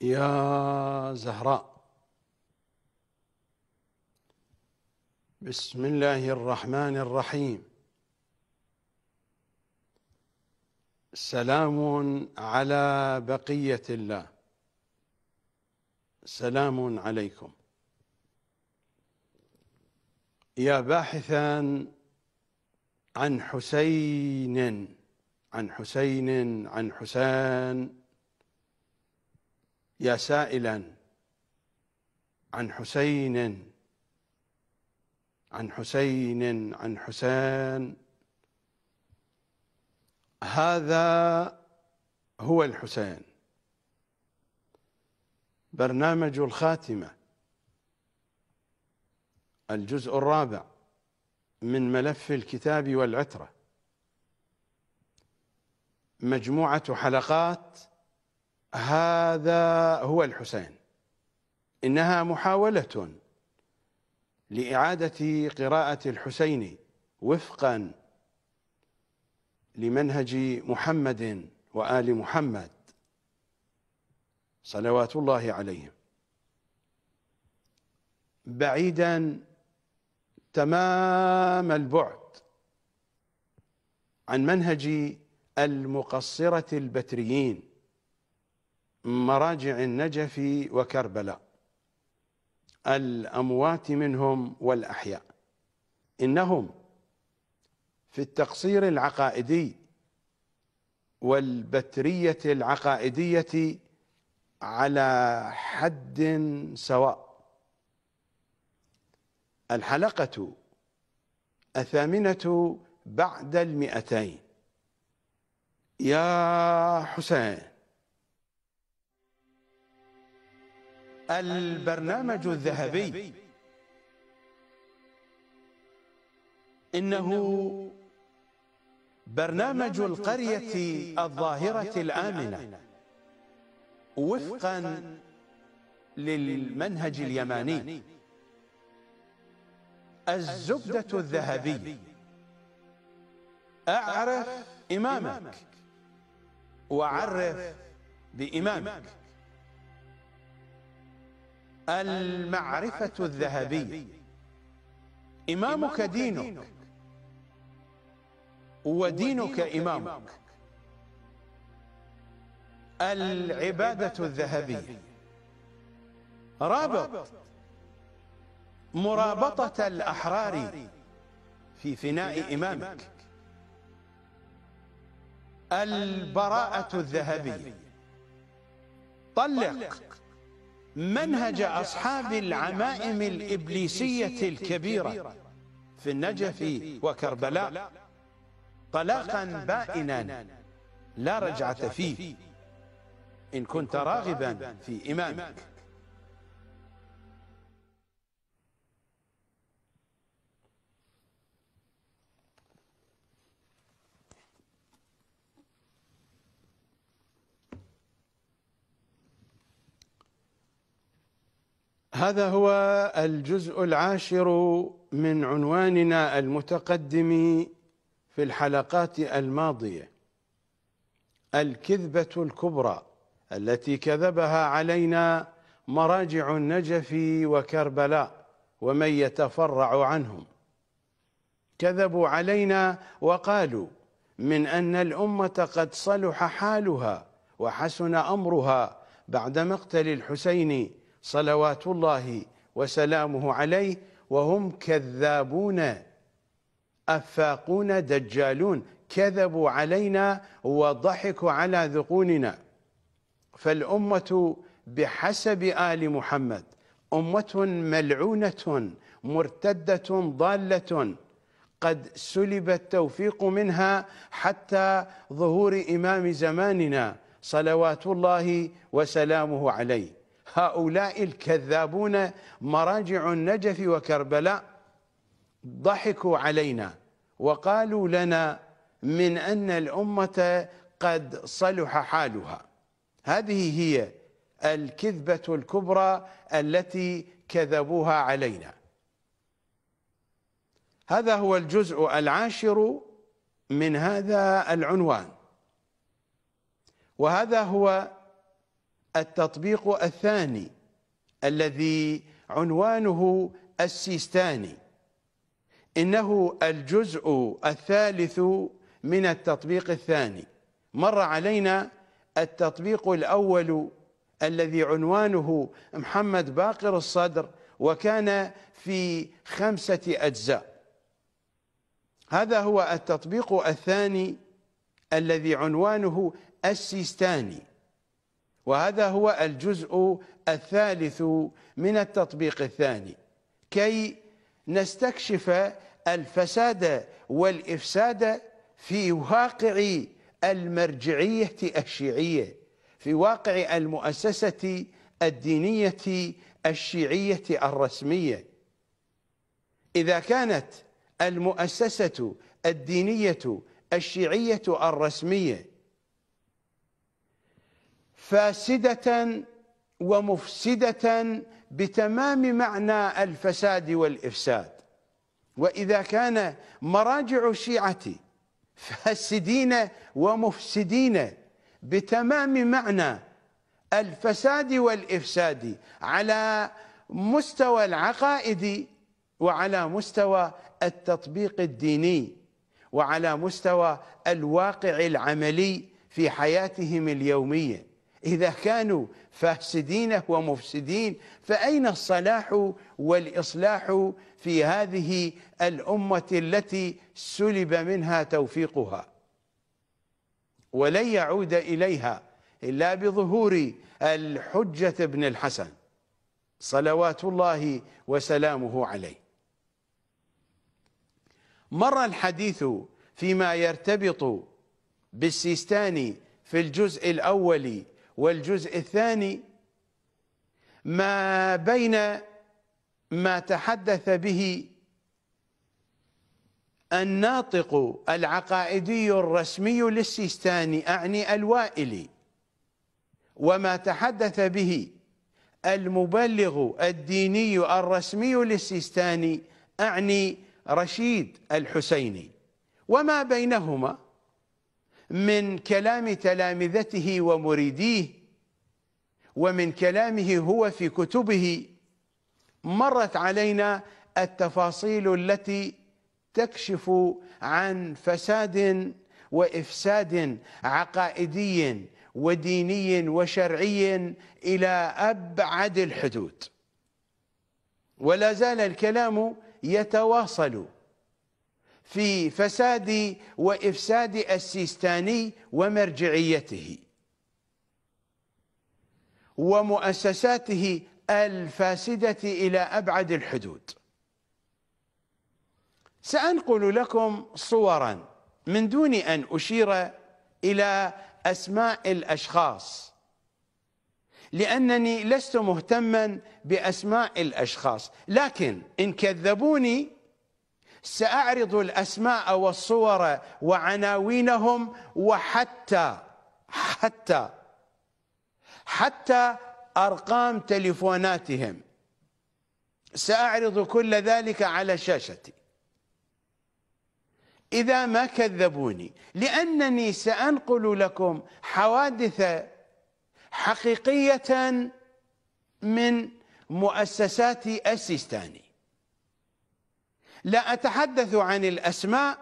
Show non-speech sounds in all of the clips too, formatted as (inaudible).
يا زهراء بسم الله الرحمن الرحيم سلام على بقيه الله سلام عليكم يا باحثا عن حسين عن حسين عن حسين يا سائلا عن حسين عن حسين عن حسين هذا هو الحسين برنامج الخاتمه الجزء الرابع من ملف الكتاب والعتره مجموعه حلقات هذا هو الحسين إنها محاولة لإعادة قراءة الحسين وفقا لمنهج محمد وآل محمد صلوات الله عليهم بعيدا تمام البعد عن منهج المقصرة البتريين مراجع النجف وكربلاء الأموات منهم والأحياء إنهم في التقصير العقائدي والبترية العقائدية على حد سواء الحلقة الثامنة بعد المئتين يا حسين البرنامج الذهبي إنه برنامج القرية الظاهرة الآمنة وفقا للمنهج اليماني الزبدة الذهبي أعرف إمامك وعرف بإمامك المعرفة الذهبية إمامك دينك ودينك إمامك العبادة الذهبية رابط مرابطة الأحرار في فناء إمامك البراءة الذهبية طلق منهج أصحاب العمائم الإبليسية الكبيرة في النجف وكربلاء طلاقا بائنا لا رجعة فيه إن كنت راغبا في إمامك هذا هو الجزء العاشر من عنواننا المتقدم في الحلقات الماضيه الكذبه الكبرى التي كذبها علينا مراجع النجف وكربلاء ومن يتفرع عنهم كذبوا علينا وقالوا من ان الامه قد صلح حالها وحسن امرها بعد مقتل الحسين صلوات الله وسلامه عليه وهم كذابون أفاقون دجالون كذبوا علينا وضحكوا على ذقوننا فالأمة بحسب آل محمد أمة ملعونة مرتدة ضالة قد سلب التوفيق منها حتى ظهور إمام زماننا صلوات الله وسلامه عليه هؤلاء الكذابون مراجع النجف وكربلاء ضحكوا علينا وقالوا لنا من أن الأمة قد صلح حالها هذه هي الكذبة الكبرى التي كذبوها علينا هذا هو الجزء العاشر من هذا العنوان وهذا هو التطبيق الثاني الذي عنوانه السيستاني إنه الجزء الثالث من التطبيق الثاني مر علينا التطبيق الأول الذي عنوانه محمد باقر الصدر وكان في خمسة أجزاء هذا هو التطبيق الثاني الذي عنوانه السيستاني وهذا هو الجزء الثالث من التطبيق الثاني كي نستكشف الفساد والإفساد في واقع المرجعية الشيعية في واقع المؤسسة الدينية الشيعية الرسمية إذا كانت المؤسسة الدينية الشيعية الرسمية فاسدة ومفسدة بتمام معنى الفساد والإفساد وإذا كان مراجع الشيعة فاسدين ومفسدين بتمام معنى الفساد والإفساد على مستوى العقائد وعلى مستوى التطبيق الديني وعلى مستوى الواقع العملي في حياتهم اليوميه إذا كانوا فاسدين ومفسدين فأين الصلاح والإصلاح في هذه الأمة التي سلب منها توفيقها ولن يعود إليها إلا بظهور الحجة بن الحسن صلوات الله وسلامه عليه مر الحديث فيما يرتبط بالسيستاني في الجزء الأول والجزء الثاني ما بين ما تحدث به الناطق العقائدي الرسمي للسيستاني أعني الوائلي وما تحدث به المبلغ الديني الرسمي للسيستاني أعني رشيد الحسيني وما بينهما من كلام تلامذته ومريديه ومن كلامه هو في كتبه مرت علينا التفاصيل التي تكشف عن فساد وإفساد عقائدي وديني وشرعي إلى أبعد الحدود ولا زال الكلام يتواصل في فساد وإفساد السيستاني ومرجعيته ومؤسساته الفاسدة إلى أبعد الحدود سأنقل لكم صورا من دون أن أشير إلى أسماء الأشخاص لأنني لست مهتما بأسماء الأشخاص لكن إن كذبوني ساعرض الاسماء والصور وعناوينهم وحتى حتى حتى ارقام تليفوناتهم ساعرض كل ذلك على شاشتي اذا ما كذبوني لانني سانقل لكم حوادث حقيقيه من مؤسسات السيستاني لا أتحدث عن الأسماء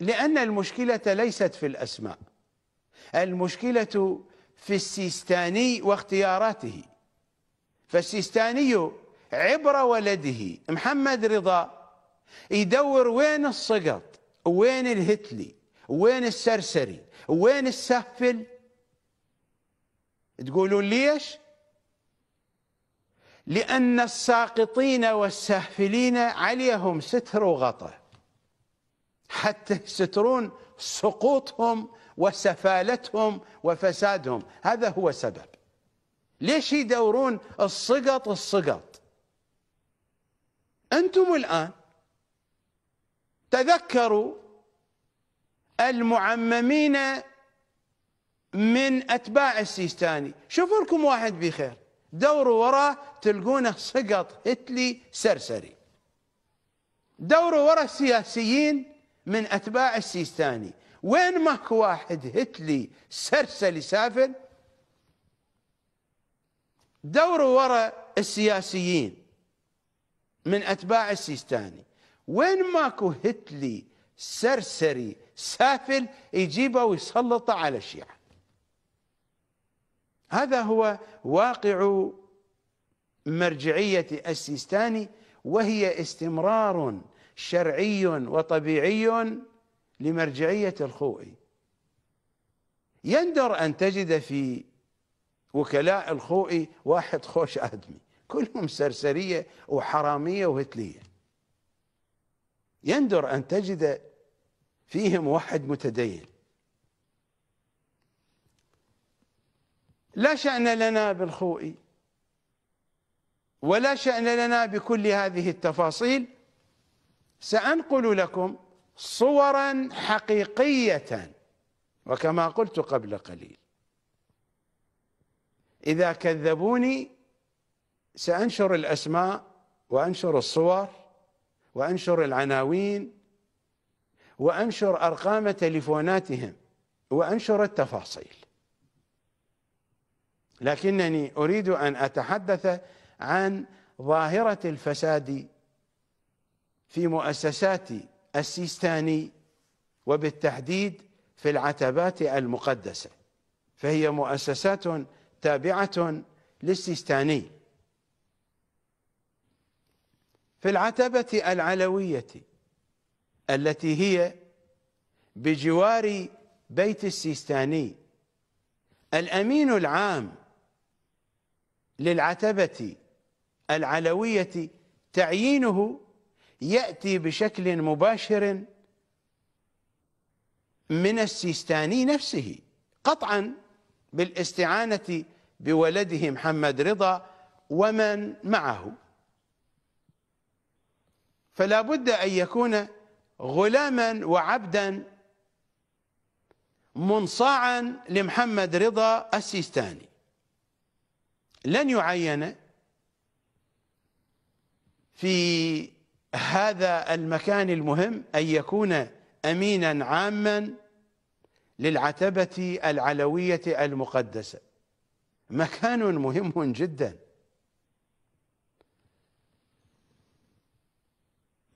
لأن المشكلة ليست في الأسماء المشكلة في السيستاني واختياراته فالسيستاني عبر ولده محمد رضا يدور وين الصقط وين الهتلي وين السرسري وين السهفل تقولون ليش لأن الساقطين والسافلين عليهم ستر وغطى حتى يسترون سقوطهم وسفالتهم وفسادهم هذا هو سبب ليش يدورون السقط السقط أنتم الآن تذكروا المعممين من أتباع السيستاني شوفوا لكم واحد بخير دوروا وراه تلقونه سقط هتلي سرسري دوروا ورا السياسيين من أتباع السيستاني وين ماك واحد هتلي سرسلي سافل دوروا ورا السياسيين من أتباع السيستاني وين ماكو هتلي سرسري سافل يجيبه ويسلطه على الشيعة هذا هو واقع مرجعية السيستاني وهي استمرار شرعي وطبيعي لمرجعية الخوئي يندر أن تجد في وكلاء الخوئي واحد خوش آدمي كلهم سرسرية وحرامية وهتلية يندر أن تجد فيهم واحد متدين لا شأن لنا بالخوء ولا شأن لنا بكل هذه التفاصيل سأنقل لكم صورا حقيقية وكما قلت قبل قليل إذا كذبوني سأنشر الأسماء وأنشر الصور وأنشر العناوين وأنشر أرقام تليفوناتهم وأنشر التفاصيل لكنني اريد ان اتحدث عن ظاهره الفساد في مؤسسات السيستاني وبالتحديد في العتبات المقدسه فهي مؤسسات تابعه للسيستاني في العتبه العلويه التي هي بجوار بيت السيستاني الامين العام للعتبة العلوية تعيينه يأتي بشكل مباشر من السيستاني نفسه قطعا بالاستعانة بولده محمد رضا ومن معه فلا بد أن يكون غلاما وعبدا منصاعا لمحمد رضا السيستاني لن يعين في هذا المكان المهم أن يكون أمينا عاما للعتبة العلوية المقدسة مكان مهم جدا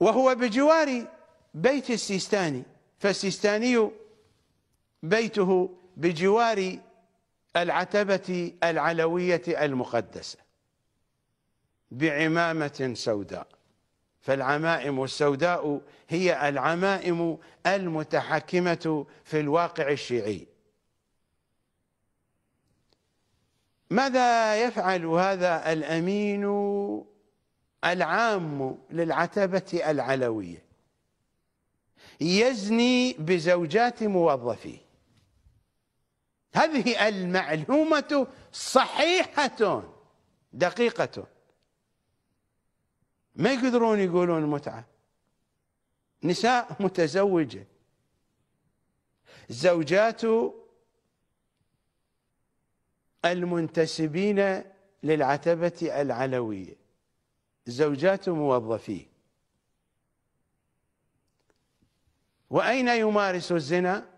وهو بجوار بيت السيستاني فالسيستاني بيته بجوار العتبة العلوية المقدسة بعمامة سوداء فالعمائم السوداء هي العمائم المتحكمة في الواقع الشيعي ماذا يفعل هذا الأمين العام للعتبة العلوية يزني بزوجات موظفيه هذه المعلومة صحيحة دقيقة ما يقدرون يقولون متعة نساء متزوجة زوجات المنتسبين للعتبة العلوية زوجات موظفي وأين يمارس الزنا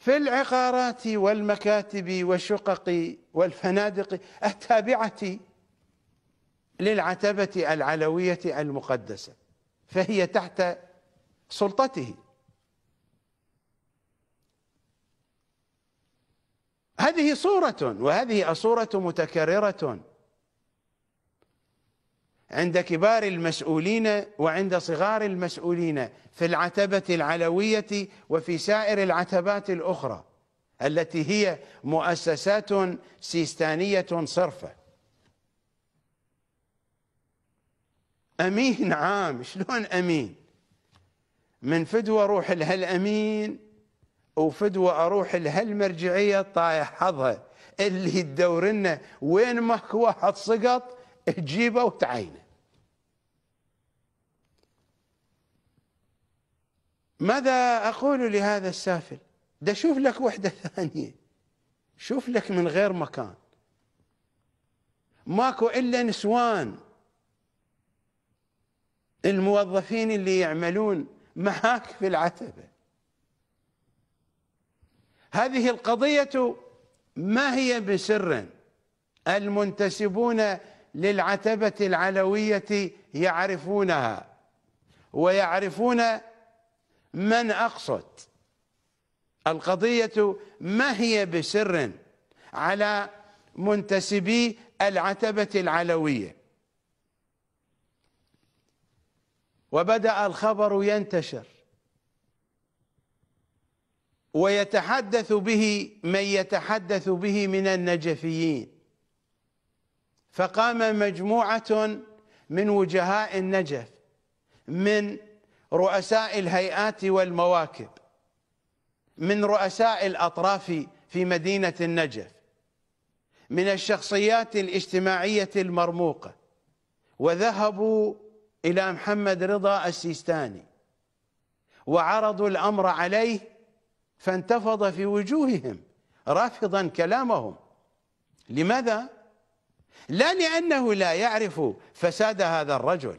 في العقارات والمكاتب والشقق والفنادق التابعة للعتبة العلوية المقدسة فهي تحت سلطته هذه صورة وهذه الصورة متكررة عند كبار المسؤولين وعند صغار المسؤولين في العتبة العلوية وفي سائر العتبات الأخرى التي هي مؤسسات سيستانية صرفة أمين عام شلون أمين من فدوى روح الهالأمين وفدوى أروح الهالمرجعية طايح حظها اللي تدور لنا وين ماك واحد سقط تجيبه وتعينه ماذا أقول لهذا السافل ده شوف لك وحدة (laughs) ثانية شوف لك من غير مكان ماكو إلا نسوان الموظفين اللي يعملون معاك في العتبة هذه القضية ما هي بسر المنتسبون للعتبة العلوية يعرفونها ويعرفون من أقصد القضية ما هي بسر على منتسبي العتبة العلوية وبدأ الخبر ينتشر ويتحدث به من يتحدث به من النجفيين فقام مجموعة من وجهاء النجف من رؤساء الهيئات والمواكب من رؤساء الأطراف في مدينة النجف من الشخصيات الاجتماعية المرموقة وذهبوا إلى محمد رضا السيستاني وعرضوا الأمر عليه فانتفض في وجوههم رافضا كلامهم لماذا؟ لا لأنه لا يعرف فساد هذا الرجل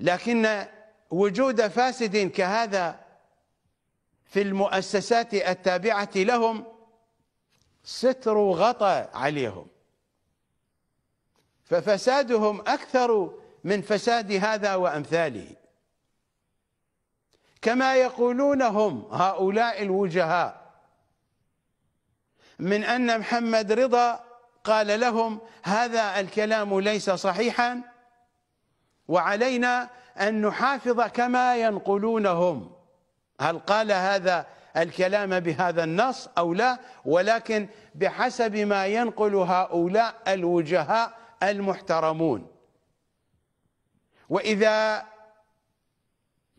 لكن وجود فاسد كهذا في المؤسسات التابعة لهم ستر غطى عليهم ففسادهم أكثر من فساد هذا وأمثاله كما يقولون هم هؤلاء الوجهاء من أن محمد رضا قال لهم هذا الكلام ليس صحيحا وعلينا أن نحافظ كما ينقلونهم هل قال هذا الكلام بهذا النص أو لا ولكن بحسب ما ينقل هؤلاء الوجهاء المحترمون وإذا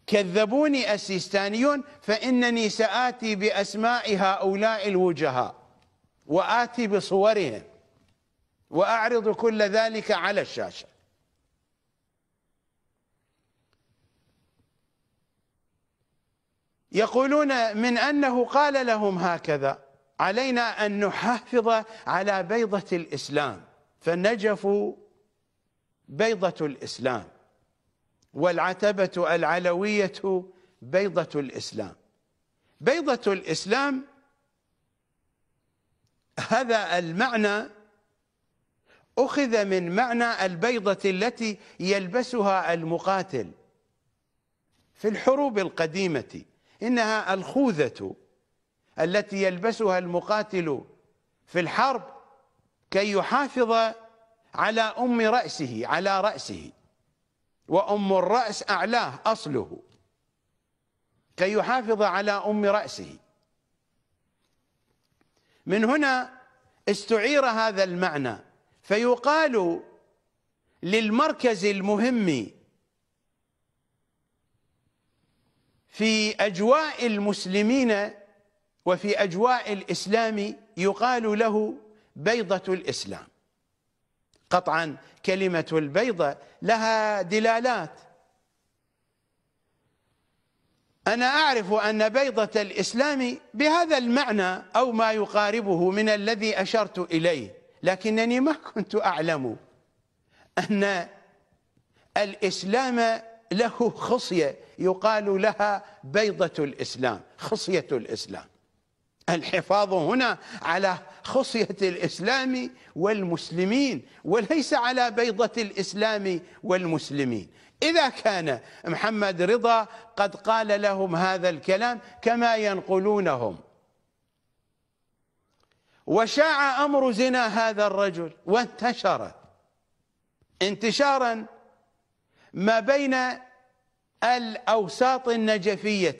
كذبوني السيستانيون فإنني سآتي بأسماء هؤلاء الوجهاء وآتي بصورهم وأعرض كل ذلك على الشاشة يقولون من أنه قال لهم هكذا علينا أن نحافظ على بيضة الإسلام فالنجف بيضة الإسلام والعتبة العلوية بيضة الإسلام بيضة الإسلام هذا المعنى أخذ من معنى البيضة التي يلبسها المقاتل في الحروب القديمة إنها الخوذة التي يلبسها المقاتل في الحرب كي يحافظ على أم رأسه على رأسه وأم الرأس أعلاه أصله كي يحافظ على أم رأسه من هنا استعير هذا المعنى فيقال للمركز المهم في أجواء المسلمين وفي أجواء الإسلام يقال له بيضة الإسلام قطعا كلمة البيضة لها دلالات أنا أعرف أن بيضة الإسلام بهذا المعنى أو ما يقاربه من الذي أشرت إليه لكنني ما (laughs) كنت أعلم أن الإسلام له خصية يقال لها بيضة الإسلام خصية الإسلام الحفاظ هنا على خصية الإسلام والمسلمين وليس على بيضة الإسلام والمسلمين إذا كان محمد رضا قد قال لهم هذا الكلام كما ينقلونهم وشاع أمر زنا هذا الرجل وانتشر انتشارا ما بين الأوساط النجفية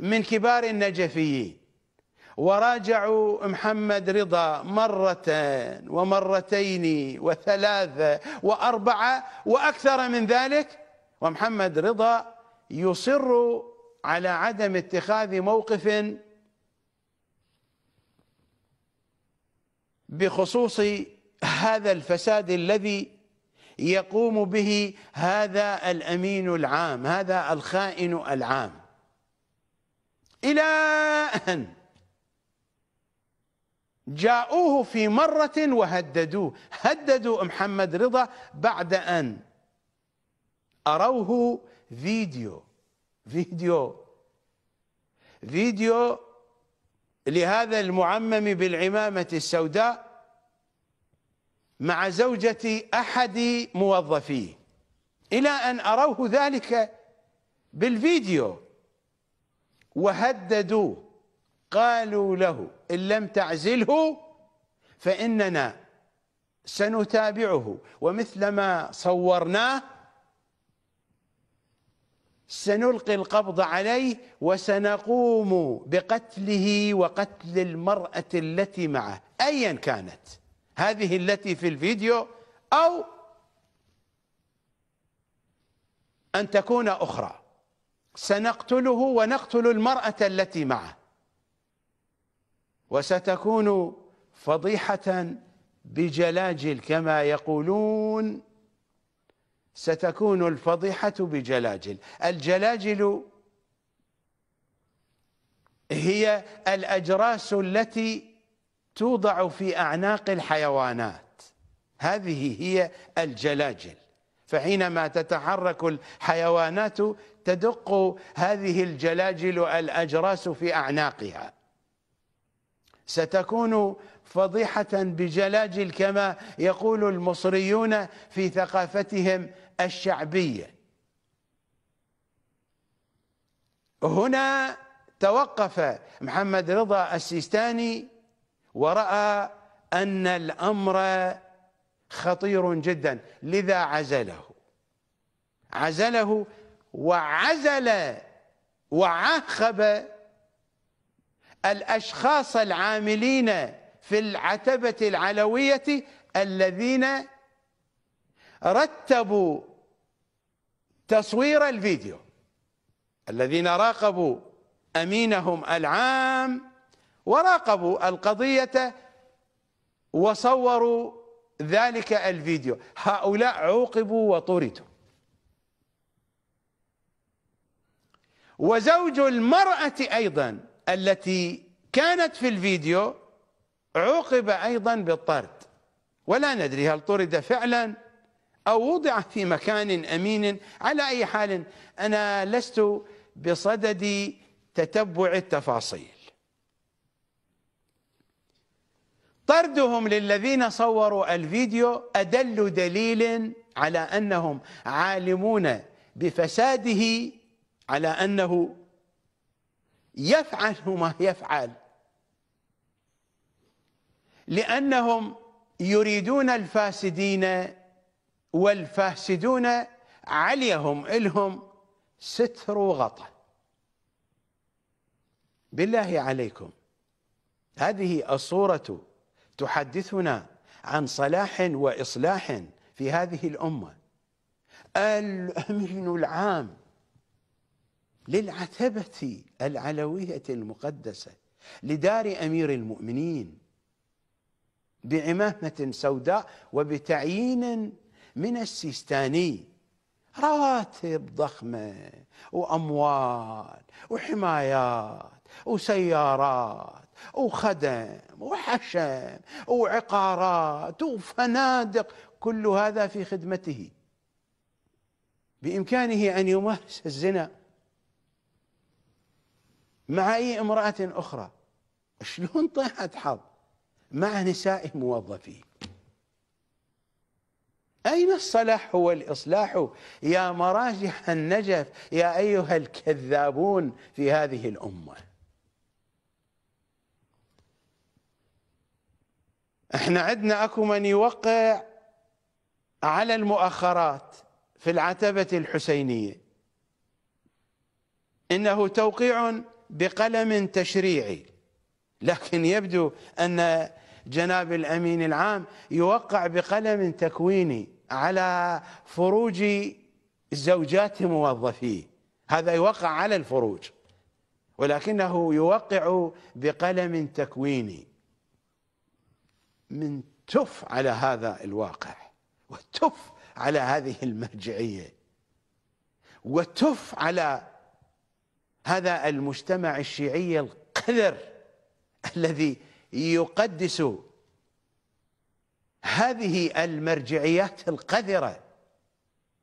من كبار النجفيين وراجعوا محمد رضا مرة ومرتين وثلاثة وأربعة وأكثر من ذلك ومحمد رضا يصر على عدم اتخاذ موقف بخصوص هذا الفساد الذي يقوم به هذا الامين العام هذا الخائن العام الى ان جاءوه في مره وهددوه هددوا محمد رضا بعد ان اروه فيديو فيديو فيديو لهذا المعمم بالعمامة السوداء مع زوجة أحد موظفيه إلى أن أروه ذلك بالفيديو وهددوه قالوا له إن لم تعزله فإننا سنتابعه ومثلما صورناه سنلقي القبض عليه وسنقوم بقتله وقتل المرأة التي معه أيا كانت هذه التي في الفيديو أو أن تكون أخرى سنقتله ونقتل المرأة التي معه وستكون فضيحة بجلاجل كما يقولون ستكون الفضيحة بجلاجل الجلاجل هي الأجراس التي توضع في أعناق الحيوانات هذه هي الجلاجل فحينما تتحرك الحيوانات تدق هذه الجلاجل الأجراس في أعناقها ستكون فضيحة بجلاجل كما يقول المصريون في ثقافتهم الشعبية هنا توقف محمد رضا السيستاني ورأى أن الأمر خطير جدا لذا عزله عزله وعزل وعاقب الأشخاص العاملين في العتبة العلوية الذين رتبوا تصوير الفيديو الذين راقبوا أمينهم العام وراقبوا القضية وصوروا ذلك الفيديو هؤلاء عوقبوا وطردوا وزوج المرأة أيضا التي كانت في الفيديو عوقب أيضا بالطرد ولا ندري هل طرد فعلا أو وضع في مكان أمين على أي حال أنا لست بصدد تتبع التفاصيل طردهم للذين صوروا الفيديو أدل دليل على أنهم عالمون بفساده على أنه يفعل ما يفعل لأنهم يريدون الفاسدين والفاسدون عليهم إلهم ستر وغطى بالله عليكم هذه الصورة تحدثنا عن صلاح وإصلاح في هذه الأمة الأمين العام للعتبة العلوية المقدسة لدار أمير المؤمنين بعمامة سوداء وبتعيين من السيستاني رواتب ضخمة وأموال وحمايات وسيارات وخدم وحشم وعقارات وفنادق كل هذا في خدمته بإمكانه أن يمارس الزنا مع أي امرأة أخرى شلون طيحت حظ مع نساء موظفين أين الصلاح هو الإصلاح يا مراجع النجف يا أيها الكذابون في هذه الأمة احنا عندنا اكو من يوقع على المؤخرات في العتبة الحسينية انه توقيع بقلم تشريعي لكن يبدو أن جناب الأمين العام يوقع بقلم تكويني على فروج زوجات موظفيه هذا يوقع على الفروج ولكنه يوقع بقلم تكويني من تف على هذا الواقع وتف على هذه المرجعيه وتف على هذا المجتمع الشيعي القذر الذي يقدس هذه المرجعيات القذره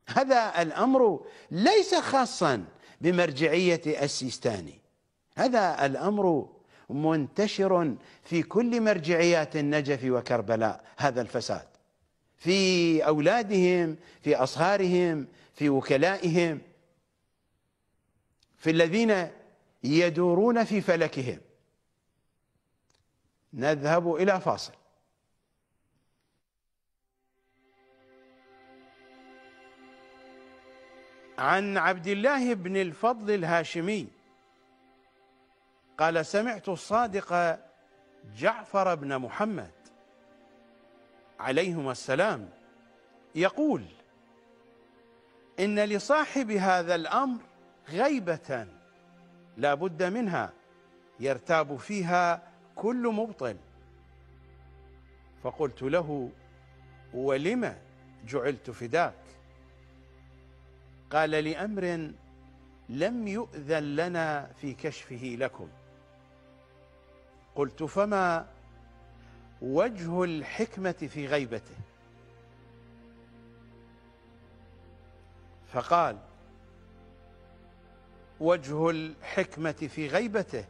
هذا الامر ليس خاصا بمرجعيه السيستاني هذا الامر منتشر في كل مرجعيات النجف وكربلاء هذا الفساد في اولادهم في اصهارهم في وكلائهم في الذين يدورون في فلكهم نذهب إلى فاصل عن عبد الله بن الفضل الهاشمي قال سمعت الصادق جعفر بن محمد عليهما السلام يقول إن لصاحب هذا الأمر غيبة لا بد منها يرتاب فيها كل مبطل فقلت له ولم جعلت فداك قال لأمر لم يؤذن لنا في كشفه لكم قلت فما وجه الحكمة في غيبته فقال وجه الحكمة في غيبته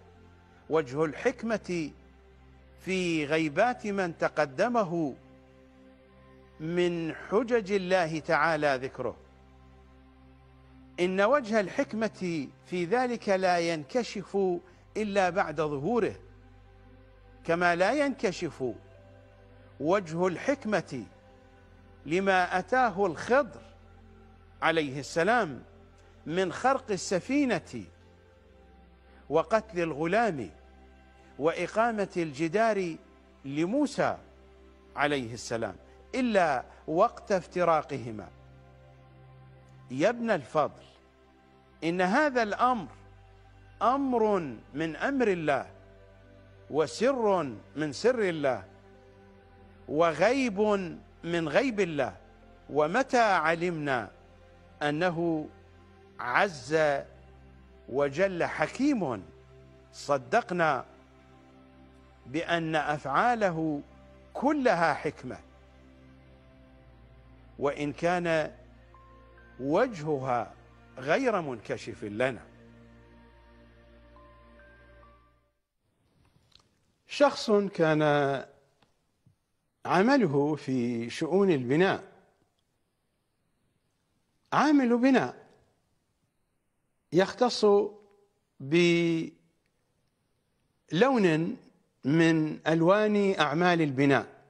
وجه الحكمة في غيبات من تقدمه من حجج الله تعالى ذكره إن وجه الحكمة في ذلك لا ينكشف إلا بعد ظهوره كما لا ينكشف وجه الحكمة لما أتاه الخضر عليه السلام من خرق السفينة وقتل الغلام وإقامة الجدار لموسى عليه السلام إلا وقت افتراقهما يا ابن الفضل إن هذا الأمر أمر من أمر الله وسر من سر الله وغيب من غيب الله ومتى علمنا أنه عز وجل حكيم صدقنا بأن أفعاله كلها حكمة وإن كان وجهها غير منكشف لنا شخص كان عمله في شؤون البناء عامل بناء يختص بلون من ألوان أعمال البناء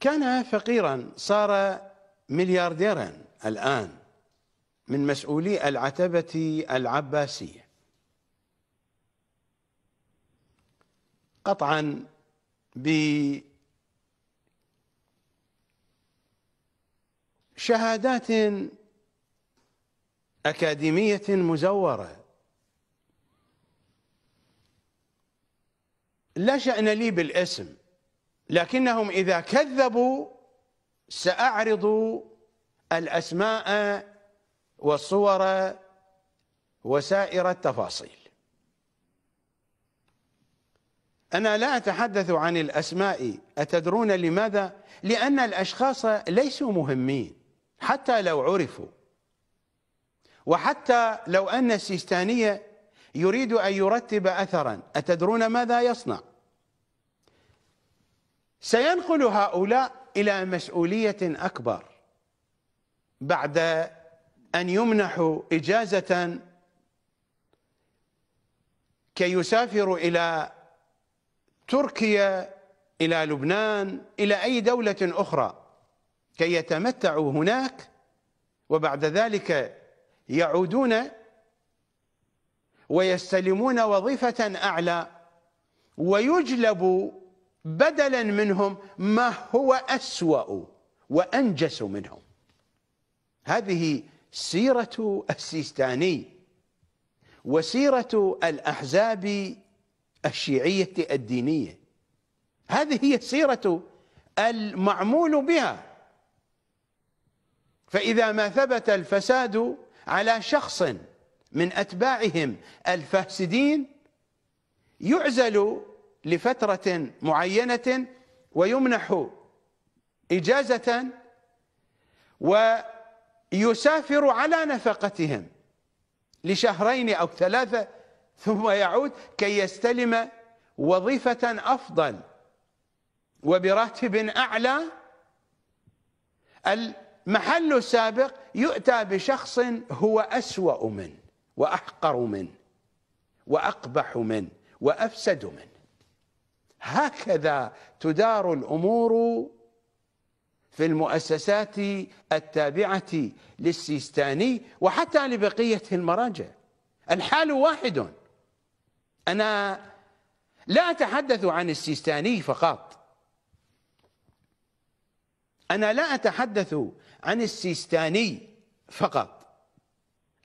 كان فقيرا صار مليارديرا الآن من مسؤولي العتبة العباسية قطعا بشهادات أكاديمية مزورة لا شأن لي بالاسم لكنهم إذا كذبوا سأعرض الأسماء والصور وسائر التفاصيل أنا لا أتحدث عن الأسماء أتدرون لماذا؟ لأن الأشخاص ليسوا مهمين حتى لو عرفوا وحتى لو أن السيستاني يريد أن يرتب أثرا أتدرون ماذا يصنع سينقل هؤلاء إلى مسؤولية أكبر بعد أن يمنحوا إجازة كي يسافروا إلى تركيا إلى لبنان إلى أي دولة أخرى كي يتمتعوا هناك وبعد ذلك يعودون ويستلمون وظيفة أعلى ويجلب بدلا منهم ما هو أسوأ وأنجس منهم هذه سيرة السيستاني وسيرة الأحزاب الشيعية الدينية هذه هي سيرة المعمول بها فإذا ما ثبت الفساد على شخص من أتباعهم الفاسدين يعزل لفترة معينة ويمنح إجازة ويسافر على نفقتهم لشهرين أو ثلاثة ثم يعود كي يستلم وظيفة أفضل وبراتب أعلى محل السابق يؤتى بشخص هو أسوأ منه وأحقر منه وأقبح منه وأفسد منه هكذا تدار الأمور في المؤسسات التابعة للسيستاني وحتى لبقية المراجع الحال واحد أنا لا أتحدث عن السيستاني فقط أنا لا أتحدث عن السيستاني فقط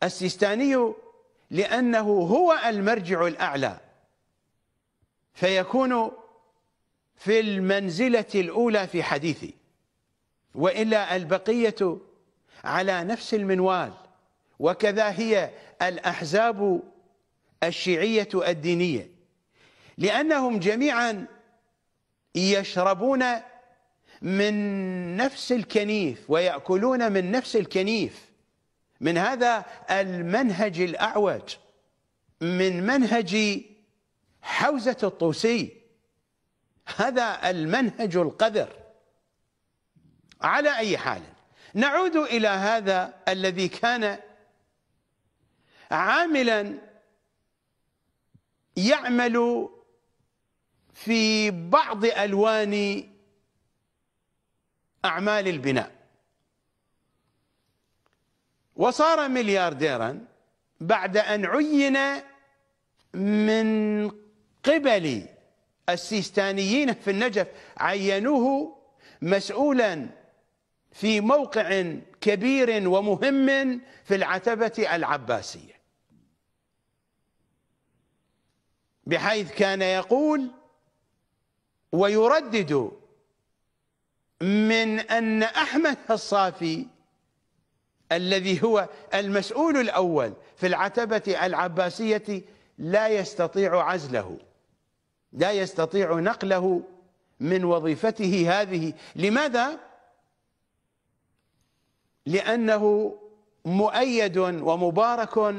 السيستاني لأنه هو المرجع الأعلى فيكون في المنزلة الأولى في حديثي وإلا البقية على نفس المنوال وكذا هي الأحزاب الشيعية الدينية لأنهم جميعا يشربون من نفس الكنيف ويأكلون من نفس الكنيف من هذا المنهج الأعوج من منهج حوزة الطوسي هذا المنهج القذر على أي حال نعود إلى هذا الذي كان عاملا يعمل في بعض ألوان أعمال البناء وصار مليارديرا بعد أن عين من قبل السيستانيين في النجف عينوه مسؤولا في موقع كبير ومهم في العتبة العباسية بحيث كان يقول ويردد من أن أحمد الصافي الذي هو المسؤول الأول في العتبة العباسية لا يستطيع عزله لا يستطيع نقله من وظيفته هذه لماذا؟ لأنه مؤيد ومبارك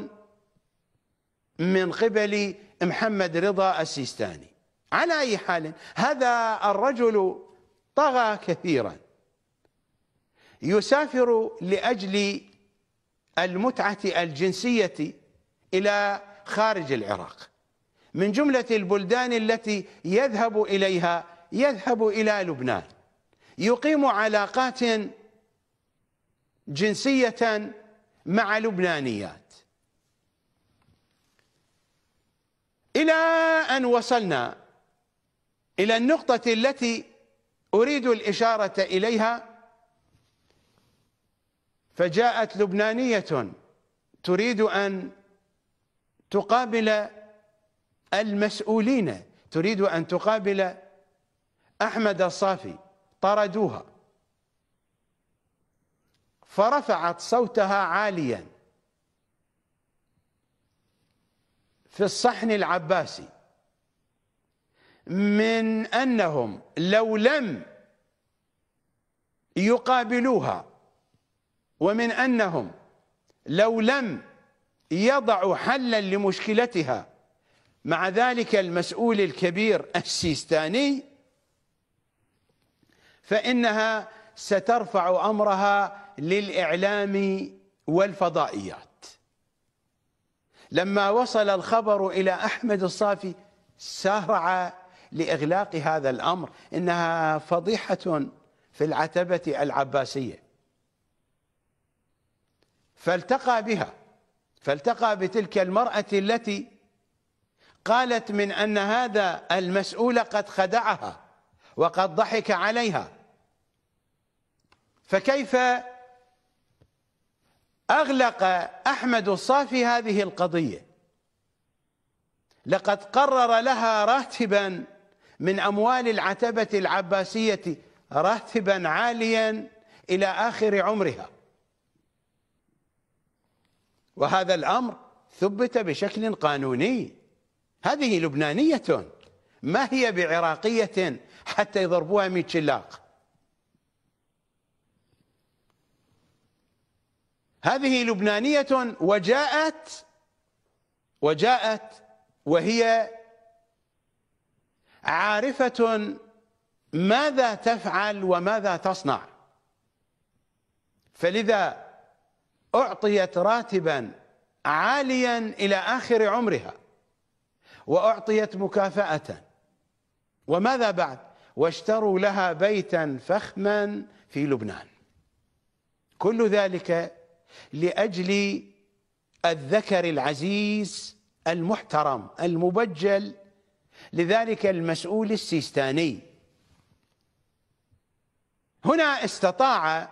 من قبل محمد رضا السيستاني على أي حال هذا الرجل طغى كثيرا يسافر لاجل المتعه الجنسيه الى خارج العراق من جمله البلدان التي يذهب اليها يذهب الى لبنان يقيم علاقات جنسيه مع لبنانيات الى ان وصلنا الى النقطه التي أريد الإشارة إليها فجاءت لبنانية تريد أن تقابل المسؤولين تريد أن تقابل أحمد الصافي طردوها فرفعت صوتها عاليا في الصحن العباسي من أنهم لو لم يقابلوها ومن أنهم لو لم يضعوا حلا لمشكلتها مع ذلك المسؤول الكبير السيستاني فإنها سترفع أمرها للإعلام والفضائيات لما وصل الخبر إلى أحمد الصافي سارع لإغلاق هذا الأمر إنها فضيحة في العتبة العباسية فالتقى بها فالتقى بتلك المرأة التي قالت من أن هذا المسؤول قد خدعها وقد ضحك عليها فكيف أغلق أحمد الصافي هذه القضية لقد قرر لها راتبا من أموال العتبة العباسية راتبا عاليا إلى آخر عمرها وهذا الأمر ثبت بشكل قانوني هذه لبنانية ما هي بعراقية حتى يضربوها من شلاق هذه لبنانية وجاءت وجاءت وهي عارفة ماذا تفعل وماذا تصنع فلذا أعطيت راتبا عاليا إلى آخر عمرها وأعطيت مكافأة وماذا بعد واشتروا لها بيتا فخما في لبنان كل ذلك لأجل الذكر العزيز المحترم المبجل لذلك المسؤول السيستاني هنا استطاع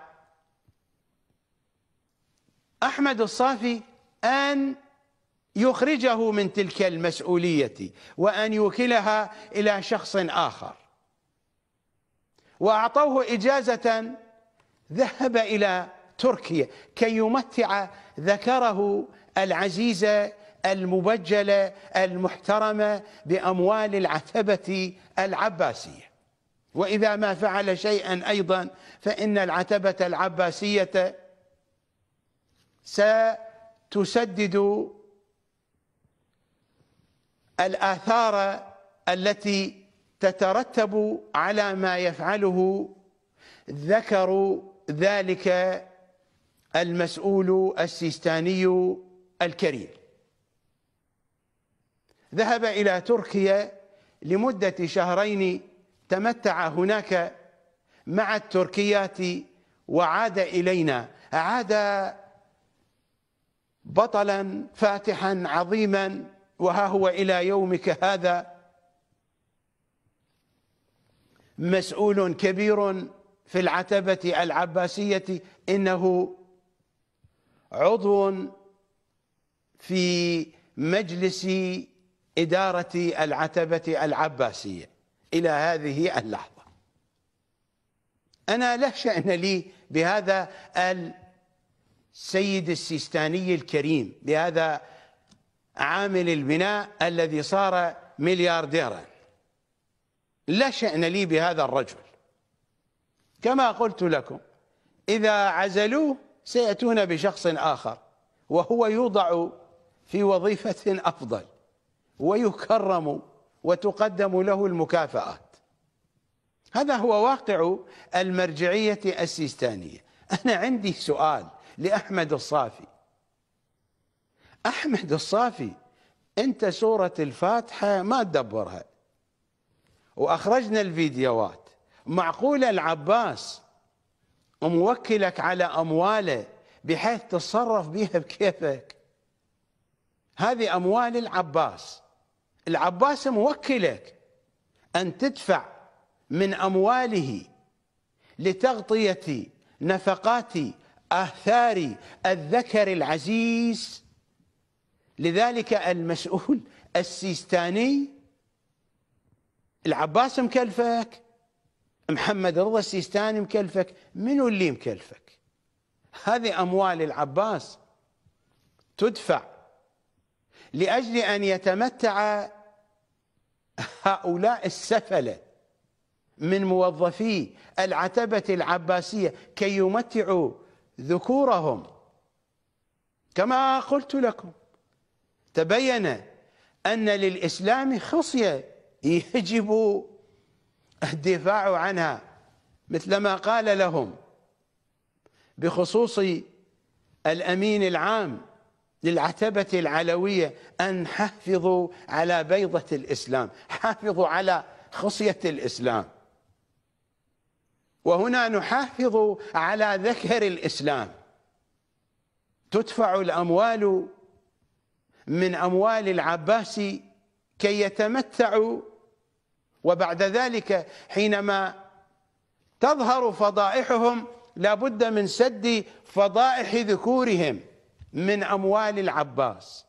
أحمد الصافي أن يخرجه من تلك المسؤولية وأن يوكلها إلى شخص آخر وأعطوه إجازة ذهب إلى تركيا كي يمتع ذكره العزيز المبجله المحترمه باموال العتبه العباسيه واذا ما فعل شيئا ايضا فان العتبه العباسيه ستسدد الاثار التي تترتب على ما يفعله ذكر ذلك المسؤول السيستاني الكريم ذهب إلى تركيا لمدة شهرين تمتع هناك مع التركيات وعاد إلينا عاد بطلا فاتحا عظيما وها هو إلى يومك هذا مسؤول كبير في العتبة العباسية إنه عضو في مجلس إدارة العتبة العباسية إلى هذه اللحظة أنا لا شأن لي بهذا السيد السيستاني الكريم بهذا عامل البناء الذي صار مليارديرا لا شأن لي بهذا الرجل كما قلت لكم إذا عزلوه سيأتون بشخص آخر وهو يوضع في وظيفة أفضل ويكرم وتقدم له المكافآت هذا هو واقع المرجعية السيستانية أنا عندي سؤال لأحمد الصافي أحمد الصافي أنت سورة الفاتحة ما تدبرها وأخرجنا الفيديوهات معقولة العباس موكلك على أمواله بحيث تتصرف بها بكيفك هذه أموال العباس العباس موكلك أن تدفع من أمواله لتغطية نفقات آثار الذكر العزيز لذلك المسؤول السيستاني العباس مكلفك محمد رضا السيستاني مكلفك منو اللي مكلفك هذه أموال العباس تدفع لأجل أن يتمتع هؤلاء السفلة من موظفي العتبة العباسية كي يمتعوا ذكورهم كما قلت لكم تبين أن للإسلام خصية يجب الدفاع عنها مثلما قال لهم بخصوص الأمين العام للعتبة العلوية أن حافظوا على بيضة الإسلام حافظوا على خصية الإسلام وهنا نحافظ على ذكر الإسلام تدفع الأموال من أموال العباس كي يتمتعوا وبعد ذلك حينما تظهر فضائحهم لابد من سد فضائح ذكورهم من أموال العباس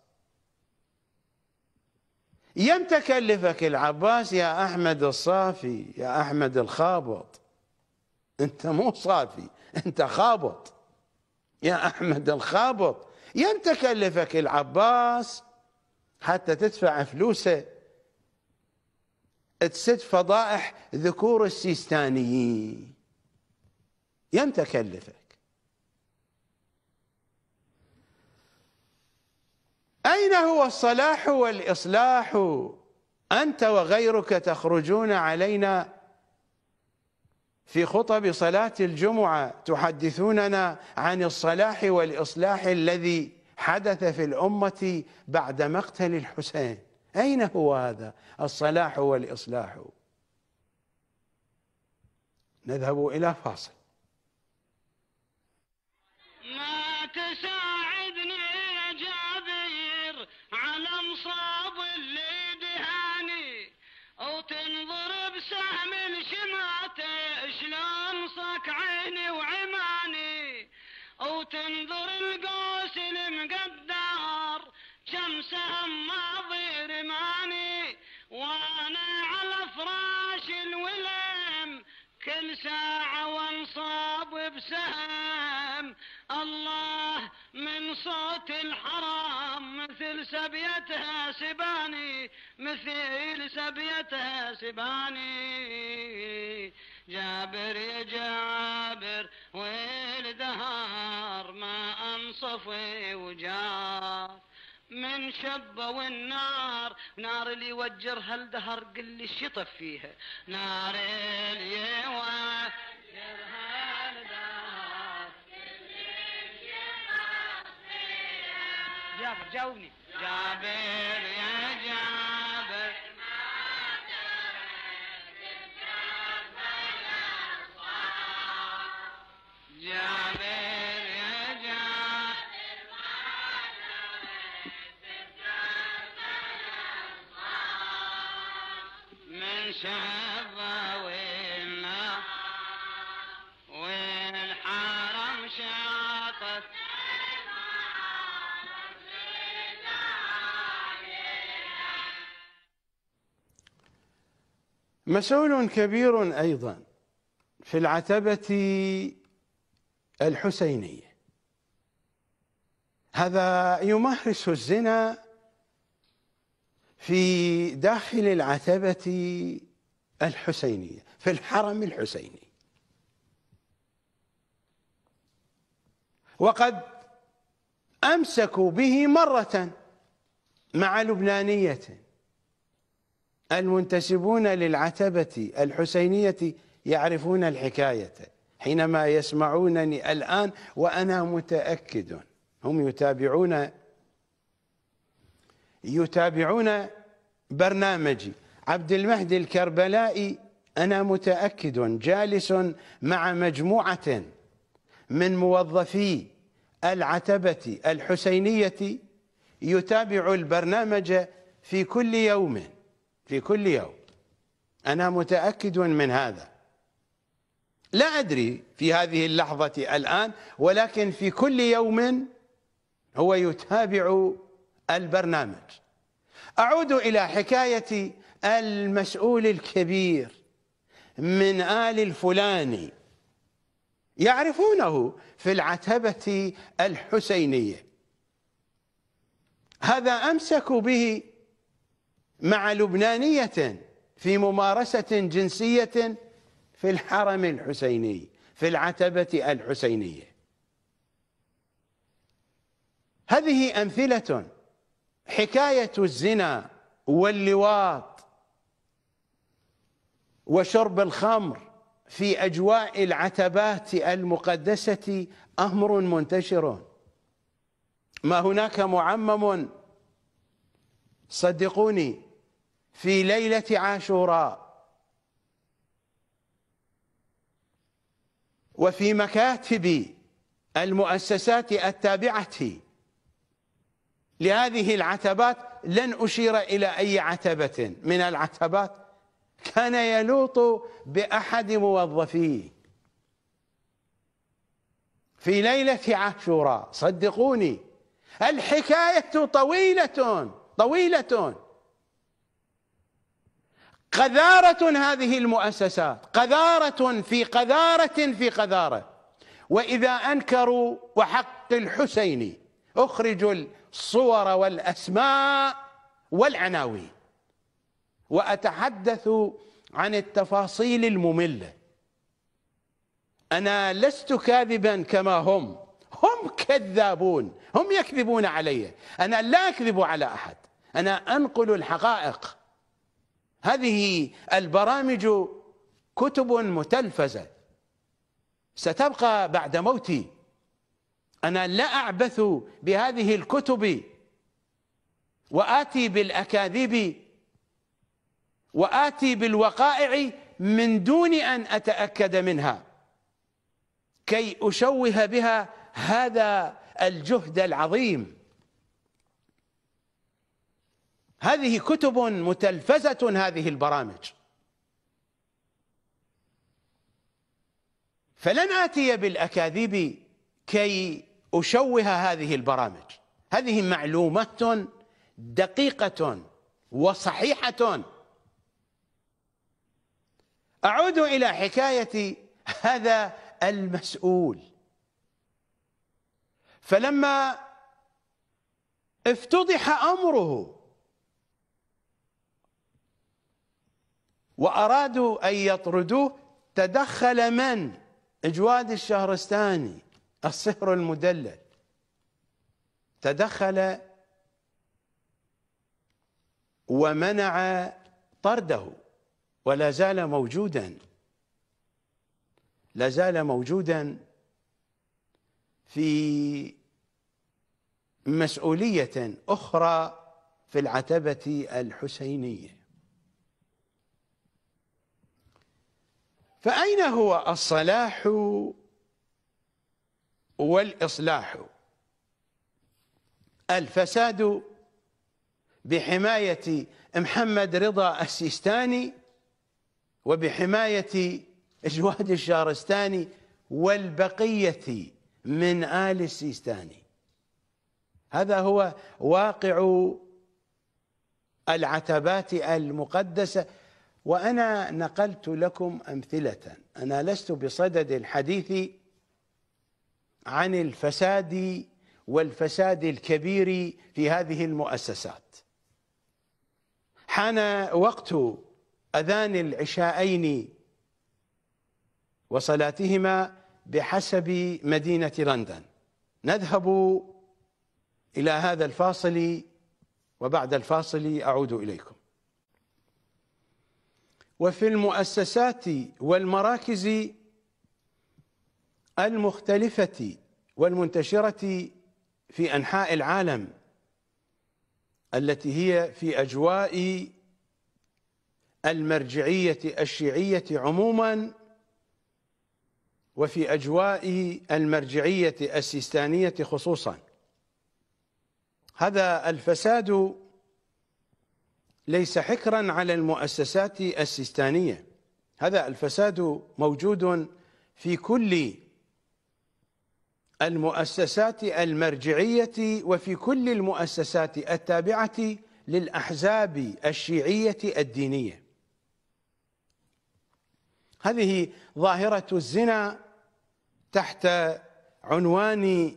يم تكلفك العباس يا أحمد الصافي يا أحمد الخابط أنت مو صافي أنت خابط يا أحمد الخابط يم تكلفك العباس حتى تدفع فلوسه تسد فضائح ذكور السيستانيين يم تكلفه أين هو الصلاح والإصلاح أنت وغيرك تخرجون علينا في خطب صلاة الجمعة تحدثوننا عن الصلاح والإصلاح الذي حدث في الأمة بعد مقتل الحسين أين هو هذا الصلاح والإصلاح نذهب إلى فاصل ما الفعل سبية سباني جابر يا جابر ويل دهار ما أنصفي وجار من شب والنار نار اللي يوجرها الدهر قل لي شطف فيها نار اللي يوجرها الدهر جابر جاوبني جابر والحرم شاطت مسؤول كبير أيضا في العتبة الحسينية هذا يمارس الزنا في داخل العتبة الحسينية في الحرم الحسيني وقد أمسكوا به مرة مع لبنانية المنتسبون للعتبة الحسينية يعرفون الحكاية حينما يسمعونني الآن وأنا متأكد هم يتابعون يتابعون برنامجي عبد المهدي الكربلائي أنا متأكد جالس مع مجموعة من موظفي العتبة الحسينية يتابع البرنامج في كل يوم في كل يوم أنا متأكد من هذا لا أدري في هذه اللحظة الآن ولكن في كل يوم هو يتابع البرنامج أعود إلى حكاية المسؤول الكبير من آل الفلاني يعرفونه في العتبة الحسينية هذا أمسكوا به مع لبنانية في ممارسة جنسية في الحرم الحسيني في العتبة الحسينية هذه أمثلة حكاية الزنا واللواط وشرب الخمر في اجواء العتبات المقدسه امر منتشر ما هناك معمم صدقوني في ليله عاشوراء وفي مكاتب المؤسسات التابعه لهذه العتبات لن أشير إلى أي عتبة من العتبات كان يلوط بأحد موظفيه في ليلة عاشوراء صدقوني الحكاية طويلة طويلة قذارة هذه المؤسسات قذارة في قذارة في قذارة وإذا أنكروا وحق الحسيني أخرجوا الصور والأسماء والعناوين وأتحدث عن التفاصيل المملة أنا لست كاذبا كما هم هم كذابون هم يكذبون علي أنا لا أكذب على أحد أنا أنقل الحقائق هذه البرامج كتب متلفزة ستبقى بعد موتي أنا لا أعبث بهذه الكتب وآتي بالأكاذيب وآتي بالوقائع من دون أن أتأكد منها كي أشوه بها هذا الجهد العظيم هذه كتب متلفزة هذه البرامج فلن آتي بالأكاذيب كي أشوه هذه البرامج هذه معلومات دقيقة وصحيحة أعود إلى حكاية هذا المسؤول فلما افتضح أمره وأرادوا أن يطردوه تدخل من؟ إجواد الشهرستاني الصهر المدلل تدخل ومنع طرده ولا زال موجودا لا زال موجودا في مسؤولية أخرى في العتبة الحسينية فأين هو الصلاح والإصلاح الفساد بحماية محمد رضا السيستاني وبحماية جواد الشارستاني والبقية من آل السيستاني هذا هو واقع العتبات المقدسة وأنا نقلت لكم أمثلة أنا لست بصدد الحديث عن الفساد والفساد الكبير في هذه المؤسسات حان وقت أذان العشاءين وصلاتهما بحسب مدينة لندن نذهب إلى هذا الفاصل وبعد الفاصل أعود إليكم وفي المؤسسات والمراكز المختلفة والمنتشرة في أنحاء العالم التي هي في أجواء المرجعية الشيعية عموما وفي أجواء المرجعية السيستانية خصوصا هذا الفساد ليس حكرا على المؤسسات السيستانية هذا الفساد موجود في كل المؤسسات المرجعية وفي كل المؤسسات التابعة للأحزاب الشيعية الدينية هذه ظاهرة الزنا تحت عنوان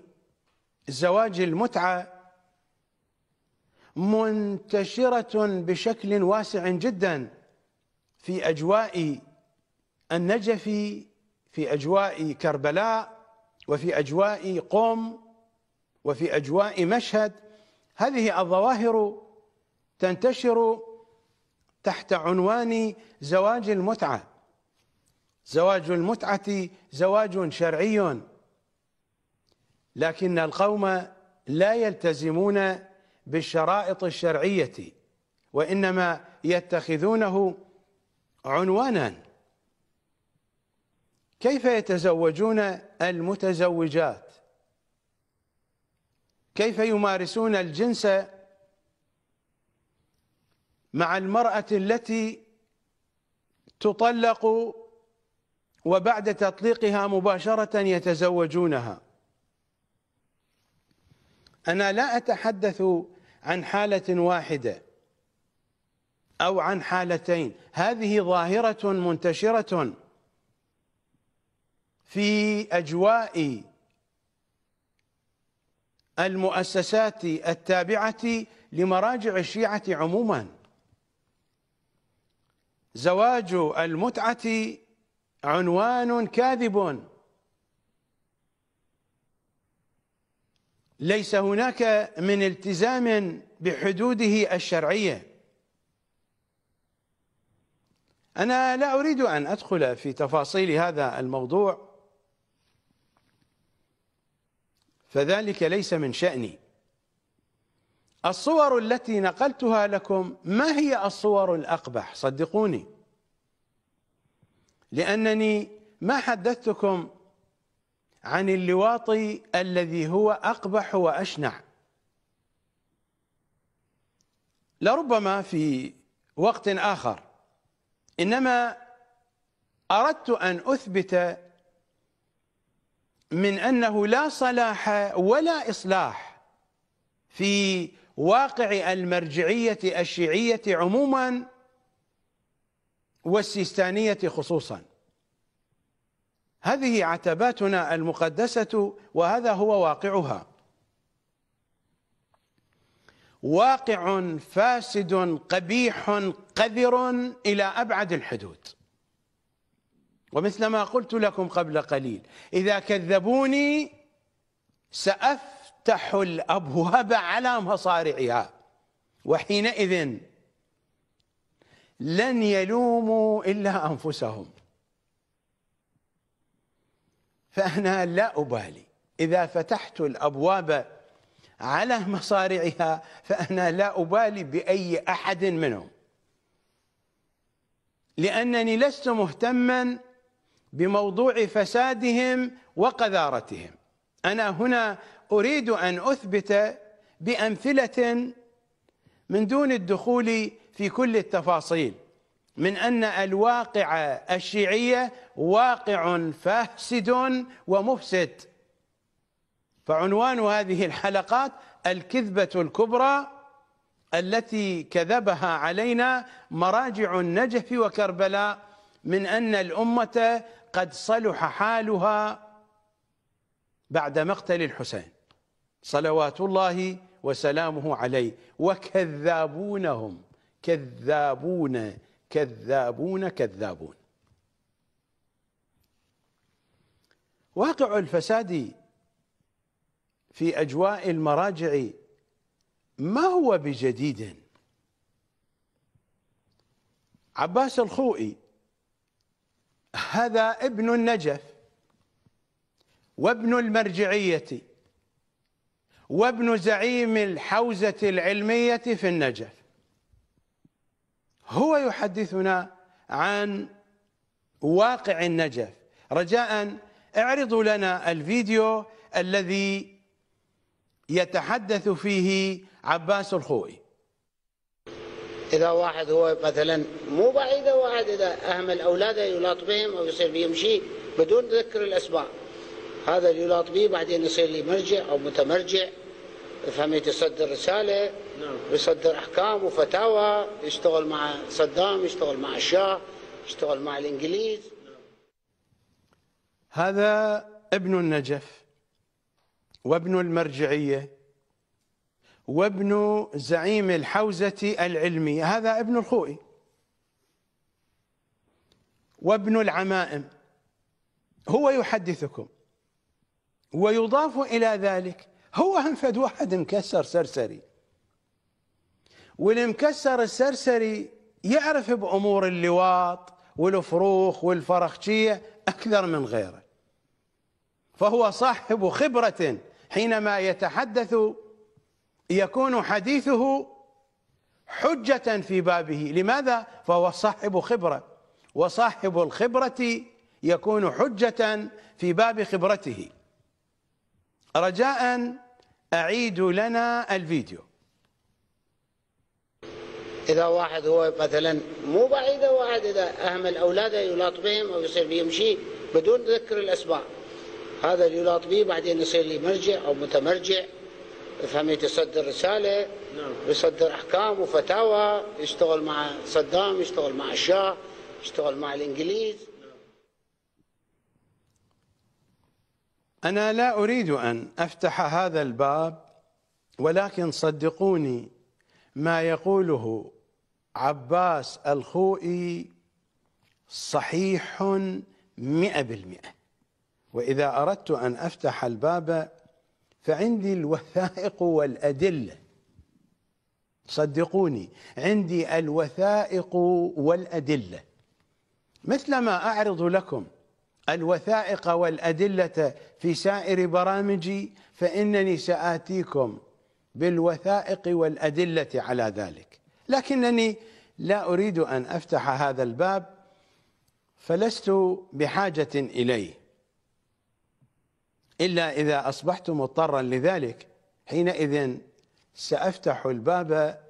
زواج المتعة منتشرة بشكل واسع جدا في أجواء النجف في أجواء كربلاء وفي أجواء قوم وفي أجواء مشهد هذه الظواهر تنتشر تحت عنوان زواج المتعه زواج المتعة زواج شرعي لكن القوم لا يلتزمون بالشرائط الشرعية وإنما يتخذونه عنوانا كيف يتزوجون المتزوجات كيف يمارسون الجنس مع المرأة التي تطلق وبعد تطليقها مباشرة يتزوجونها أنا لا أتحدث عن حالة واحدة أو عن حالتين هذه ظاهرة منتشرة في أجواء المؤسسات التابعة لمراجع الشيعة عموما زواج المتعة عنوان كاذب ليس هناك من التزام بحدوده الشرعية أنا لا أريد أن أدخل في تفاصيل هذا الموضوع فذلك ليس من شأني الصور التي نقلتها لكم ما هي الصور الأقبح صدقوني لأنني ما حدثتكم عن اللواطي الذي هو أقبح وأشنع لربما في وقت آخر إنما أردت أن أثبت من أنه لا صلاح ولا إصلاح في واقع المرجعية الشيعية عموما والسيستانية خصوصا هذه عتباتنا المقدسة وهذا هو واقعها واقع فاسد قبيح قذر إلى أبعد الحدود ومثل ما قلت لكم قبل قليل إذا كذبوني سأفتح الأبواب على مصارعها وحينئذ لن يلوموا إلا أنفسهم فأنا لا أبالي إذا فتحت الأبواب على مصارعها فأنا لا أبالي بأي أحد منهم لأنني لست مهتما بموضوع فسادهم وقذارتهم أنا هنا أريد أن أثبت بأمثلة من دون الدخول في كل التفاصيل من أن الواقع الشيعية واقع فاسد ومفسد فعنوان هذه الحلقات الكذبة الكبرى التي كذبها علينا مراجع النجف وكربلاء من أن الأمة قد صلح حالها بعد مقتل الحسين صلوات الله وسلامه عليه وكذابونهم كذابون كذابون كذابون واقع الفساد في اجواء المراجع ما هو بجديد عباس الخوئي هذا ابن النجف وابن المرجعيه وابن زعيم الحوزه العلميه في النجف هو يحدثنا عن واقع النجف رجاء اعرضوا لنا الفيديو الذي يتحدث فيه عباس الخوئي إذا واحد هو مثلا مو بعيدة واحد إذا أهمل أولاده يلاط بهم أو يصير بيمشي بدون ذكر الأسماء هذا يلاط به بعدين يصير لي مرجع أو متمرجع فهم يتصدر رسالة نعم. يصدر أحكام وفتاوى يشتغل مع صدام يشتغل مع الشاه يشتغل مع الإنجليز هذا ابن النجف وابن المرجعية وابن زعيم الحوزة العلمية هذا ابن الخوئي وابن العمائم هو يحدثكم ويضاف إلى ذلك هو أنفد واحد مكسر سرسري والمكسر السرسري يعرف بأمور اللواط والفروخ والفرخشية أكثر من غيره فهو صاحب خبرة حينما يتحدث يكون حديثه حجة في بابه لماذا؟ فهو صاحب خبرة وصاحب الخبرة يكون حجة في باب خبرته رجاء أعيدوا لنا الفيديو إذا واحد هو مثلا مو بعيدة واحد إذا أهمل أولاده يلاط بهم أو يصير يمشي بدون ذكر الأسماء هذا اللي يلاط به بعدين يصير لي مرجع أو متمرجع فهمت يصدر رسالة نعم. يصدر أحكام وفتاوى يشتغل مع صدام يشتغل مع الشاه يشتغل مع الإنجليز أنا لا أريد أن أفتح هذا الباب ولكن صدقوني ما يقوله عباس الخوئي صحيح مئة بالمئة وإذا أردت أن أفتح الباب فعندي الوثائق والأدلة صدقوني عندي الوثائق والأدلة مثلما أعرض لكم الوثائق والأدلة في سائر برامجي فإنني سآتيكم بالوثائق والأدلة على ذلك لكنني لا أريد أن أفتح هذا الباب فلست بحاجة إليه إلا إذا أصبحت مضطرا لذلك حينئذ سأفتح الباب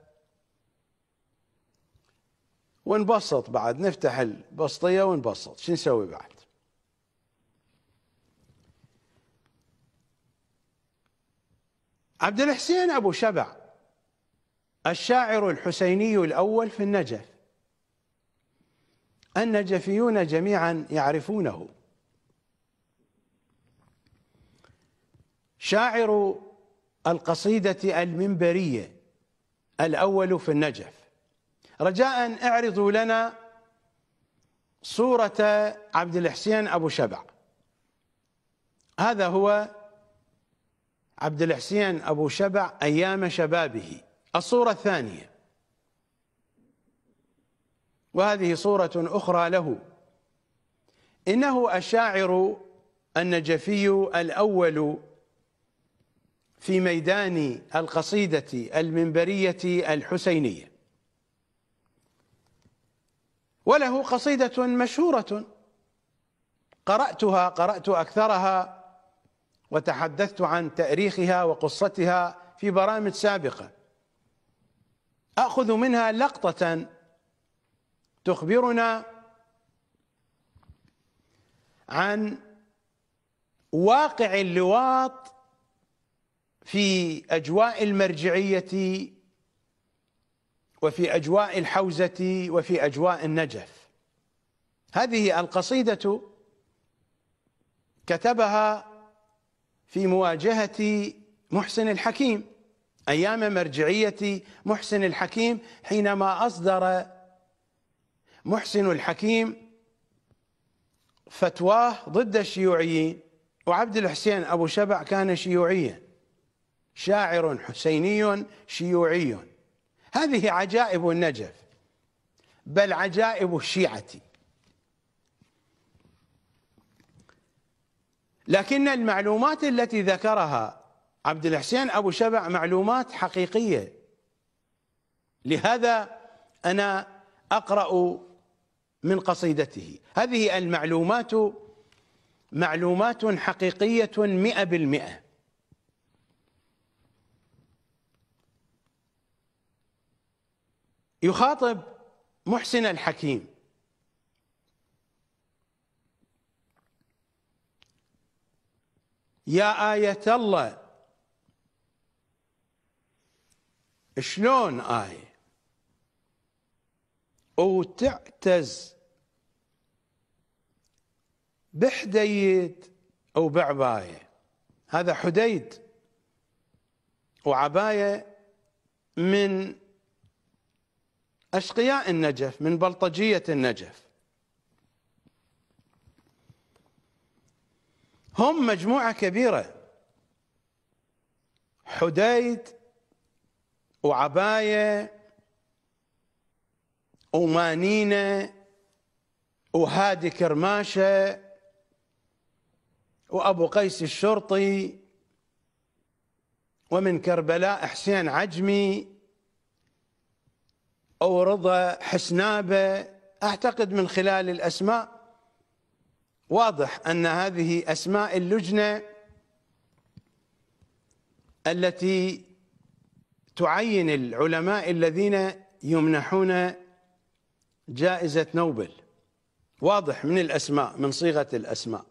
ونبسط بعد نفتح البسطية ونبسط شو نسوي بعد عبد الحسين أبو شبع الشاعر الحسيني الأول في النجف النجفيون جميعا يعرفونه شاعر القصيدة المنبرية الأول في النجف رجاء اعرضوا لنا صورة عبد الحسين أبو شبع هذا هو عبد الحسين أبو شبع أيام شبابه الصورة الثانية وهذه صورة أخرى له إنه الشاعر النجفي الأول في ميدان القصيدة المنبرية الحسينية وله قصيدة مشهورة قرأتها قرأت أكثرها وتحدثت عن تأريخها وقصتها في برامج سابقة اخذ منها لقطه تخبرنا عن واقع اللواط في اجواء المرجعيه وفي اجواء الحوزه وفي اجواء النجف هذه القصيده كتبها في مواجهه محسن الحكيم أيام مرجعية محسن الحكيم حينما أصدر محسن الحكيم فتواه ضد الشيوعيين وعبد الحسين أبو شبع كان شيوعيا شاعر حسيني شيوعي هذه عجائب النجف بل عجائب الشيعة لكن المعلومات التي ذكرها عبد الحسين أبو شبع معلومات حقيقية لهذا أنا أقرأ من قصيدته هذه المعلومات معلومات حقيقية مئة بالمئة يخاطب محسن الحكيم يا آية الله شلون آي وتعتز بحديد أو بعباية هذا حديد وعباية من أشقياء النجف من بلطجية النجف هم مجموعة كبيرة حديد وعباية ومانينة وهادي كرماشة وأبو قيس الشرطي ومن كربلاء حسين عجمي أو رضا حسنابة أعتقد من خلال الأسماء واضح أن هذه أسماء اللجنة التي تعين العلماء الذين يمنحون جائزة نوبل واضح من الأسماء من صيغة الأسماء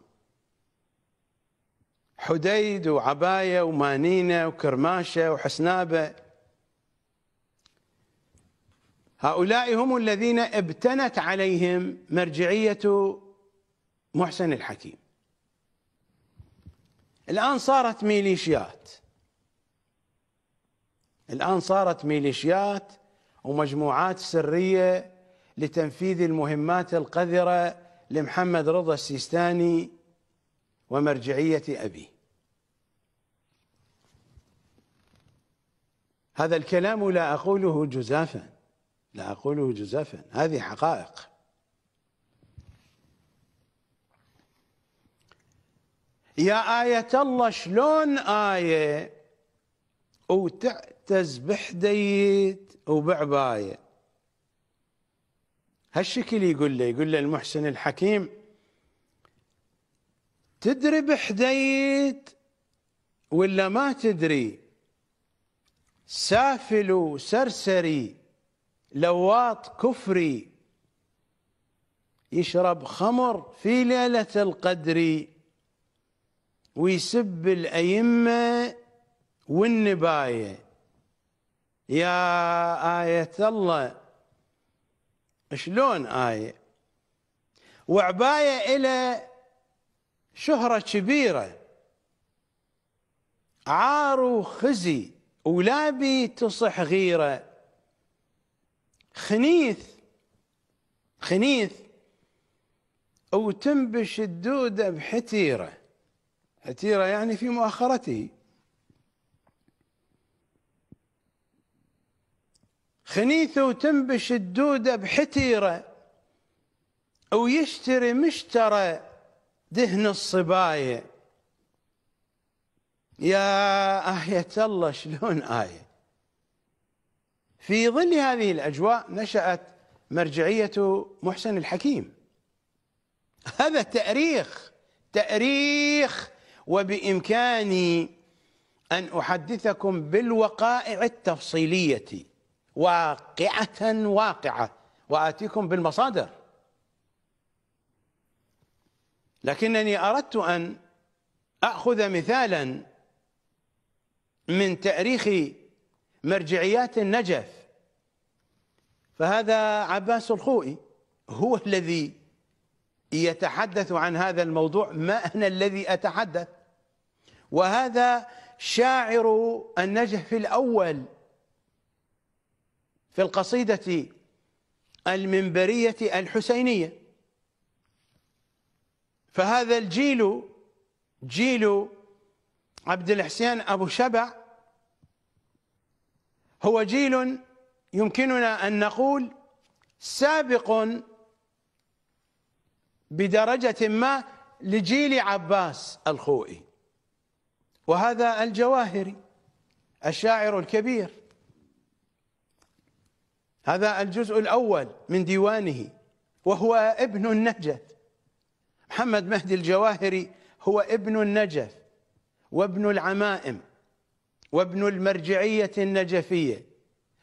حديد وعباية ومانينة وكرماشة وحسنابة هؤلاء هم الذين ابتنت عليهم مرجعية محسن الحكيم الآن صارت ميليشيات الآن صارت ميليشيات ومجموعات سرية لتنفيذ المهمات القذرة لمحمد رضا السيستاني ومرجعية أبيه هذا الكلام لا أقوله جزافا لا أقوله جزافا هذه حقائق يا آية الله شلون آية وتعتز بحديت وبعباية هالشكل يقول له يقول له المحسن الحكيم تدري بحديت ولا ما تدري سافل سرسري لواط كفري يشرب خمر في ليلة القدر ويسب الأئمة والنباية يا آية الله شلون آية وعباية إلى شهرة كبيرة عار وخزي ولا بي تصح غيرة خنيث خنيث وتنبش الدودة بحتيرة حتيرة يعني في مؤخرته ثنيثه وتنبش الدودة بحتيرة ويشتري مشترى دهن الصبايا يا آية الله شلون آية في ظل هذه الأجواء نشأت مرجعية محسن الحكيم هذا تأريخ تأريخ وبإمكاني أن أحدثكم بالوقائع التفصيلية واقعة واقعة وآتيكم بالمصادر لكنني أردت أن أخذ مثالا من تاريخ مرجعيات النجف فهذا عباس الخوئي هو الذي يتحدث عن هذا الموضوع ما أنا الذي أتحدث وهذا شاعر النجف الأول في القصيدة المنبرية الحسينية فهذا الجيل جيل عبد الحسين أبو شبع هو جيل يمكننا أن نقول سابق بدرجة ما لجيل عباس الخوئي وهذا الجواهري الشاعر الكبير هذا الجزء الأول من ديوانه وهو ابن النجف محمد مهدي الجواهري هو ابن النجف وابن العمائم وابن المرجعية النجفية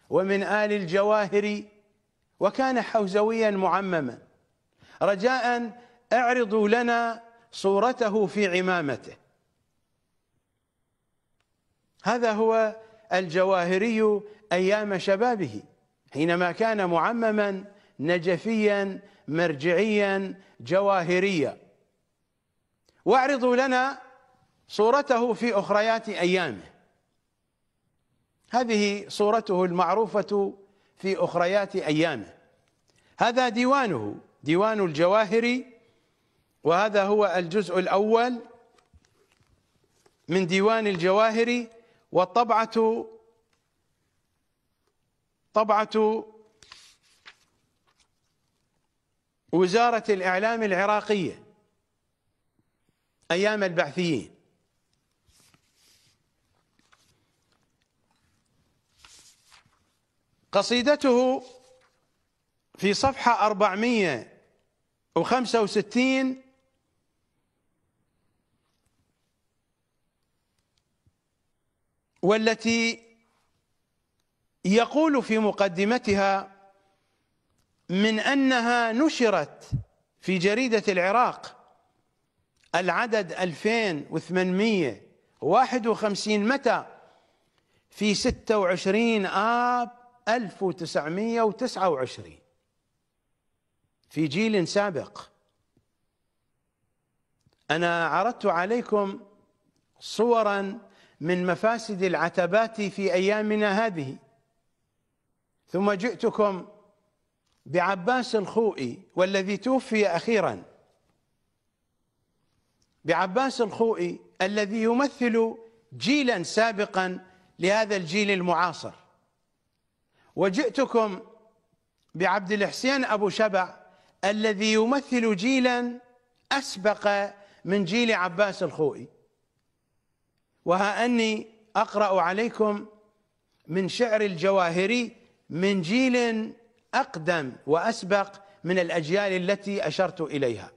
ومن آل الجواهري وكان حوزويا معمما رجاء اعرضوا لنا صورته في عمامته هذا هو الجواهري أيام شبابه حينما كان معمما نجفيا مرجعيا جواهريا واعرضوا لنا صورته في أخريات أيامه هذه صورته المعروفة في أخريات أيامه هذا ديوانه ديوان الجواهري وهذا هو الجزء الأول من ديوان الجواهري والطبعة طبعة وزارة الإعلام العراقية أيام البعثيين قصيدته في صفحة وخمسة وستين والتي يقول في مقدمتها من أنها نشرت في جريدة العراق العدد 2851 متى في 26 آب 1929 في جيل سابق أنا عرضت عليكم صورا من مفاسد العتبات في أيامنا هذه ثم جئتكم بعباس الخوئي والذي توفي اخيرا بعباس الخوئي الذي يمثل جيلا سابقا لهذا الجيل المعاصر وجئتكم بعبد الحسين ابو شبع الذي يمثل جيلا اسبق من جيل عباس الخوئي وها اني اقرا عليكم من شعر الجواهري من جيل أقدم وأسبق من الأجيال التي أشرت إليها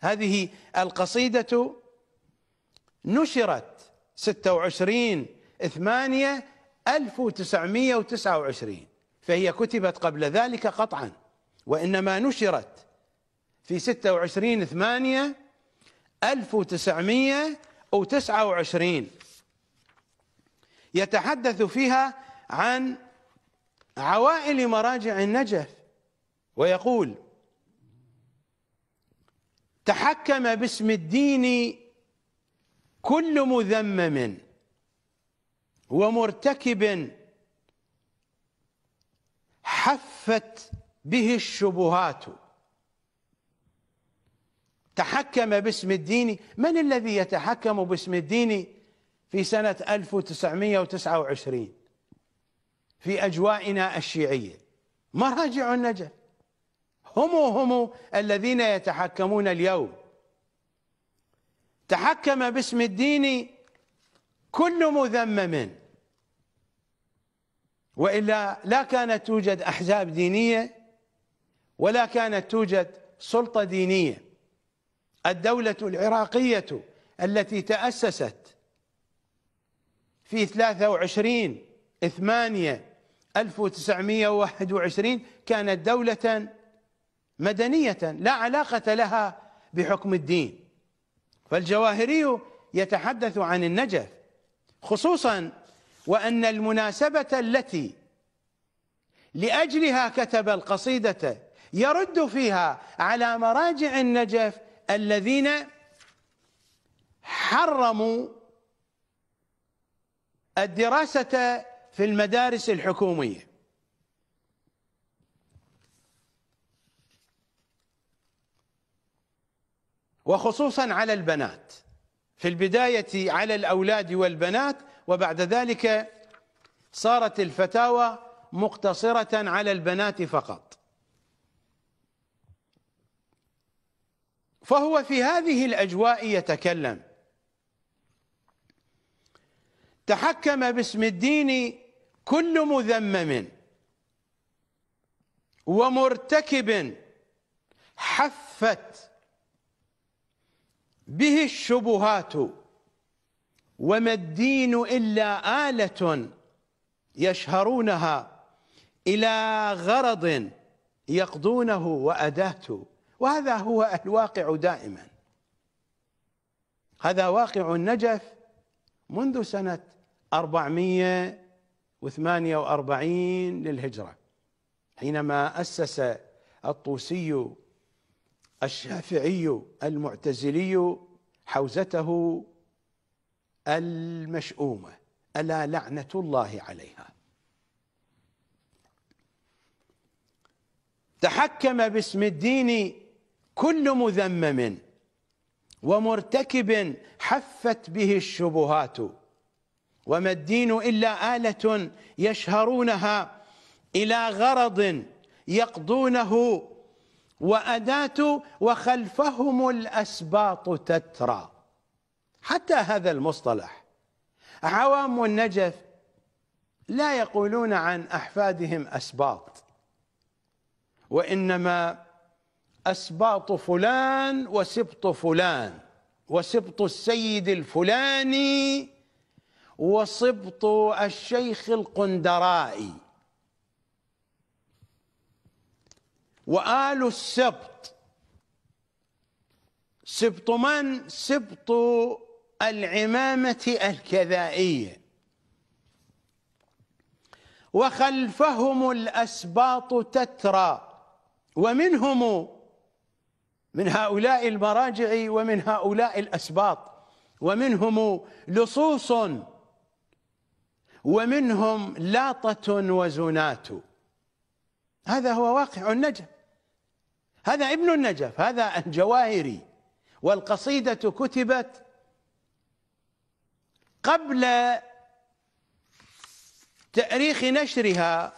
هذه القصيدة نشرت 26 8 1929 فهي كتبت قبل ذلك قطعا وإنما نشرت في 26 8 1929 يتحدث فيها عن عوائل مراجع النجف ويقول تحكم باسم الدين كل مذمم ومرتكب حفت به الشبهات تحكم باسم الدين من الذي يتحكم باسم الدين في سنة 1929 في أجوائنا الشيعية مراجع النجف هم هم الذين يتحكمون اليوم تحكم باسم الدين كل مذمم والا لا كانت توجد احزاب دينيه ولا كانت توجد سلطه دينيه الدوله العراقيه التي تاسست في 23 8 1921 كانت دولة مدنية لا علاقة لها بحكم الدين فالجواهري يتحدث عن النجف خصوصا وأن المناسبة التي لأجلها كتب القصيدة يرد فيها على مراجع النجف الذين حرموا الدراسة في المدارس الحكومية وخصوصا على البنات في البداية على الأولاد والبنات وبعد ذلك صارت الفتاوى مقتصرة على البنات فقط فهو في هذه الأجواء يتكلم تحكم باسم الدين كل مذمم ومرتكب حفت به الشبهات وما الدين إلا آلة يشهرونها إلى غرض يقضونه وأداة وهذا هو الواقع دائما هذا واقع النجف منذ سنة 448 للهجرة حينما أسس الطوسي الشافعي المعتزلي حوزته المشؤومة ألا لعنة الله عليها تحكم باسم الدين كل مذمم ومرتكب حفت به الشبهات وما الدين إلا آلة يشهرونها إلى غرض يقضونه وأداة وخلفهم الأسباط تترى حتى هذا المصطلح عوام النجف لا يقولون عن أحفادهم أسباط وإنما أسباط فلان وسبط فلان وسبط السيد الفلاني وصبط الشيخ القندرائي وآل السبط سبط من؟ سبط العمامة الكذائية وخلفهم الأسباط تترى ومنهم من هؤلاء المراجع ومن هؤلاء الأسباط ومنهم لصوص ومنهم لاطة وزنات هذا هو واقع النجف هذا ابن النجف هذا الجواهري والقصيدة كتبت قبل تاريخ نشرها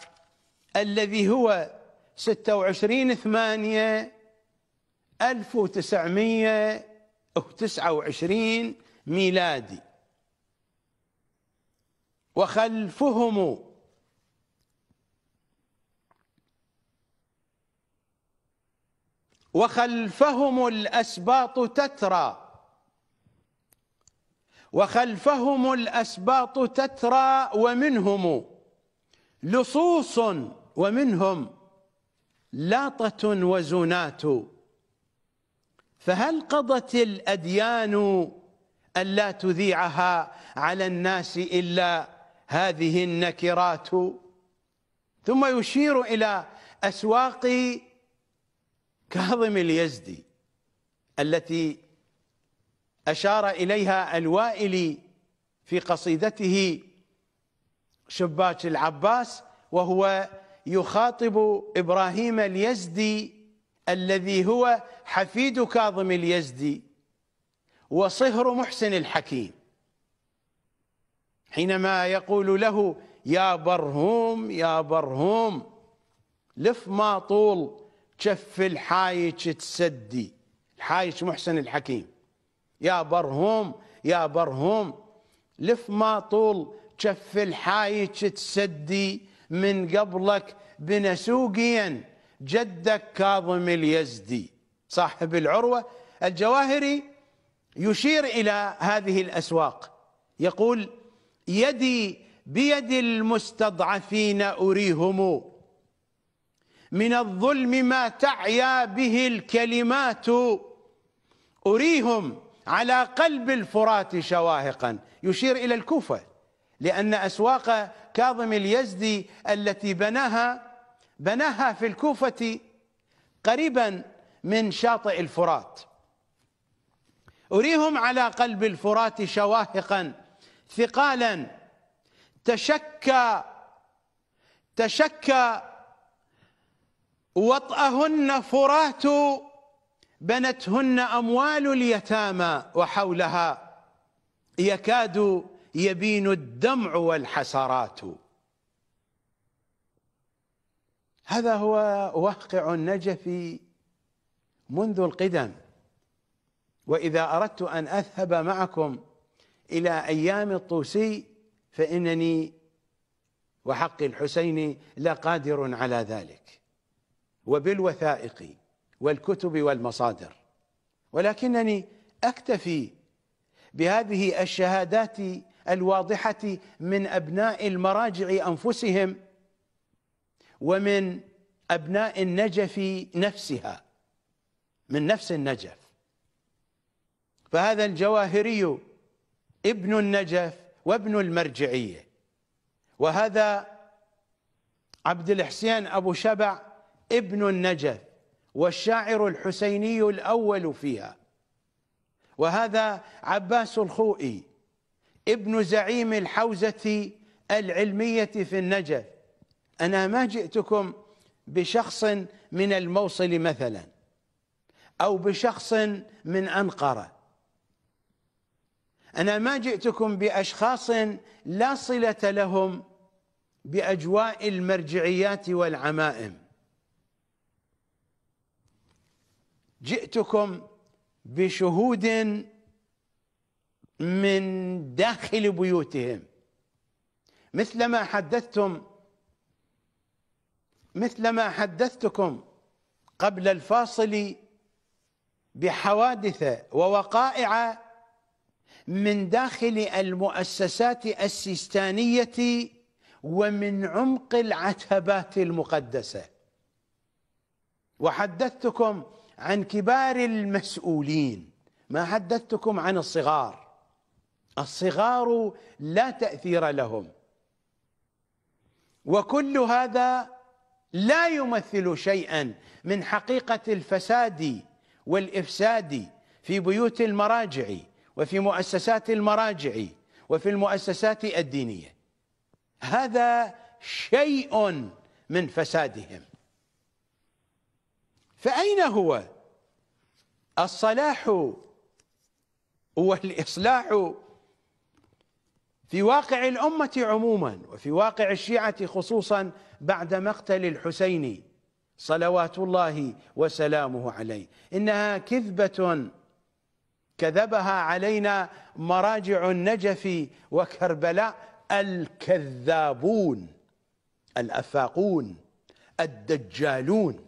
الذي هو 26 ثمانية 1929 ميلادي وخلفهم وخلفهم الأسباط تترى وخلفهم الأسباط تترى ومنهم لصوص ومنهم لاطة وزنات فهل قضت الأديان ألا تذيعها على الناس إلا هذه النكرات ثم يشير إلى أسواق كاظم اليزدي التي أشار إليها الوائلي في قصيدته شباك العباس وهو يخاطب إبراهيم اليزدي الذي هو حفيد كاظم اليزدي وصهر محسن الحكيم حينما يقول له يا برهوم يا برهوم لف ما طول شف الحايش تسدي الحايش محسن الحكيم يا برهوم يا برهوم لف ما طول شف الحايش تسدي من قبلك بنسوقيا جدك كاظم اليزدي صاحب العروة الجواهري يشير إلى هذه الأسواق يقول يدي بيد المستضعفين أريهم من الظلم ما تعيا به الكلمات أريهم على قلب الفرات شواهقا يشير إلى الكوفة لأن أسواق كاظم اليزدي التي بناها بناها في الكوفة قريبا من شاطئ الفرات أريهم على قلب الفرات شواهقا ثقالا تشكى تشكى وطأهن فرات بنتهن أموال اليتامى وحولها يكاد يبين الدمع والحسرات هذا هو واقع النجف منذ القدم وإذا أردت أن أذهب معكم إلى أيام الطوسي فإنني وحق الحسين لا قادر على ذلك وبالوثائق والكتب والمصادر ولكنني أكتفي بهذه الشهادات الواضحة من أبناء المراجع أنفسهم ومن أبناء النجف نفسها من نفس النجف فهذا الجواهري ابن النجف وابن المرجعية وهذا عبد الحسين أبو شبع ابن النجف والشاعر الحسيني الأول فيها وهذا عباس الخوئي ابن زعيم الحوزة العلمية في النجف أنا ما جئتكم بشخص من الموصل مثلا أو بشخص من أنقرة أنا ما جئتكم بأشخاص لا صلة لهم بأجواء المرجعيات والعمائم جئتكم بشهود من داخل بيوتهم مثلما حدثتم مثلما حدثتكم قبل الفاصل بحوادث ووقائع من داخل المؤسسات السيستانيه ومن عمق العتبات المقدسه وحدثتكم عن كبار المسؤولين ما حدثتكم عن الصغار الصغار لا تاثير لهم وكل هذا لا يمثل شيئا من حقيقه الفساد والافساد في بيوت المراجع وفي مؤسسات المراجع وفي المؤسسات الدينية هذا شيء من فسادهم فأين هو الصلاح والإصلاح في واقع الأمة عموما وفي واقع الشيعة خصوصا بعد مقتل الحسين صلوات الله وسلامه عليه إنها كذبة كذبها علينا مراجع النجف وكربلاء الكذابون الافاقون الدجالون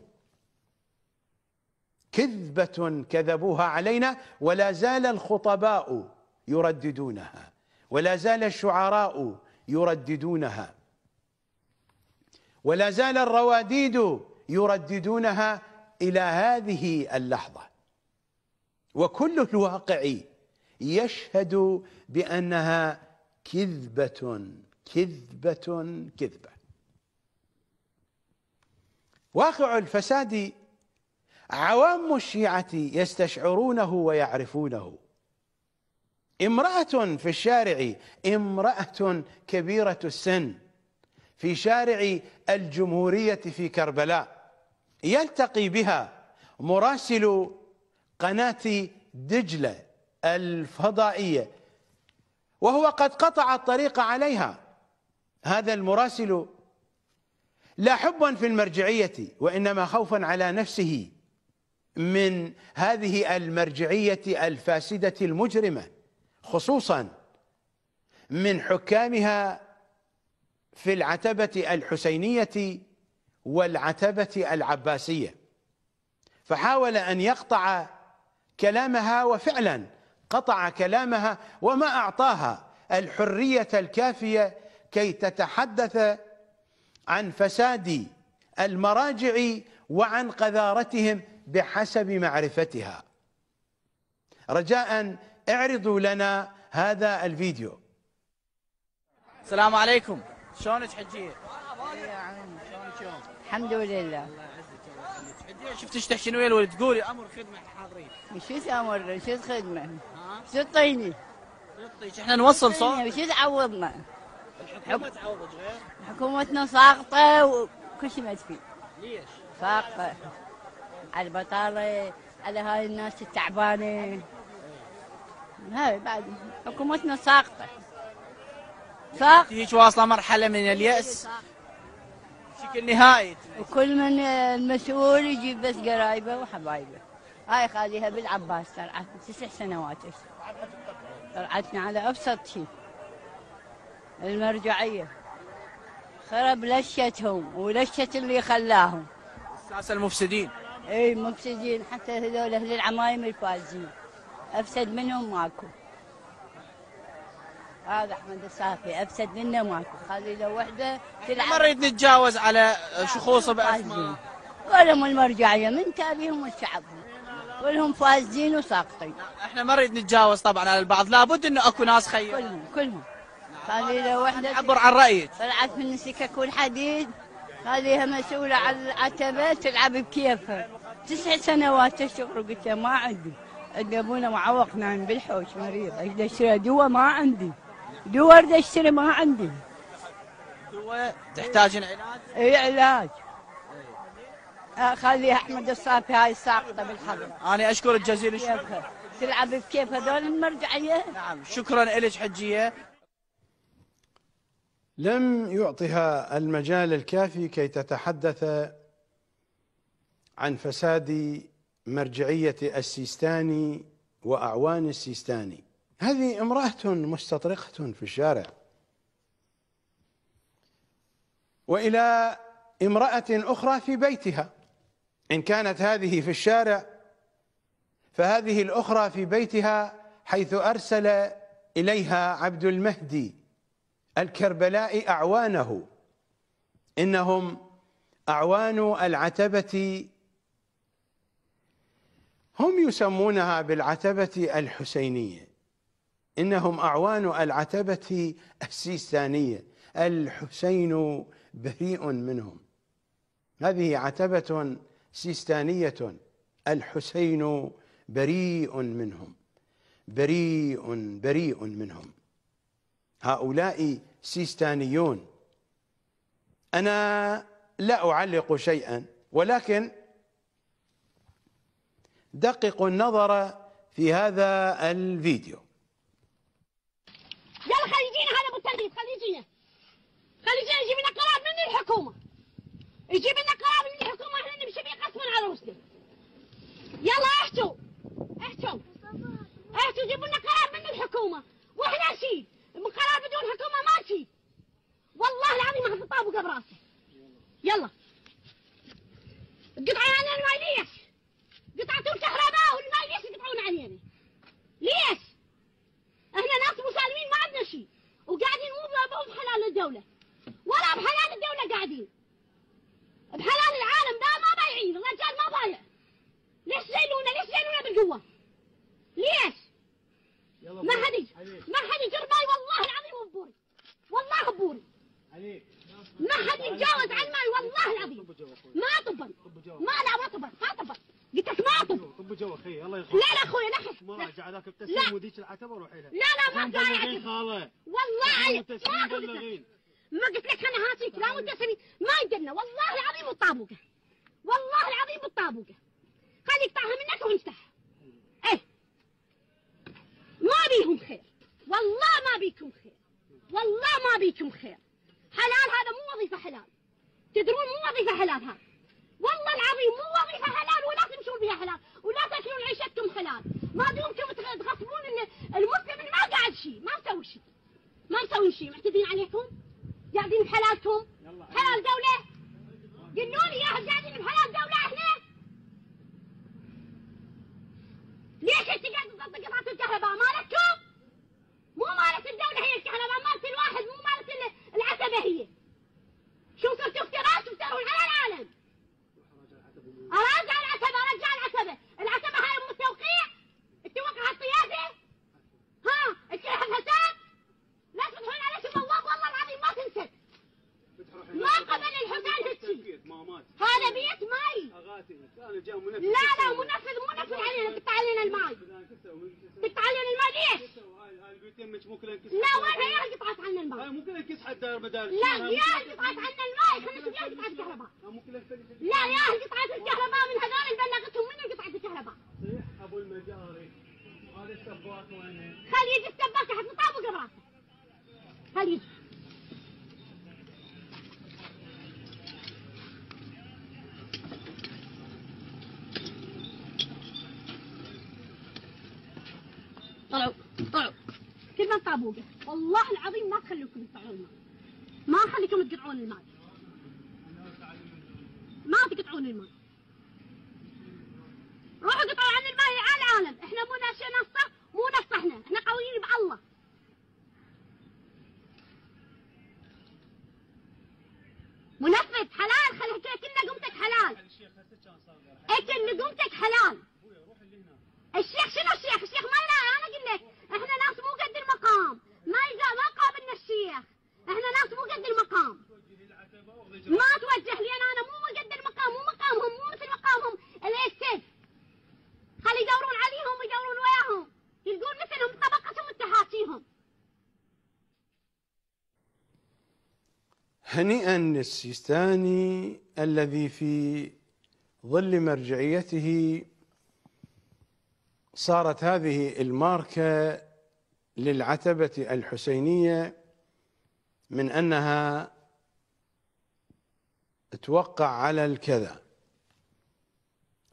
كذبه كذبوها علينا ولا زال الخطباء يرددونها ولا زال الشعراء يرددونها ولا زال الرواديد يرددونها الى هذه اللحظه وكل الواقع يشهد بأنها كذبة كذبة كذبة واقع الفساد عوام الشيعة يستشعرونه ويعرفونه امرأة في الشارع امرأة كبيرة السن في شارع الجمهورية في كربلاء يلتقي بها مراسل قناة دجلة الفضائية وهو قد قطع الطريق عليها هذا المراسل لا حبا في المرجعية وإنما خوفا على نفسه من هذه المرجعية الفاسدة المجرمة خصوصا من حكامها في العتبة الحسينية والعتبة العباسية فحاول أن يقطع كلامها وفعلا قطع كلامها وما أعطاها الحرية الكافية كي تتحدث عن فساد المراجع وعن قذارتهم بحسب معرفتها رجاء اعرضوا لنا هذا الفيديو السلام عليكم شلونك حجيه الحمد لله شفتش شنو ويا الولد قولي امر خدمه حاضرين شو امر شو خدمه؟ ها؟ شو طيني؟ احنا نوصل صوت شو تعوضنا؟ الحكومه تعوضك غير؟ حكومتنا ساقطه وكل شيء ما تفيد ليش؟ ساقطه على البطاله على هاي الناس التعبانه هاي بعد حكومتنا ساقطه ساقطه هيك واصله مرحله من الياس بشكل نهائي وكل من المسؤول يجيب بس قرايبه وحبايبه هاي خاليها بالعباس طلعت تسع سنوات طلعتنا على ابسط شيء المرجعيه خرب لشتهم ولشت اللي خلاهم الساسه المفسدين اي مفسدين حتى هذول اهل العمايم الفازين افسد منهم ماكو هذا احمد الصافي افسد منه ماكو خلي له وحده تلعب ما نريد نتجاوز على شخوص باسماء ولهم المرجعيه من تابيهم وشعبهم كلهم فاسدين وساقطين احنا ما نريد نتجاوز طبعا على البعض لابد انه اكو ناس خير كلهم كلهم خلي له وحده عبر عن رايك طلعت من السكك والحديد هذه مسؤولة على العتبة تلعب بكيفها تسع سنوات الشغل قلت له ما عندي عند ابونا معوق نايم بالحوش مريض اجي اشتري دواء ما عندي دور اشتري ما عندي دواء تحتاجين علاج؟ اي علاج خلي احمد الصافي هاي ساقطه بالحرب انا اشكرك جزيل الشكر تلعب بكيف هذول المرجعيه؟ نعم شكرا لك حجيه لم يعطها المجال الكافي كي تتحدث عن فساد مرجعيه السيستاني واعوان السيستاني هذه امرأة مستطرقة في الشارع وإلى امرأة أخرى في بيتها إن كانت هذه في الشارع فهذه الأخرى في بيتها حيث أرسل إليها عبد المهدي الكربلاء أعوانه إنهم أعوان العتبة هم يسمونها بالعتبة الحسينية إنهم أعوان العتبة السيستانية الحسين بريء منهم هذه عتبة سيستانية الحسين بريء منهم بريء بريء منهم هؤلاء سيستانيون أنا لا أعلق شيئا ولكن دققوا النظر في هذا الفيديو قال لي جاي يجيب لنا قرار من الحكومه يجيب لنا قرار من الحكومه احنا نمشي به قسما على روسنا يلا احتوا احتوا احتوا جيبوا لنا قرار من الحكومه واحنا شي قرار بدون حكومه ماشي والله العظيم ما طابق براسي يلا قطعوا علينا يعني الماي ليش؟ قطعتوا الكهرباء والماي ليش قطعونا علينا؟ يعني. ليش؟ احنا ناس مسالمين ما عندنا شيء وقاعدين مو بحلال الدوله ولا بحلال الدولة قاعدين بحلال العالم ده ما بايعين الرجال ما بايع ليش زينونا ليش زينونا بالقوة ليش ما حد ما حد يجر ماي والله العظيم ببوري والله ببوري ما حد يتجاوز عن ماي والله العظيم ما طب ما لا ما طب ما طب قلت لك ما طب طب جو اخي الله يخليك لا لا اخوي لا مراجعه ذاك ابتسم وذيك العتبه روحي لها لا لا ما طلع والله ما بلغين ما قلت لك انا هاتيك لا ودي اسوي ما يدلنا والله العظيم الطابوقه والله العظيم الطابوقه خليك طاها منك وانفتح ايه ما بيهم خير والله ما بيكم خير والله ما بيكم خير حلال هذا مو وظيفه حلال تدرون مو وظيفه حلال هذا والله العظيم مو وظيفه حلال ولا تمشون بها حلال ولا تاكلون عيشتكم حلال ما دومتم تغصبون المسلم ما قاعد شيء ما مسوي شيء ما مسوي شيء معتدين عليكم قاعدين هاكم حلال دولة قلوا لي ياهم قاعدين بحال دولة احنا ليش انت قاعد تطبق قطعة الكهرباء مالتكم مو مالت الدولة هي الكهرباء مالت الواحد مو مالت العتبة هي شو صرتوا افتراس وفترون على العالم أراجع العتبة ما قبل الحسين هالشيء هذا بيت ماي لا لا منفذ منفذ علينا تقطع علينا الماي تقطع علينا الماي ليش؟ لا وانا يا قطعت عنا الماي ممكن انكس حد دار بدال لا يا قطعت عنا الماي خليك اليوم قطعت الكهرباء لا يا قطعت الكهرباء من هذول اللي بلغتهم من قطعت الكهرباء؟ صحيح ابو المجاري هذا السباك وين؟ خليه يجي السباك حط طابق براسه خليه يجي طلعوا طلعوا كلمة تعبوك والله العظيم ما تخليكم تقطعون الماء ما اخليكم تقطعون الماء ما تقطعون الماء روحوا قطعوا عن المال على العالم احنا مو ناشئ نصه مو نصه احنا احنا قويين بالله منفذ حلال خلي إيه، كنا لقمتك حلال اكل إيه، لقمتك حلال الشيخ شنو الشيخ الشيخ ما يراعي انا قلت لك احنا ناس مو قد المقام ما يجا ما قابلنا الشيخ احنا ناس مو قد المقام ما توجه لي انا مو قد المقام مو مقامهم مو مثل مقامهم الاستاذ خلي يدورون عليهم ويدورون وياهم يلقون مثلهم طبقتهم وتحاكيهم هنيئا للسيستاني الذي في ظل مرجعيته صارت هذه الماركة للعتبة الحسينية من أنها توقع على الكذا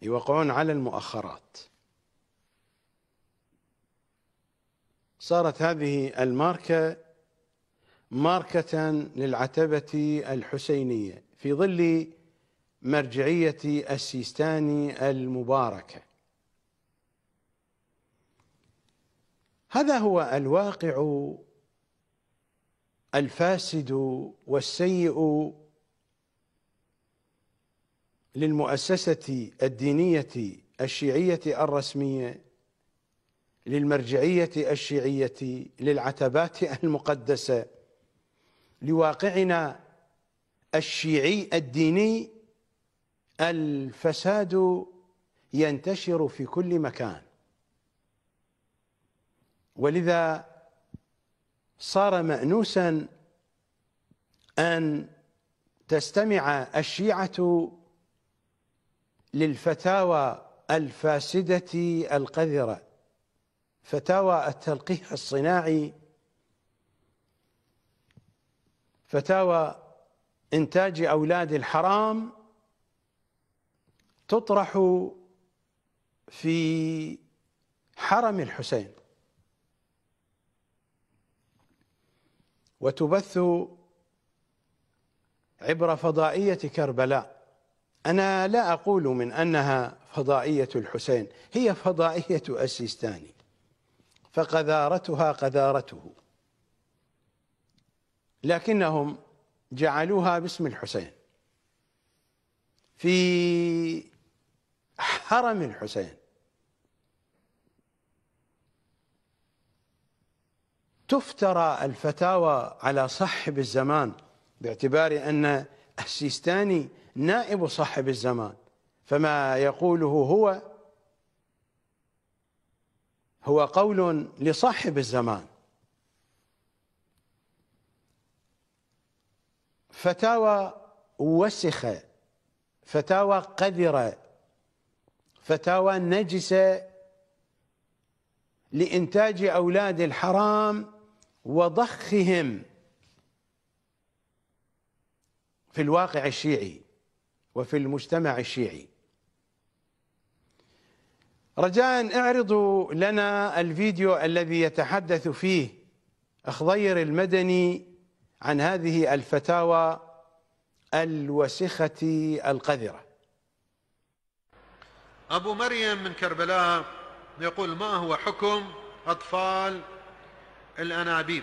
يوقعون على المؤخرات صارت هذه الماركة ماركة للعتبة الحسينية في ظل مرجعية السيستاني المباركة هذا هو الواقع الفاسد والسيء للمؤسسة الدينية الشيعية الرسمية للمرجعية الشيعية للعتبات المقدسة لواقعنا الشيعي الديني الفساد ينتشر في كل مكان ولذا صار مأنوسا أن تستمع الشيعة للفتاوى الفاسدة القذرة فتاوى التلقيح الصناعي فتاوى إنتاج أولاد الحرام تطرح في حرم الحسين وتبث عبر فضائية كربلاء أنا لا أقول من أنها فضائية الحسين هي فضائية السيستاني فقذارتها قذارته لكنهم جعلوها باسم الحسين في حرم الحسين تفترى الفتاوى على صاحب الزمان باعتبار أن السيستاني نائب صاحب الزمان فما يقوله هو هو قول لصاحب الزمان فتاوى وسخة فتاوى قذرة فتاوى نجسة لإنتاج أولاد الحرام وضخهم في الواقع الشيعي وفي المجتمع الشيعي رجاء اعرضوا لنا الفيديو الذي يتحدث فيه أخضير المدني عن هذه الفتاوى الوسخة القذرة أبو مريم من كربلاء يقول ما هو حكم أطفال الأنابيب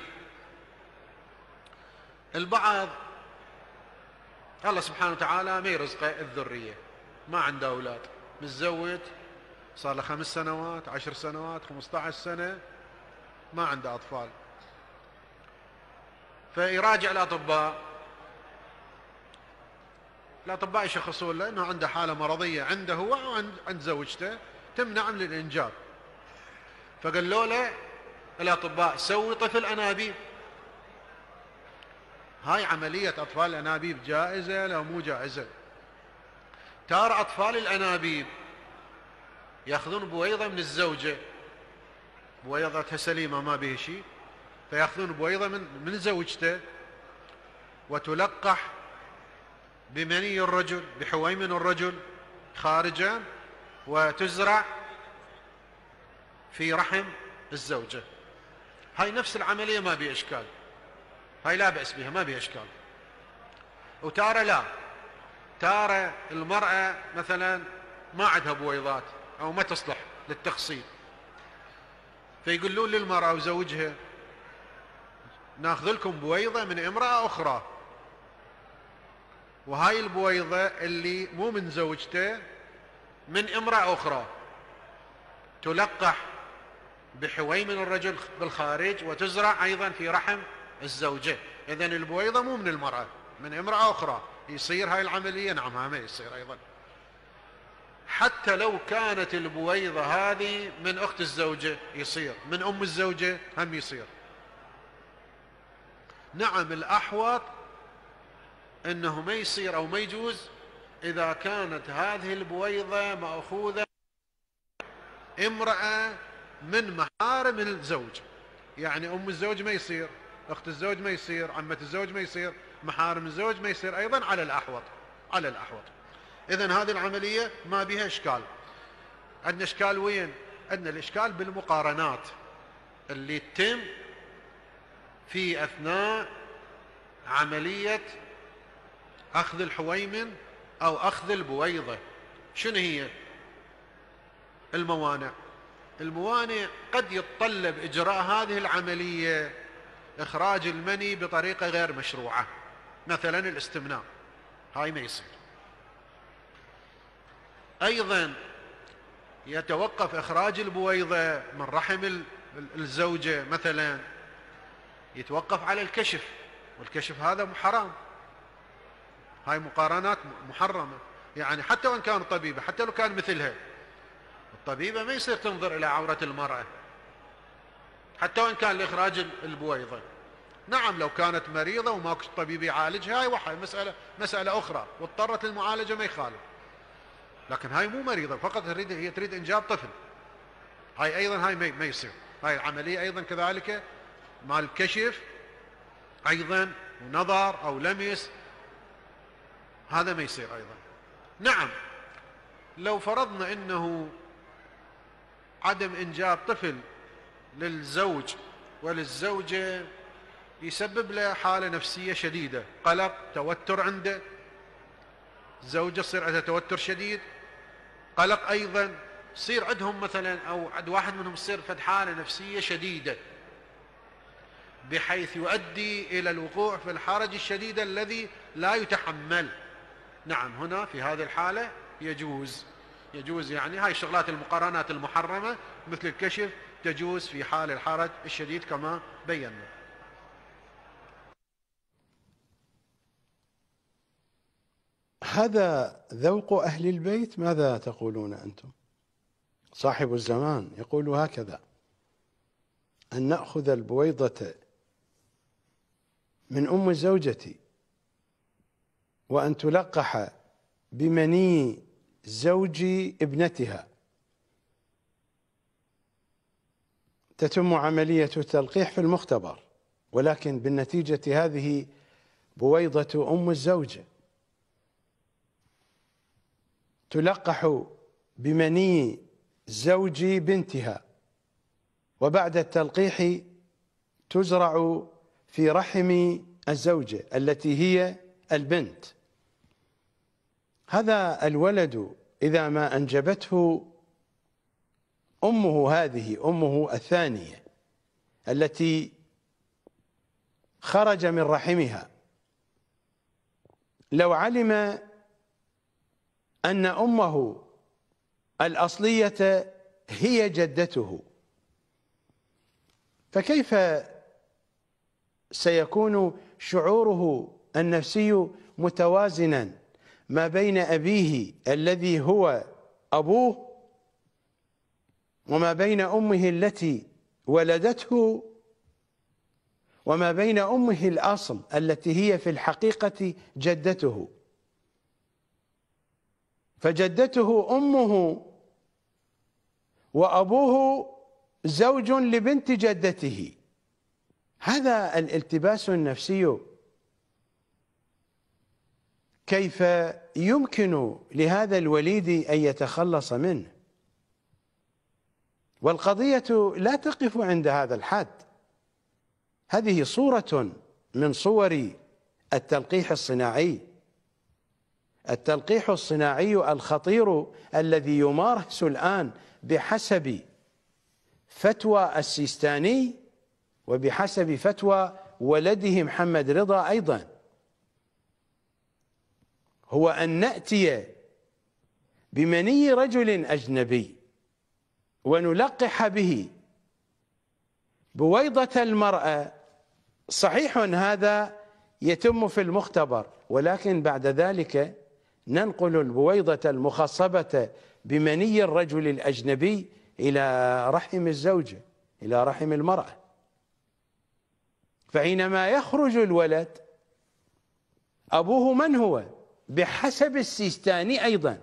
البعض الله سبحانه وتعالى ما يرزقه الذرية ما عنده أولاد متزوج صار له خمس سنوات عشر سنوات خمسة عشر سنة ما عنده أطفال فيراجع الأطباء الأطباء يشخصون له أنه عنده حالة مرضية عنده هو وعند زوجته تمنع من الإنجاب فقالوا له الأطباء سوي طفل أنابيب هاي عملية أطفال الأنابيب جائزة لو مو جائزة تار أطفال الأنابيب يأخذون بويضة من الزوجة بويضتها سليمة ما به شيء فيأخذون بويضة من, من زوجته وتلقح بمني الرجل بحويمن الرجل خارجا وتزرع في رحم الزوجه هاي نفس العملية ما بها إشكال هاي لا بأس بها ما بها إشكال وتارة لا تارة المرأة مثلا ما عندها بويضات أو ما تصلح للتخصيب فيقولون للمرأة وزوجها ناخذ لكم بويضة من امرأة أخرى وهاي البويضة اللي مو من زوجته من امرأة أخرى تلقح بحوي من الرجل بالخارج وتزرع أيضا في رحم الزوجة إذا البويضة مو من المرأة من امرأة أخرى يصير هاي العملية نعم ما يصير أيضا حتى لو كانت البويضة هذه من أخت الزوجة يصير من أم الزوجة هم يصير نعم الأحوط أنه ما يصير أو ما يجوز إذا كانت هذه البويضة مأخوذة امرأة من محارم الزوج يعني أم الزوج ما يصير أخت الزوج ما يصير عمة الزوج ما يصير محارم الزوج ما يصير أيضا على الأحوط على الأحوط إذا هذه العملية ما بها إشكال عندنا إشكال وين عندنا الإشكال بالمقارنات اللي تتم في أثناء عملية أخذ الحويمن أو أخذ البويضة شنو هي الموانع الموانع قد يتطلب إجراء هذه العملية إخراج المني بطريقة غير مشروعة مثلا الاستمناء هاي ما يصير أيضا يتوقف إخراج البويضة من رحم الزوجة مثلا يتوقف على الكشف والكشف هذا حرام هاي مقارنات محرمة يعني حتى وإن كان طبيبة حتى لو كان مثلها الطبيبة ما يصير تنظر إلى عورة المرأة حتى وإن كان لإخراج البويضة نعم لو كانت مريضة كنت طبيب يعالجها هاي واحد مسألة مسألة أخرى واضطرت للمعالجة ما يخالف لكن هاي مو مريضة فقط تريد هي تريد إنجاب طفل هاي أيضا هاي ما يصير هاي العملية أيضا كذلك مع الكشف أيضا ونظر أو لمس هذا ما يصير أيضا نعم لو فرضنا أنه عدم إنجاب طفل للزوج وللزوجة يسبب له حالة نفسية شديدة قلق توتر عنده الزوجة تصير عندها توتر شديد قلق أيضا تصير عندهم مثلا أو عند واحد منهم تصير فد حالة نفسية شديدة بحيث يؤدي إلى الوقوع في الحرج الشديد الذي لا يتحمل نعم هنا في هذه الحالة يجوز يجوز يعني هاي الشغلات المقارنات المحرمة مثل الكشف تجوز في حال الحرج الشديد كما بينا هذا ذوق أهل البيت ماذا تقولون أنتم صاحب الزمان يقول هكذا أن نأخذ البويضة من أم زوجتي وأن تلقح بمني زوج ابنتها تتم عملية التلقيح في المختبر ولكن بالنتيجة هذه بويضة أم الزوجة تلقح بمني زوج بنتها وبعد التلقيح تزرع في رحم الزوجة التي هي البنت هذا الولد إذا ما أنجبته أمه هذه أمه الثانية التي خرج من رحمها لو علم أن أمه الأصلية هي جدته فكيف سيكون شعوره النفسي متوازنا ما بين أبيه الذي هو أبوه وما بين أمه التي ولدته وما بين أمه الأصل التي هي في الحقيقة جدته فجدته أمه وأبوه زوج لبنت جدته هذا الالتباس النفسي كيف يمكن لهذا الوليد أن يتخلص منه والقضية لا تقف عند هذا الحد هذه صورة من صور التلقيح الصناعي التلقيح الصناعي الخطير الذي يمارس الآن بحسب فتوى السيستاني وبحسب فتوى ولده محمد رضا أيضاً هو أن نأتي بمني رجل أجنبي ونلقح به بويضة المرأة صحيح هذا يتم في المختبر ولكن بعد ذلك ننقل البويضة المخصبة بمني الرجل الأجنبي إلى رحم الزوجة إلى رحم المرأة فحينما يخرج الولد أبوه من هو؟ بحسب السيستاني أيضا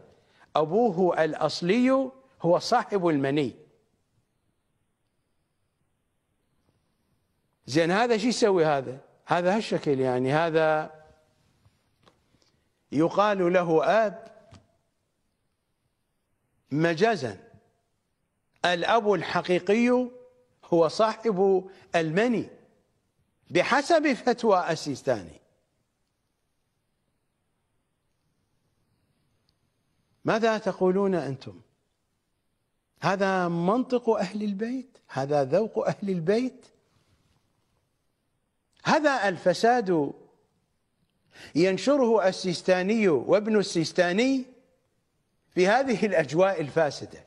أبوه الأصلي هو صاحب المني زين هذا شو يسوي هذا هذا هالشكل يعني هذا يقال له أب مجازا الأب الحقيقي هو صاحب المني بحسب فتوى السيستاني ماذا تقولون أنتم هذا منطق أهل البيت هذا ذوق أهل البيت هذا الفساد ينشره السيستاني وابن السيستاني في هذه الأجواء الفاسدة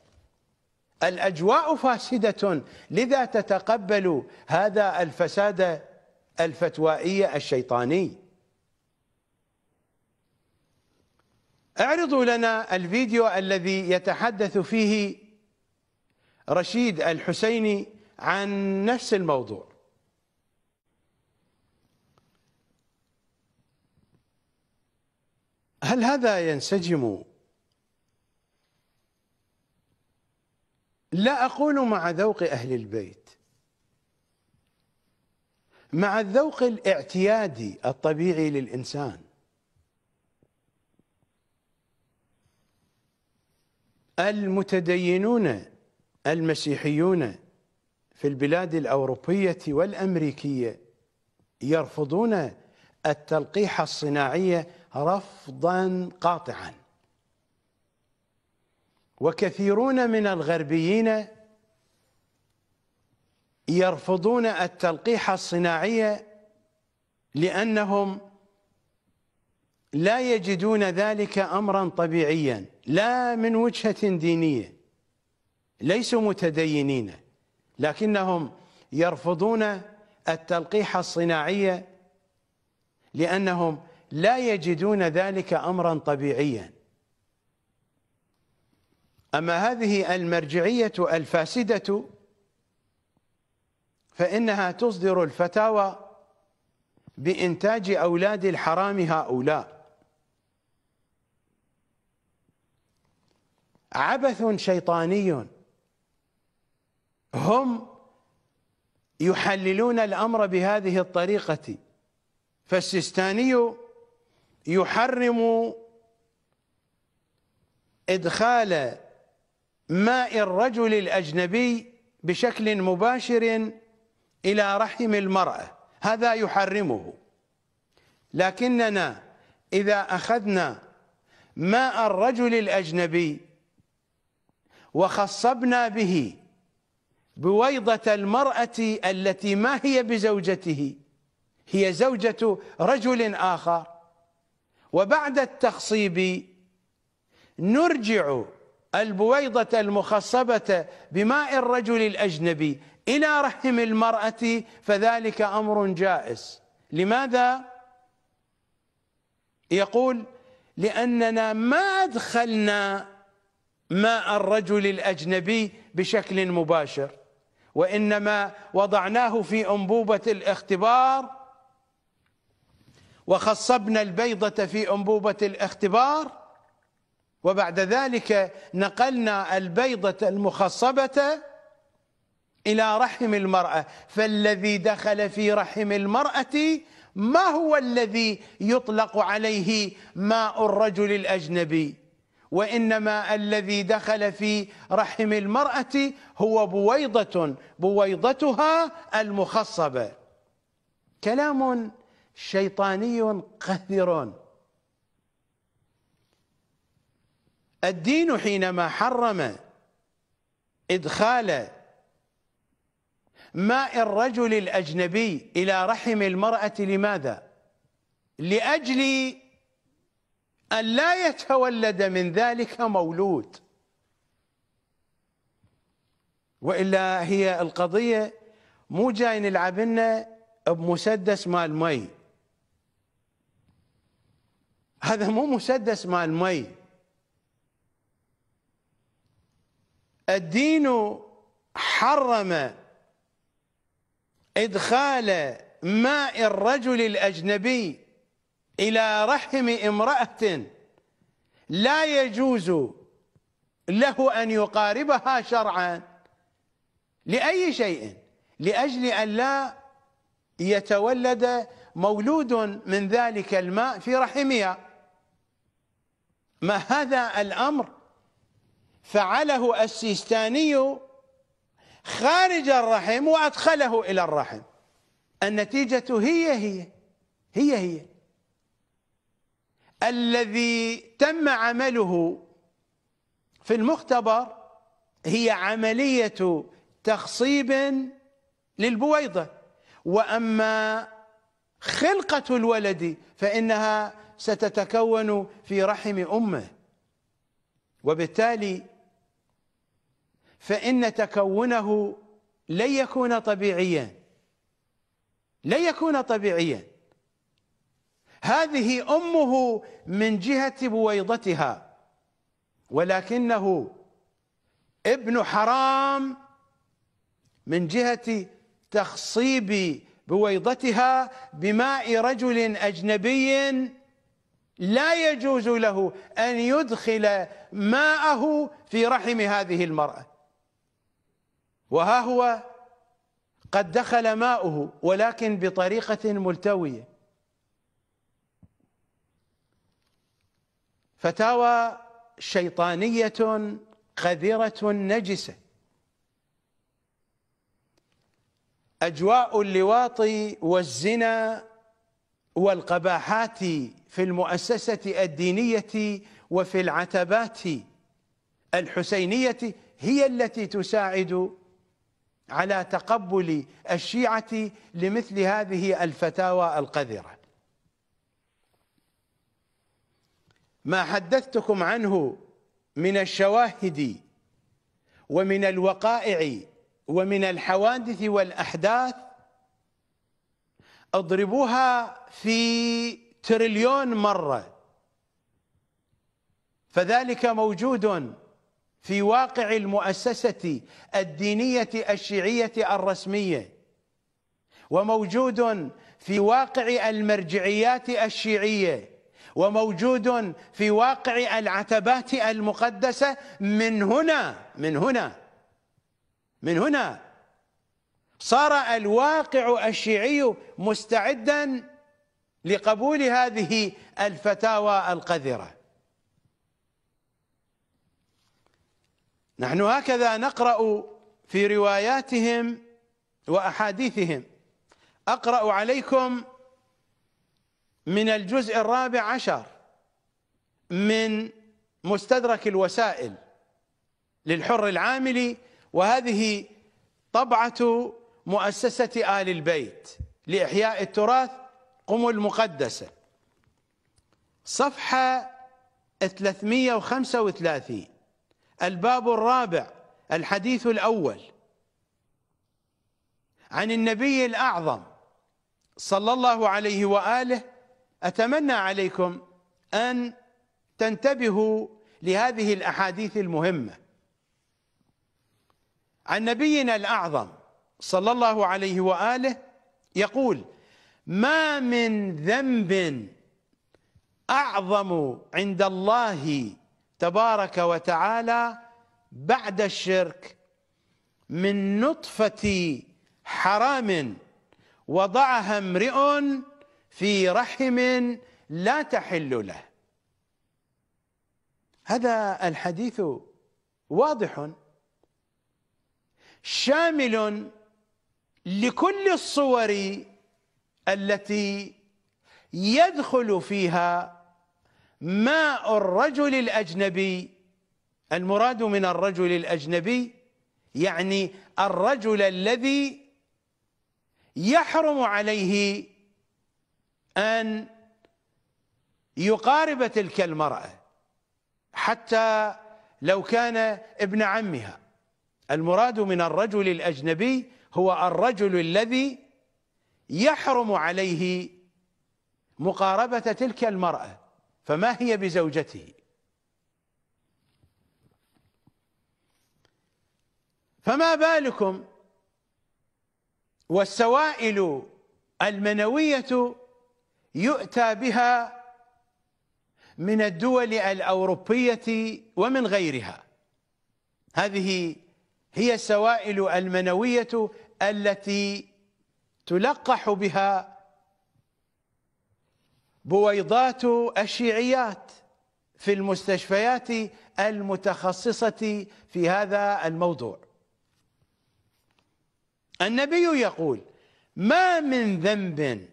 الأجواء فاسدة لذا تتقبل هذا الفساد الفتوائي الشيطاني اعرضوا لنا الفيديو الذي يتحدث فيه رشيد الحسيني عن نفس الموضوع هل هذا ينسجم لا أقول مع ذوق أهل البيت مع الذوق الاعتيادي الطبيعي للإنسان المتدينون المسيحيون في البلاد الأوروبية والأمريكية يرفضون التلقيح الصناعي رفضا قاطعا وكثيرون من الغربيين يرفضون التلقيح الصناعي لأنهم لا يجدون ذلك أمرا طبيعيا لا من وجهة دينية ليسوا متدينين لكنهم يرفضون التلقيح الصناعية لأنهم لا يجدون ذلك أمرا طبيعيا أما هذه المرجعية الفاسدة فإنها تصدر الفتاوى بإنتاج أولاد الحرام هؤلاء عبث شيطاني هم يحللون الأمر بهذه الطريقة فالسيستاني يحرم إدخال ماء الرجل الأجنبي بشكل مباشر إلى رحم المرأة هذا يحرمه لكننا إذا أخذنا ماء الرجل الأجنبي وخصبنا به بويضة المرأة التي ما هي بزوجته هي زوجة رجل آخر وبعد التخصيب نرجع البويضة المخصبة بماء الرجل الأجنبي إلى رحم المرأة فذلك أمر جائز لماذا؟ يقول لأننا ما أدخلنا ماء الرجل الأجنبي بشكل مباشر وإنما وضعناه في أنبوبة الاختبار وخصبنا البيضة في أنبوبة الاختبار وبعد ذلك نقلنا البيضة المخصبة إلى رحم المرأة فالذي دخل في رحم المرأة ما هو الذي يطلق عليه ماء الرجل الأجنبي وإنما الذي دخل في رحم المرأة هو بويضة بويضتها المخصبة كلام شيطاني قذر الدين حينما حرم إدخال ماء الرجل الأجنبي إلى رحم المرأة لماذا؟ لأجل أن لا يتولد من ذلك مولود وإلا هي القضية مو جاي نلعب لنا بمسدس مال مي هذا مو مسدس مال مي الدين حرم إدخال ماء الرجل الأجنبي إلى رحم امرأة لا يجوز له أن يقاربها شرعا لأي شيء لأجل أن لا يتولد مولود من ذلك الماء في رحمها ما هذا الأمر فعله السيستاني خارج الرحم وأدخله إلى الرحم النتيجة هي هي هي هي الذي تم عمله في المختبر هي عملية تخصيب للبويضة وأما خلقة الولد فإنها ستتكون في رحم أمه وبالتالي فإن تكونه لن يكون طبيعيا لن يكون طبيعيا هذه امه من جهه بويضتها ولكنه ابن حرام من جهه تخصيب بويضتها بماء رجل اجنبي لا يجوز له ان يدخل ماءه في رحم هذه المراه وها هو قد دخل ماؤه ولكن بطريقه ملتويه فتاوى شيطانية قذرة نجسة أجواء اللواط والزنا والقباحات في المؤسسة الدينية وفي العتبات الحسينية هي التي تساعد على تقبل الشيعة لمثل هذه الفتاوى القذرة ما حدثتكم عنه من الشواهد ومن الوقائع ومن الحوادث والأحداث اضربوها في تريليون مرة فذلك موجود في واقع المؤسسة الدينية الشيعية الرسمية وموجود في واقع المرجعيات الشيعيه وموجود في واقع العتبات المقدسة من هنا من هنا من هنا صار الواقع الشيعي مستعدا لقبول هذه الفتاوى القذرة نحن هكذا نقرأ في رواياتهم وأحاديثهم أقرأ عليكم من الجزء الرابع عشر من مستدرك الوسائل للحر العاملي وهذه طبعة مؤسسة آل البيت لإحياء التراث قم المقدسة صفحة 335 الباب الرابع الحديث الأول عن النبي الأعظم صلى الله عليه وآله أتمنى عليكم أن تنتبهوا لهذه الأحاديث المهمة عن نبينا الأعظم صلى الله عليه وآله يقول ما من ذنب أعظم عند الله تبارك وتعالى بعد الشرك من نطفة حرام وضعها امرئ في رحم لا تحل له هذا الحديث واضح شامل لكل الصور التي يدخل فيها ماء الرجل الأجنبي المراد من الرجل الأجنبي يعني الرجل الذي يحرم عليه أن يقارب تلك المرأة حتى لو كان ابن عمها المراد من الرجل الأجنبي هو الرجل الذي يحرم عليه مقاربة تلك المرأة فما هي بزوجته فما بالكم والسوائل المنوية يؤتى بها من الدول الأوروبية ومن غيرها هذه هي السوائل المنوية التي تلقح بها بويضات الشيعيات في المستشفيات المتخصصة في هذا الموضوع النبي يقول ما من ذنب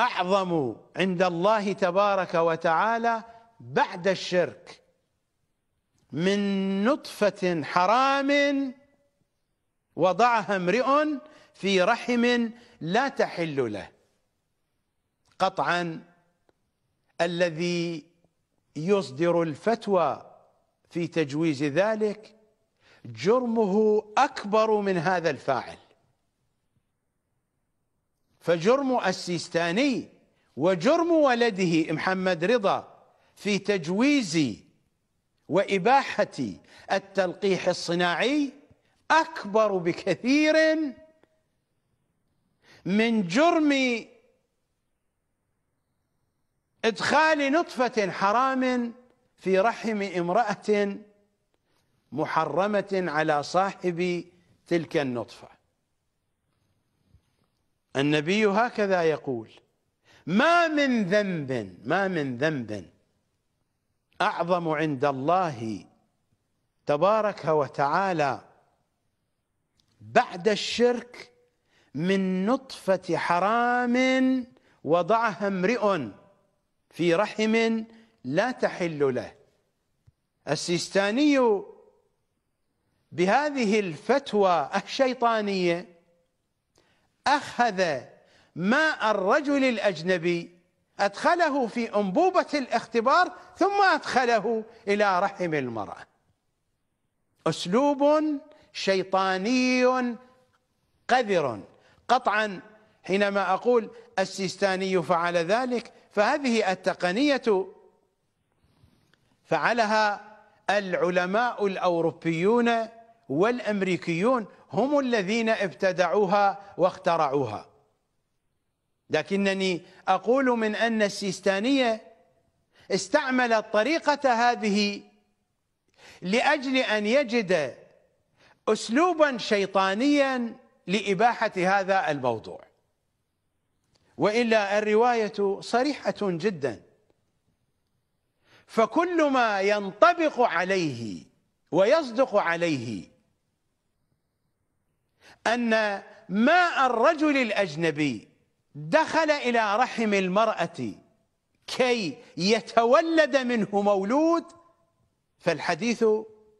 اعظم عند الله تبارك وتعالى بعد الشرك من نطفه حرام وضعها امرئ في رحم لا تحل له قطعا الذي يصدر الفتوى في تجويز ذلك جرمه اكبر من هذا الفاعل فجرم السيستاني وجرم ولده محمد رضا في تجويز وإباحة التلقيح الصناعي أكبر بكثير من جرم إدخال نطفة حرام في رحم امرأة محرمة على صاحب تلك النطفه النبي هكذا يقول ما من ذنب ما من ذنب أعظم عند الله تبارك وتعالى بعد الشرك من نطفة حرام وضعها امرئ في رحم لا تحل له السيستاني بهذه الفتوى الشيطانية أخذ ماء الرجل الأجنبي أدخله في أنبوبة الاختبار ثم أدخله إلى رحم المرأة أسلوب شيطاني قذر قطعا حينما أقول السيستاني فعل ذلك فهذه التقنية فعلها العلماء الأوروبيون والأمريكيون هم الذين ابتدعوها واخترعوها لكنني أقول من أن السيستانية استعملت طريقة هذه لأجل أن يجد أسلوبا شيطانيا لإباحة هذا الموضوع وإلا الرواية صريحة جدا فكل ما ينطبق عليه ويصدق عليه أن ماء الرجل الأجنبي دخل إلى رحم المرأة كي يتولد منه مولود فالحديث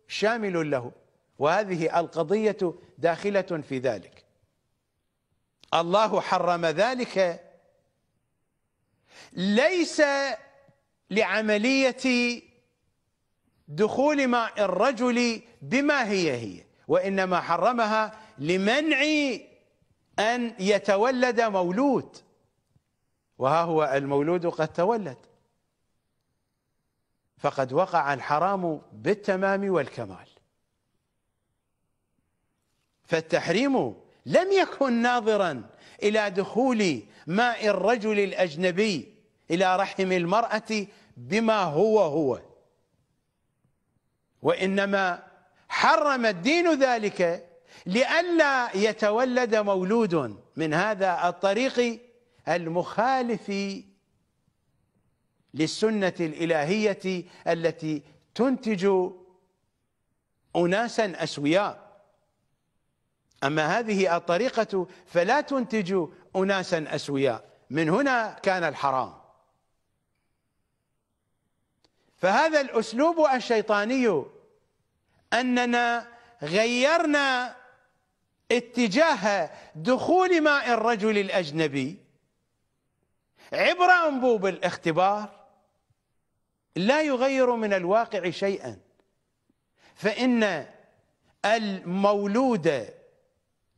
شامل له وهذه القضية داخلة في ذلك الله حرم ذلك ليس لعملية دخول ماء الرجل بما هي هي وإنما حرمها لمنع أن يتولد مولود وها هو المولود قد تولد فقد وقع الحرام بالتمام والكمال فالتحريم لم يكن ناظرا إلى دخول ماء الرجل الأجنبي إلى رحم المرأة بما هو هو وإنما حرم الدين ذلك لئلا يتولد مولود من هذا الطريق المخالف للسنة الإلهية التي تنتج أناسا أسوياء أما هذه الطريقة فلا تنتج أناسا أسوياء من هنا كان الحرام فهذا الأسلوب الشيطاني أننا غيرنا اتجاه دخول ماء الرجل الأجنبي عبر أنبوب الاختبار لا يغير من الواقع شيئا فإن المولود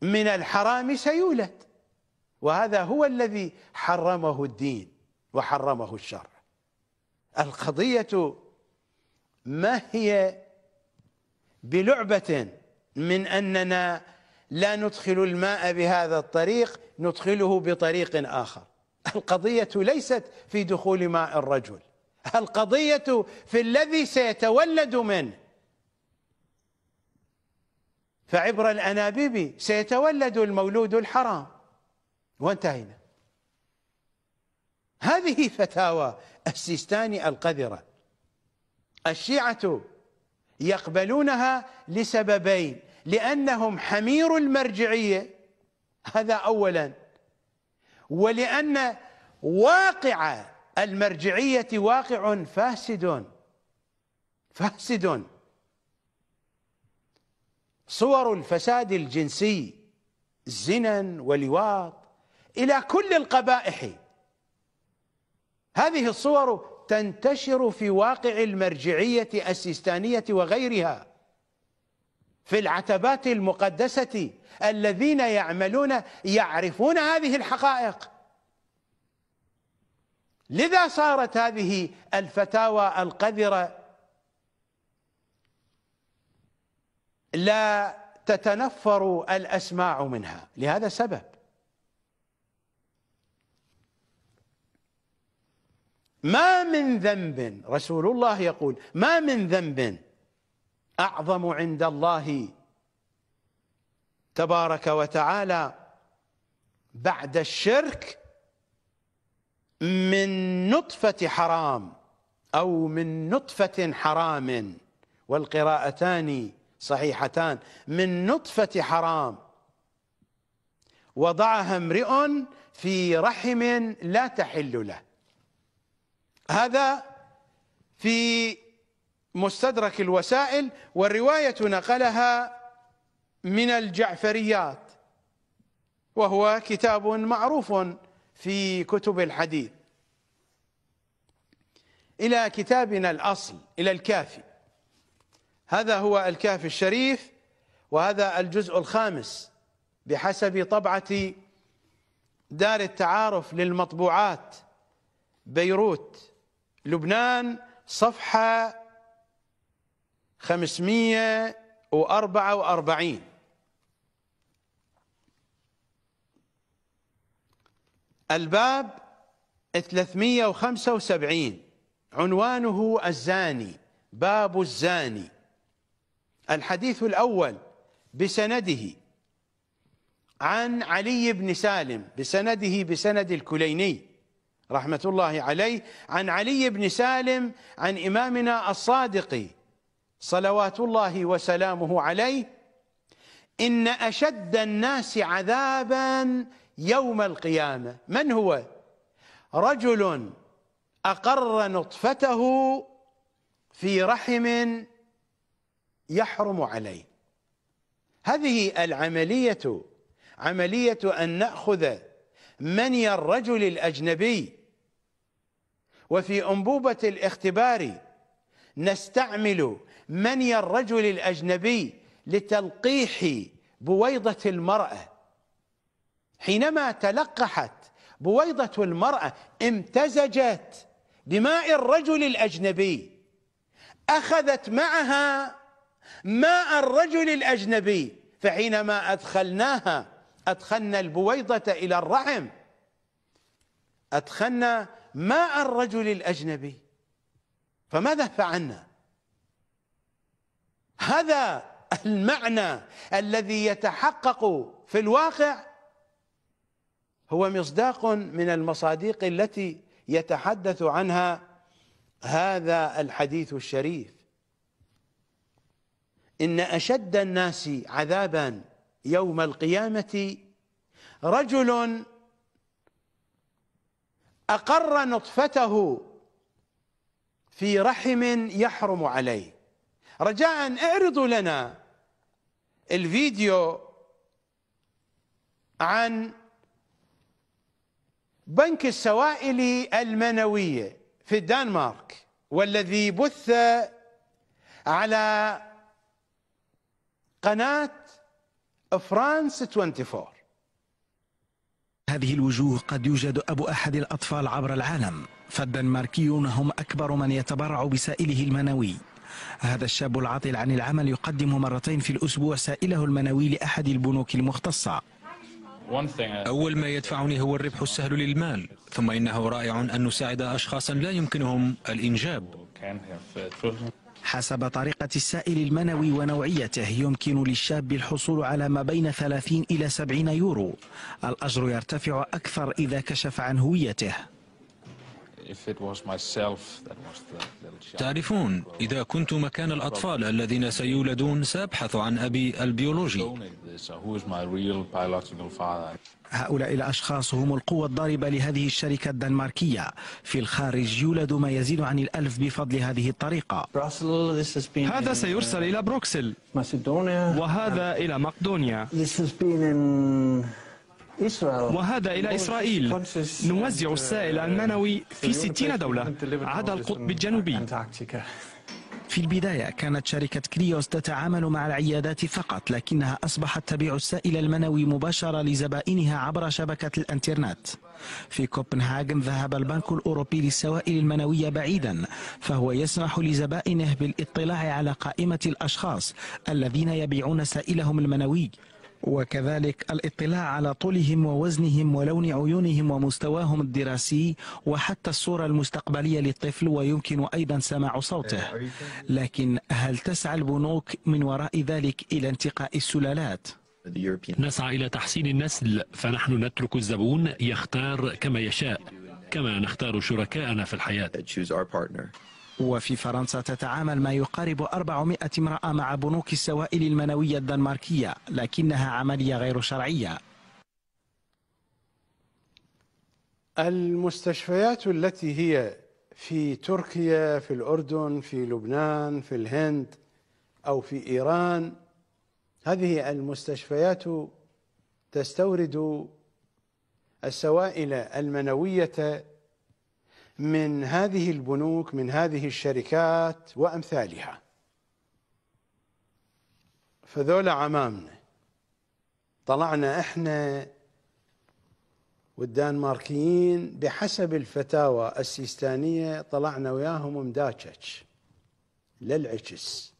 من الحرام سيولد وهذا هو الذي حرمه الدين وحرمه الشرع القضية ما هي بلعبة من أننا لا ندخل الماء بهذا الطريق ندخله بطريق آخر القضية ليست في دخول ماء الرجل القضية في الذي سيتولد منه فعبر الأنابيب سيتولد المولود الحرام وانتهينا هذه فتاوى السيستاني القذرة الشيعة يقبلونها لسببين لأنهم حمير المرجعية هذا أولا ولأن واقع المرجعية واقع فاسد فاسد صور الفساد الجنسي زنا ولواط إلى كل القبائح هذه الصور تنتشر في واقع المرجعية السيستانية وغيرها في العتبات المقدسة الذين يعملون يعرفون هذه الحقائق لذا صارت هذه الفتاوى القذرة لا تتنفر الأسماع منها لهذا السبب ما من ذنب رسول الله يقول ما من ذنب أعظم عند الله تبارك وتعالى بعد الشرك من نطفة حرام أو من نطفة حرام والقراءتان صحيحتان من نطفة حرام وضعها امرئ في رحم لا تحل له هذا في مستدرك الوسائل والرواية نقلها من الجعفريات وهو كتاب معروف في كتب الحديث إلى كتابنا الأصل إلى الكافي هذا هو الكافي الشريف وهذا الجزء الخامس بحسب طبعة دار التعارف للمطبوعات بيروت لبنان صفحة خمسمية وأربعة وأربعين الباب 375 عنوانه الزاني باب الزاني الحديث الأول بسنده عن علي بن سالم بسنده بسند الكليني رحمة الله عليه عن علي بن سالم عن إمامنا الصادق صلوات الله وسلامه عليه إن أشد الناس عذابا يوم القيامة من هو؟ رجل أقر نطفته في رحم يحرم عليه هذه العملية عملية أن نأخذ مني الرجل الأجنبي وفي أنبوبة الاختبار نستعمل مني الرجل الأجنبي لتلقيح بويضة المرأة حينما تلقحت بويضة المرأة امتزجت بماء الرجل الأجنبي أخذت معها ماء الرجل الأجنبي فحينما أدخلناها أدخلنا البويضة إلى الرحم أدخلنا ماء الرجل الأجنبي فماذا فعلنا هذا المعنى الذي يتحقق في الواقع هو مصداق من المصادق التي يتحدث عنها هذا الحديث الشريف إن أشد الناس عذابا يوم القيامة رجل أقر نطفته في رحم يحرم عليه رجاء اعرضوا لنا الفيديو عن بنك السوائل المنوية في الدنمارك والذي بث على قناة فرانس 24 هذه الوجوه قد يوجد أبو أحد الأطفال عبر العالم فالدنماركيون هم أكبر من يتبرع بسائله المنوي هذا الشاب العاطل عن العمل يقدم مرتين في الأسبوع سائله المنوي لأحد البنوك المختصة أول ما يدفعني هو الربح السهل للمال ثم إنه رائع أن نساعد أشخاصا لا يمكنهم الإنجاب uh, حسب طريقة السائل المنوي ونوعيته يمكن للشاب الحصول على ما بين 30 إلى 70 يورو الأجر يرتفع أكثر إذا كشف عن هويته تعرفون إذا كنت مكان الأطفال الذين سيولدون سأبحث عن أبي البيولوجي هؤلاء الأشخاص هم القوة الضاربة لهذه الشركة الدنماركية في الخارج يولد ما يزيد عن الألف بفضل هذه الطريقة هذا سيرسل إلى بروكسل وهذا إلى مقدونيا وهذا إلى إسرائيل نوزع السائل المنوي في 60 دولة عدا القطب الجنوبي في البداية كانت شركة كريوس تتعامل مع العيادات فقط لكنها أصبحت تبيع السائل المنوي مباشرة لزبائنها عبر شبكة الانترنت في كوبنهاجن ذهب البنك الأوروبي للسوائل المنوية بعيدا فهو يسمح لزبائنه بالاطلاع على قائمة الأشخاص الذين يبيعون سائلهم المنوي وكذلك الاطلاع على طولهم ووزنهم ولون عيونهم ومستواهم الدراسي وحتى الصورة المستقبلية للطفل ويمكن أيضا سماع صوته لكن هل تسعى البنوك من وراء ذلك إلى انتقاء السلالات؟ نسعى إلى تحسين النسل فنحن نترك الزبون يختار كما يشاء كما نختار شركاءنا في الحياة وفي فرنسا تتعامل ما يقارب 400 امرأة مع بنوك السوائل المنوية الدنماركية لكنها عملية غير شرعية المستشفيات التي هي في تركيا في الأردن في لبنان في الهند أو في إيران هذه المستشفيات تستورد السوائل المنوية من هذه البنوك من هذه الشركات وأمثالها فذولا عمامنا طلعنا احنا والدانماركيين بحسب الفتاوى السيستانية طلعنا وياهم مداتش للعكس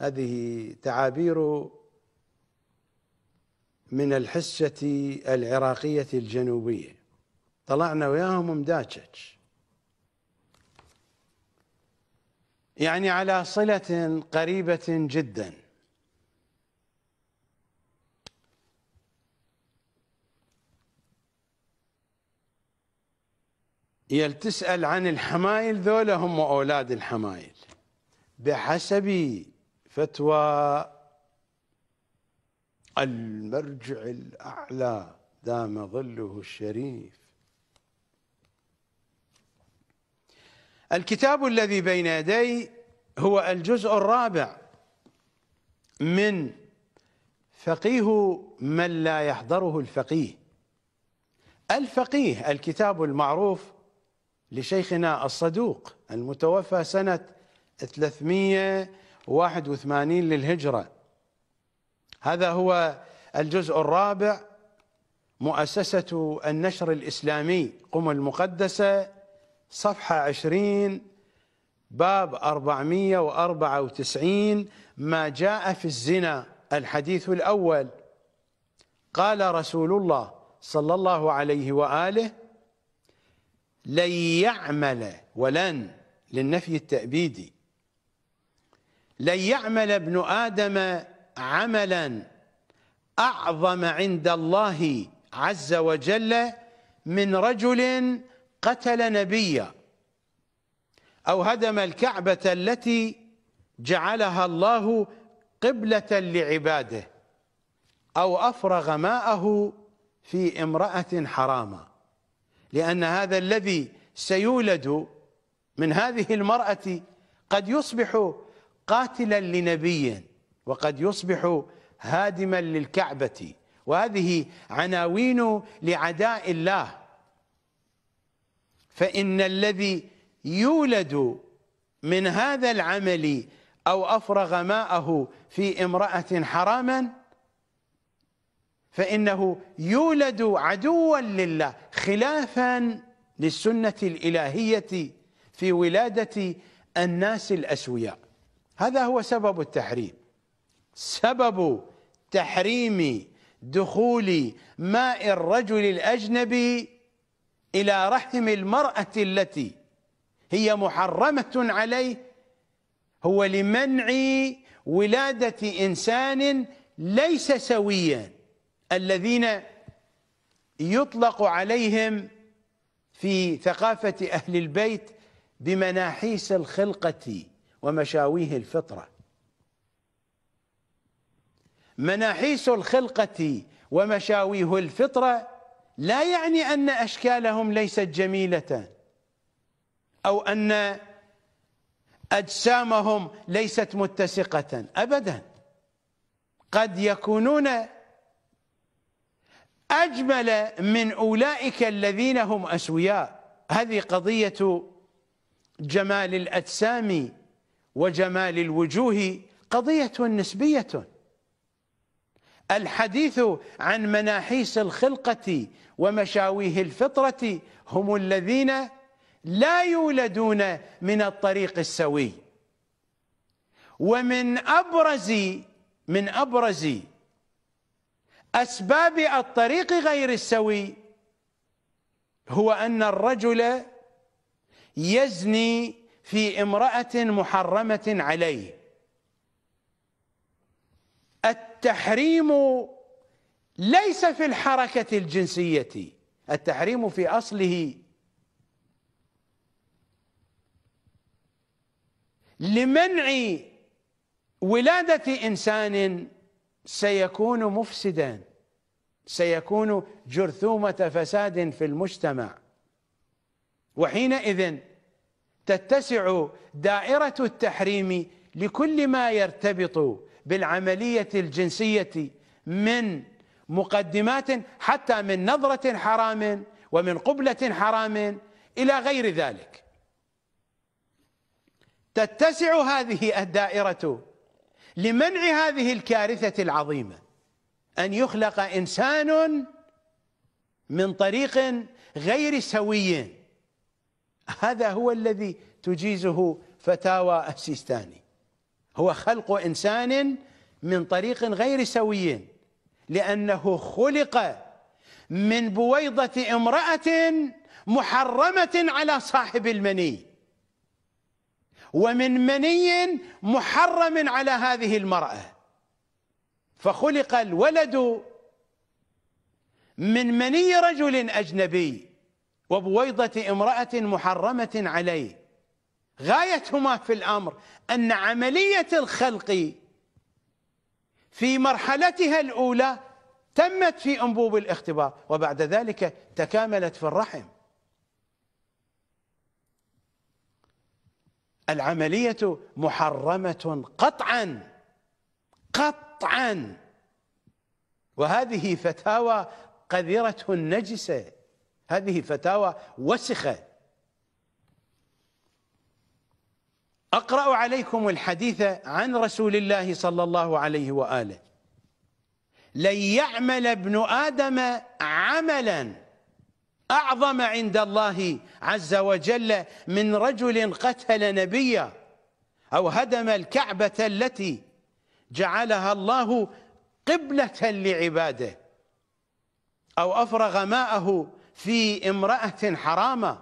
هذه تعابير من الحسة العراقية الجنوبية طلعنا وياهم مداتش يعني على صلة قريبة جدا يلتسأل تسأل عن الحمايل ذولا هم أولاد الحمايل بحسب فتوى المرجع الأعلى دام ظله الشريف الكتاب الذي بين يدي هو الجزء الرابع من فقيه من لا يحضره الفقيه الفقيه الكتاب المعروف لشيخنا الصدوق المتوفى سنة 381 للهجرة هذا هو الجزء الرابع مؤسسة النشر الإسلامي قم المقدسة صفحة 20 باب 494 ما جاء في الزنا الحديث الأول قال رسول الله صلى الله عليه وآله لن يعمل ولن للنفي التأبيدي لن يعمل ابن آدم عملا أعظم عند الله عز وجل من رجل قتل نبيا أو هدم الكعبة التي جعلها الله قبلة لعباده أو أفرغ ماءه في امرأة حرامة لأن هذا الذي سيولد من هذه المرأة قد يصبح قاتلا لنبي وقد يصبح هادما للكعبة وهذه عناوين لعداء الله فإن الذي يولد من هذا العمل أو أفرغ ماءه في امرأة حراما فإنه يولد عدوا لله خلافا للسنة الإلهية في ولادة الناس الأسوياء هذا هو سبب التحريم سبب تحريم دخول ماء الرجل الأجنبي إلى رحم المرأة التي هي محرمة عليه هو لمنع ولادة إنسان ليس سويا الذين يطلق عليهم في ثقافة أهل البيت بمناحيس الخلقة ومشاويه الفطرة مناحيس الخلقة ومشاويه الفطرة لا يعني أن أشكالهم ليست جميلة أو أن أجسامهم ليست متسقة أبدا قد يكونون أجمل من أولئك الذين هم أسوياء هذه قضية جمال الأجسام وجمال الوجوه قضية نسبية الحديث عن مناحيس الخلقة ومشاويه الفطرة هم الذين لا يولدون من الطريق السوي ومن أبرز من أبرز أسباب الطريق غير السوي هو أن الرجل يزني في امرأة محرمة عليه التحريم ليس في الحركة الجنسية التحريم في أصله لمنع ولادة إنسان سيكون مفسدا سيكون جرثومة فساد في المجتمع وحينئذ تتسع دائرة التحريم لكل ما يرتبط بالعملية الجنسية من مقدمات حتى من نظرة حرام ومن قبلة حرام إلى غير ذلك تتسع هذه الدائرة لمنع هذه الكارثة العظيمة أن يخلق إنسان من طريق غير سوي هذا هو الذي تجيزه فتاوى السيستاني هو خلق إنسان من طريق غير سوي لأنه خلق من بويضة امرأة محرمة على صاحب المني ومن مني محرم على هذه المرأة فخلق الولد من مني رجل أجنبي وبويضة امرأة محرمة عليه غايتهما في الأمر أن عملية الخلق في مرحلتها الأولى تمت في أنبوب الاختبار وبعد ذلك تكاملت في الرحم العملية محرمة قطعا قطعا وهذه فتاوى قذرة نجسة هذه فتاوى وسخة أقرأ عليكم الحديث عن رسول الله صلى الله عليه وآله لن يعمل ابن آدم عملا أعظم عند الله عز وجل من رجل قتل نبيا أو هدم الكعبة التي جعلها الله قبلة لعباده أو أفرغ ماءه في امرأة حرامة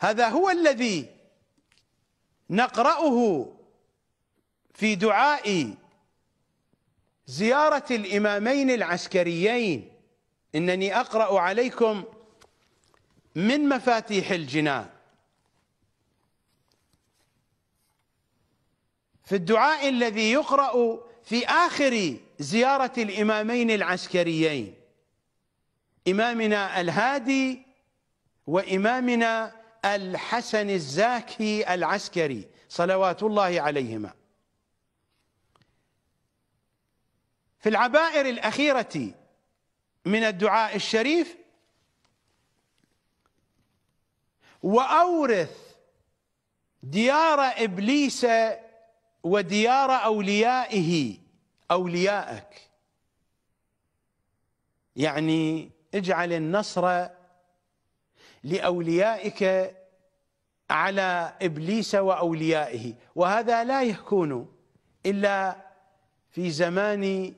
هذا هو الذي نقرأه في دعاء زيارة الإمامين العسكريين إنني أقرأ عليكم من مفاتيح الجنان في الدعاء الذي يقرأ في آخر زيارة الإمامين العسكريين إمامنا الهادي وإمامنا الحسن الزاكي العسكري صلوات الله عليهما في العبائر الأخيرة من الدعاء الشريف وأورث ديار إبليس وديار أوليائه أوليائك يعني اجعل النصر لأوليائك على إبليس وأوليائه وهذا لا يكون إلا في زمان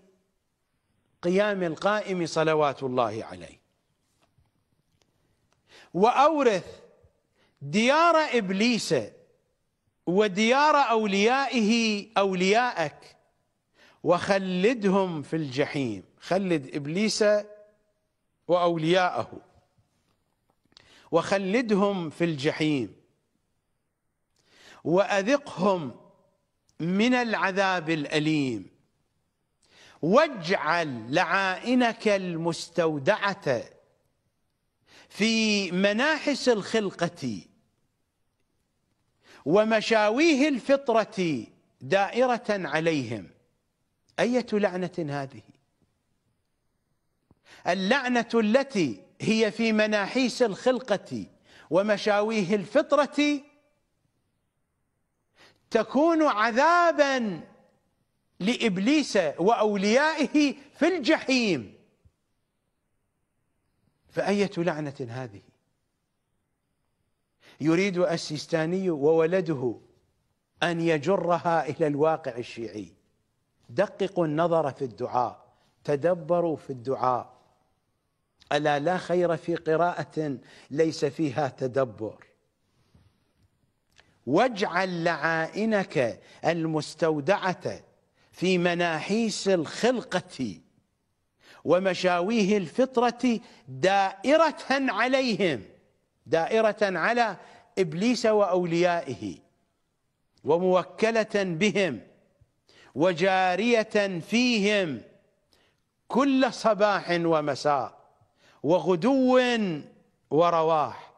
قيام القائم صلوات الله عليه وأورث ديار إبليس وديار أوليائه أوليائك وخلدهم في الجحيم خلد إبليس وأوليائه وخلدهم في الجحيم واذقهم من العذاب الاليم واجعل لعائنك المستودعه في مناحس الخلقه ومشاويه الفطره دائره عليهم ايه لعنه هذه اللعنه التي هي في مناحيس الخلقة ومشاويه الفطرة تكون عذابا لابليس واوليائه في الجحيم فأية لعنة هذه يريد السيستاني وولده أن يجرها إلى الواقع الشيعي دققوا النظر في الدعاء تدبروا في الدعاء ألا لا خير في قراءة ليس فيها تدبر واجعل لعائنك المستودعة في مناحيس الخلقة ومشاويه الفطرة دائرة عليهم دائرة على إبليس وأوليائه وموكلة بهم وجارية فيهم كل صباح ومساء وغدو ورواح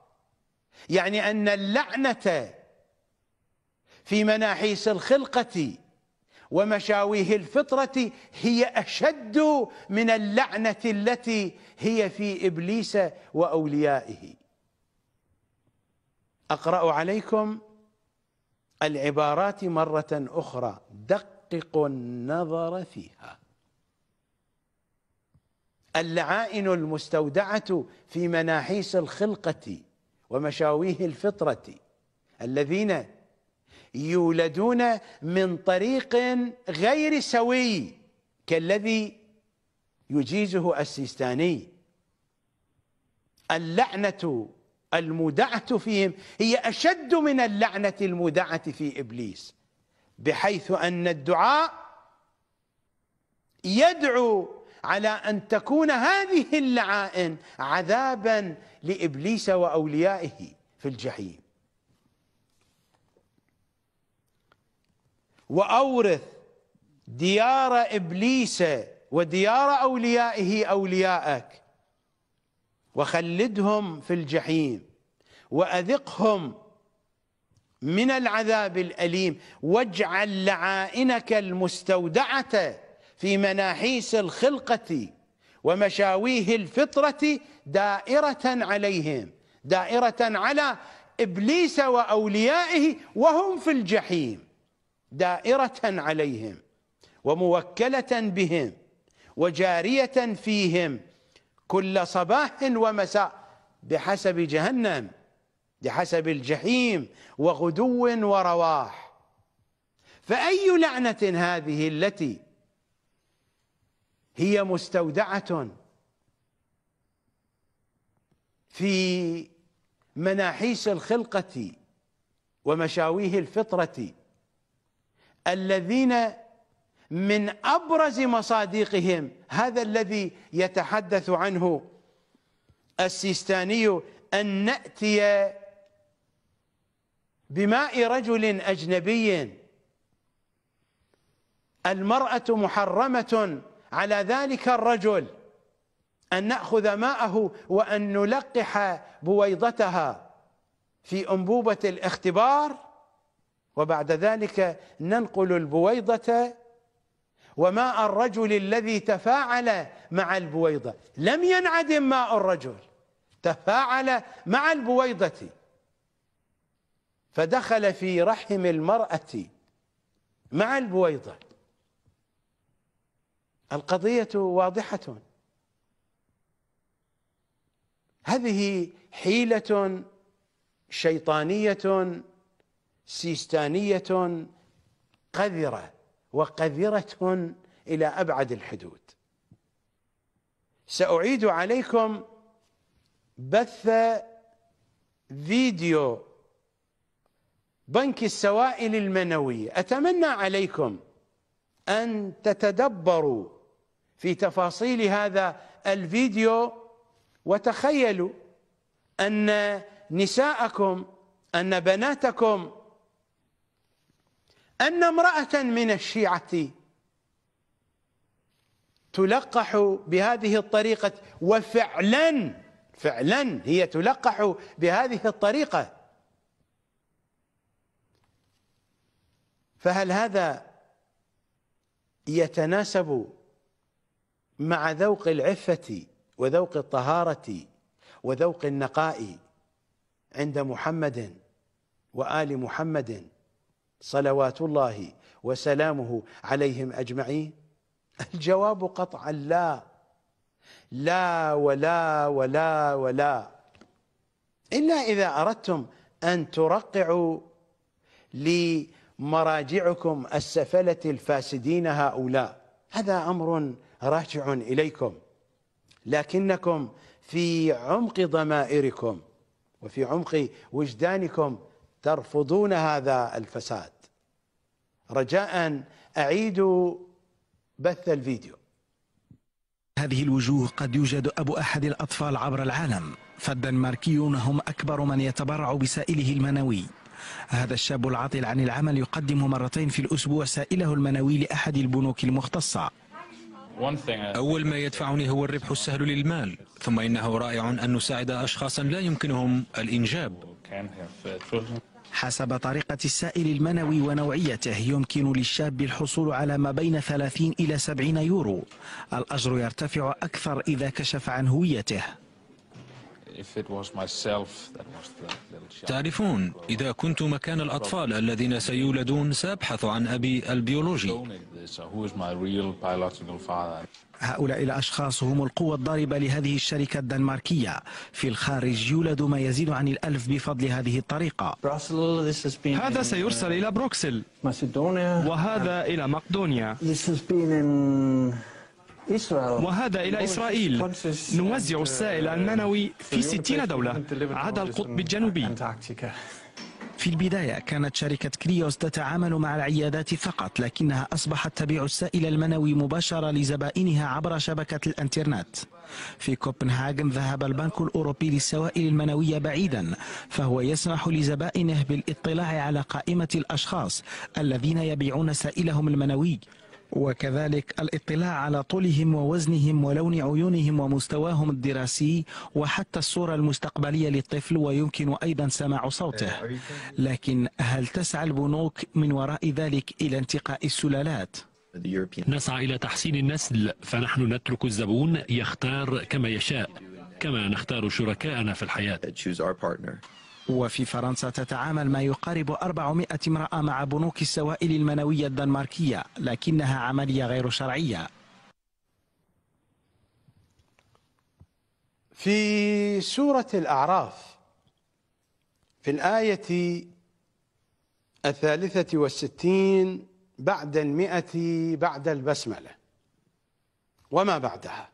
يعني أن اللعنة في مناحيس الخلقة ومشاويه الفطرة هي أشد من اللعنة التي هي في إبليس وأوليائه أقرأ عليكم العبارات مرة أخرى دققوا النظر فيها اللعائن المستودعة في مناحيس الخلقة ومشاويه الفطرة الذين يولدون من طريق غير سوي كالذي يجيزه السيستاني اللعنة المودعة فيهم هي أشد من اللعنة المودعة في إبليس بحيث أن الدعاء يدعو على أن تكون هذه اللعائن عذابا لإبليس وأوليائه في الجحيم وأورث ديار إبليس وديار أوليائه أوليائك وخلدهم في الجحيم وأذقهم من العذاب الأليم واجعل لعائنك المستودعة في مناحيس الخلقة ومشاويه الفطرة دائرة عليهم دائرة على إبليس وأوليائه وهم في الجحيم دائرة عليهم وموكلة بهم وجارية فيهم كل صباح ومساء بحسب جهنم بحسب الجحيم وغدو ورواح فأي لعنة هذه التي هي مستودعة في مناحيس الخلقة ومشاويه الفطرة الذين من أبرز مصادقهم هذا الذي يتحدث عنه السيستاني أن نأتي بماء رجل أجنبي المرأة محرمة على ذلك الرجل أن نأخذ ماءه وأن نلقح بويضتها في أنبوبة الاختبار وبعد ذلك ننقل البويضة وماء الرجل الذي تفاعل مع البويضة لم ينعدم ماء الرجل تفاعل مع البويضة فدخل في رحم المرأة مع البويضة القضية واضحة هذه حيلة شيطانية سيستانية قذرة وقذرة إلى أبعد الحدود سأعيد عليكم بث فيديو بنك السوائل المنوي أتمنى عليكم أن تتدبروا في تفاصيل هذا الفيديو وتخيلوا ان نساءكم ان بناتكم ان امراه من الشيعه تلقح بهذه الطريقه وفعلا فعلا هي تلقح بهذه الطريقه فهل هذا يتناسب مع ذوق العفة وذوق الطهارة وذوق النقاء عند محمد وآل محمد صلوات الله وسلامه عليهم أجمعين الجواب قطعا لا لا ولا ولا ولا إلا إذا أردتم أن ترقعوا لمراجعكم السفلة الفاسدين هؤلاء هذا أمر راجع اليكم لكنكم في عمق ضمائركم وفي عمق وجدانكم ترفضون هذا الفساد رجاء اعيدوا بث الفيديو هذه الوجوه قد يوجد أبو أحد الأطفال عبر العالم فالدنماركيون هم أكبر من يتبرع بسائله المنوي هذا الشاب العاطل عن العمل يقدم مرتين في الأسبوع سائله المنوي لأحد البنوك المختصة أول ما يدفعني هو الربح السهل للمال ثم إنه رائع أن نساعد أشخاصا لا يمكنهم الإنجاب uh, حسب طريقة السائل المنوي ونوعيته يمكن للشاب الحصول على ما بين 30 إلى 70 يورو الأجر يرتفع أكثر إذا كشف عن هويته تعرفون إذا كنت مكان الأطفال الذين سيولدون سأبحث عن أبي البيولوجي هؤلاء الأشخاص هم القوة الضاربة لهذه الشركة الدنماركية في الخارج يولد ما يزيد عن الألف بفضل هذه الطريقة هذا سيرسل إلى بروكسل uh, وهذا إلى مقدونيا وهذا إلى إسرائيل نوزع السائل المنوي في 60 دولة عدا القطب الجنوبي في البداية كانت شركة كريوس تتعامل مع العيادات فقط لكنها أصبحت تبيع السائل المنوي مباشرة لزبائنها عبر شبكة الانترنت في كوبنهاجن ذهب البنك الأوروبي للسوائل المنوية بعيدا فهو يسمح لزبائنه بالاطلاع على قائمة الأشخاص الذين يبيعون سائلهم المنوي وكذلك الاطلاع على طولهم ووزنهم ولون عيونهم ومستواهم الدراسي وحتى الصورة المستقبلية للطفل ويمكن أيضا سماع صوته إيه، لكن هل تسعى البنوك من وراء ذلك إلى انتقاء السلالات؟ نسعى إلى تحسين النسل فنحن نترك الزبون يختار كما يشاء كما نختار شركاءنا في الحياة وفي فرنسا تتعامل ما يقارب 400 امرأة مع بنوك السوائل المنوية الدنماركية لكنها عملية غير شرعية في سورة الأعراف في الآية الثالثة والستين بعد المئة بعد البسملة وما بعدها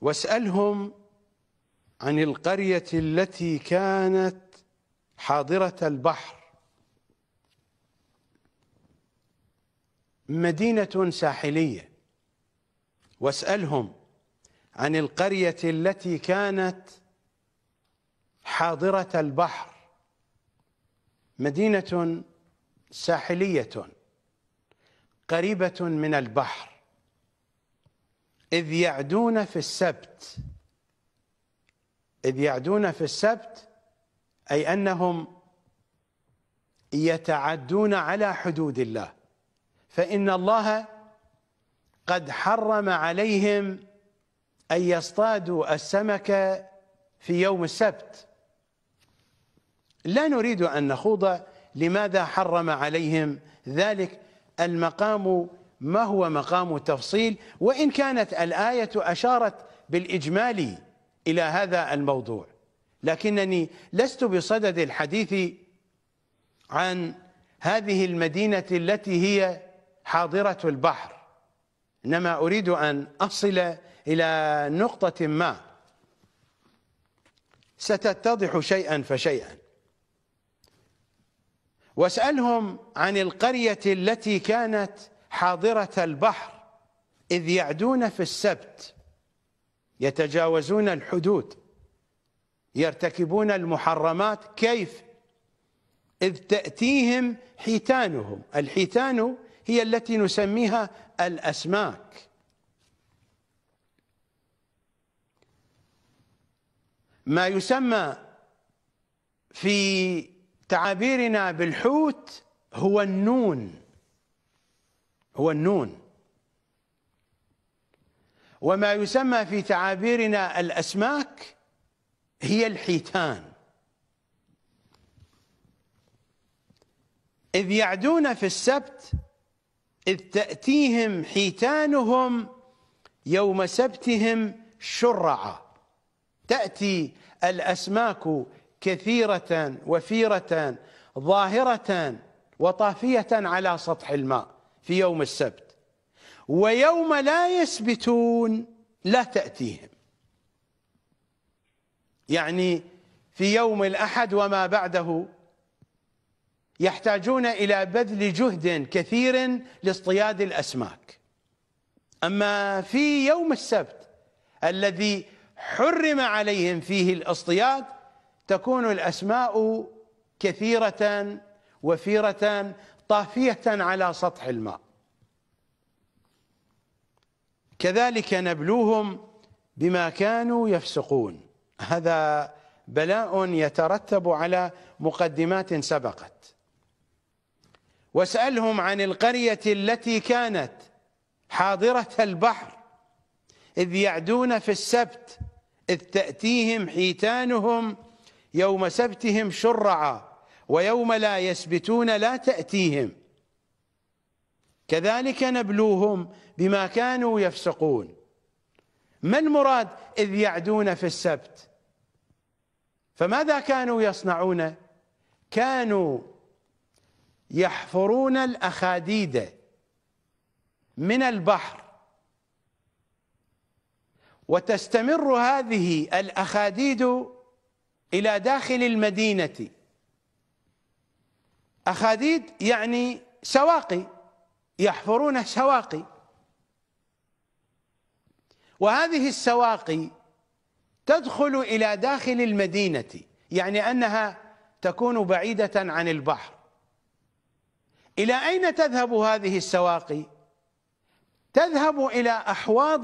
واسألهم عن القرية التي كانت حاضرة البحر مدينة ساحلية واسألهم عن القرية التي كانت حاضرة البحر مدينة ساحلية قريبة من البحر إذ يعدون في السبت إذ يعدون في السبت أي أنهم يتعدون على حدود الله فإن الله قد حرم عليهم أن يصطادوا السمك في يوم السبت لا نريد أن نخوض لماذا حرم عليهم ذلك المقام ما هو مقام التفصيل وإن كانت الآية أشارت بالإجمالي إلى هذا الموضوع لكنني لست بصدد الحديث عن هذه المدينة التي هي حاضرة البحر إنما أريد أن أصل إلى نقطة ما ستتضح شيئا فشيئا واسألهم عن القرية التي كانت حاضرة البحر إذ يعدون في السبت يتجاوزون الحدود يرتكبون المحرمات كيف إذ تأتيهم حيتانهم الحيتان هي التي نسميها الأسماك ما يسمى في تعابيرنا بالحوت هو النون هو النون وما يسمى في تعابيرنا الأسماك هي الحيتان إذ يعدون في السبت إذ تأتيهم حيتانهم يوم سبتهم شرعا تأتي الأسماك كثيرة وفيرة ظاهرة وطافية على سطح الماء في يوم السبت ويوم لا يسبتون لا تأتيهم يعني في يوم الأحد وما بعده يحتاجون إلى بذل جهد كثير لاصطياد الأسماك أما في يوم السبت الذي حرم عليهم فيه الاصطياد تكون الأسماء كثيرة وفيرة طافية على سطح الماء كذلك نبلوهم بما كانوا يفسقون هذا بلاء يترتب على مقدمات سبقت واسألهم عن القرية التي كانت حاضرة البحر إذ يعدون في السبت إذ تأتيهم حيتانهم يوم سبتهم شرعا ويوم لا يسبتون لا تأتيهم كذلك نبلوهم بما كانوا يفسقون ما المراد إذ يعدون في السبت فماذا كانوا يصنعون كانوا يحفرون الأخاديد من البحر وتستمر هذه الأخاديد إلى داخل المدينة أخاديد يعني سواقي يحفرون سواقي وهذه السواقي تدخل الى داخل المدينه يعني انها تكون بعيده عن البحر الى اين تذهب هذه السواقي تذهب الى احواض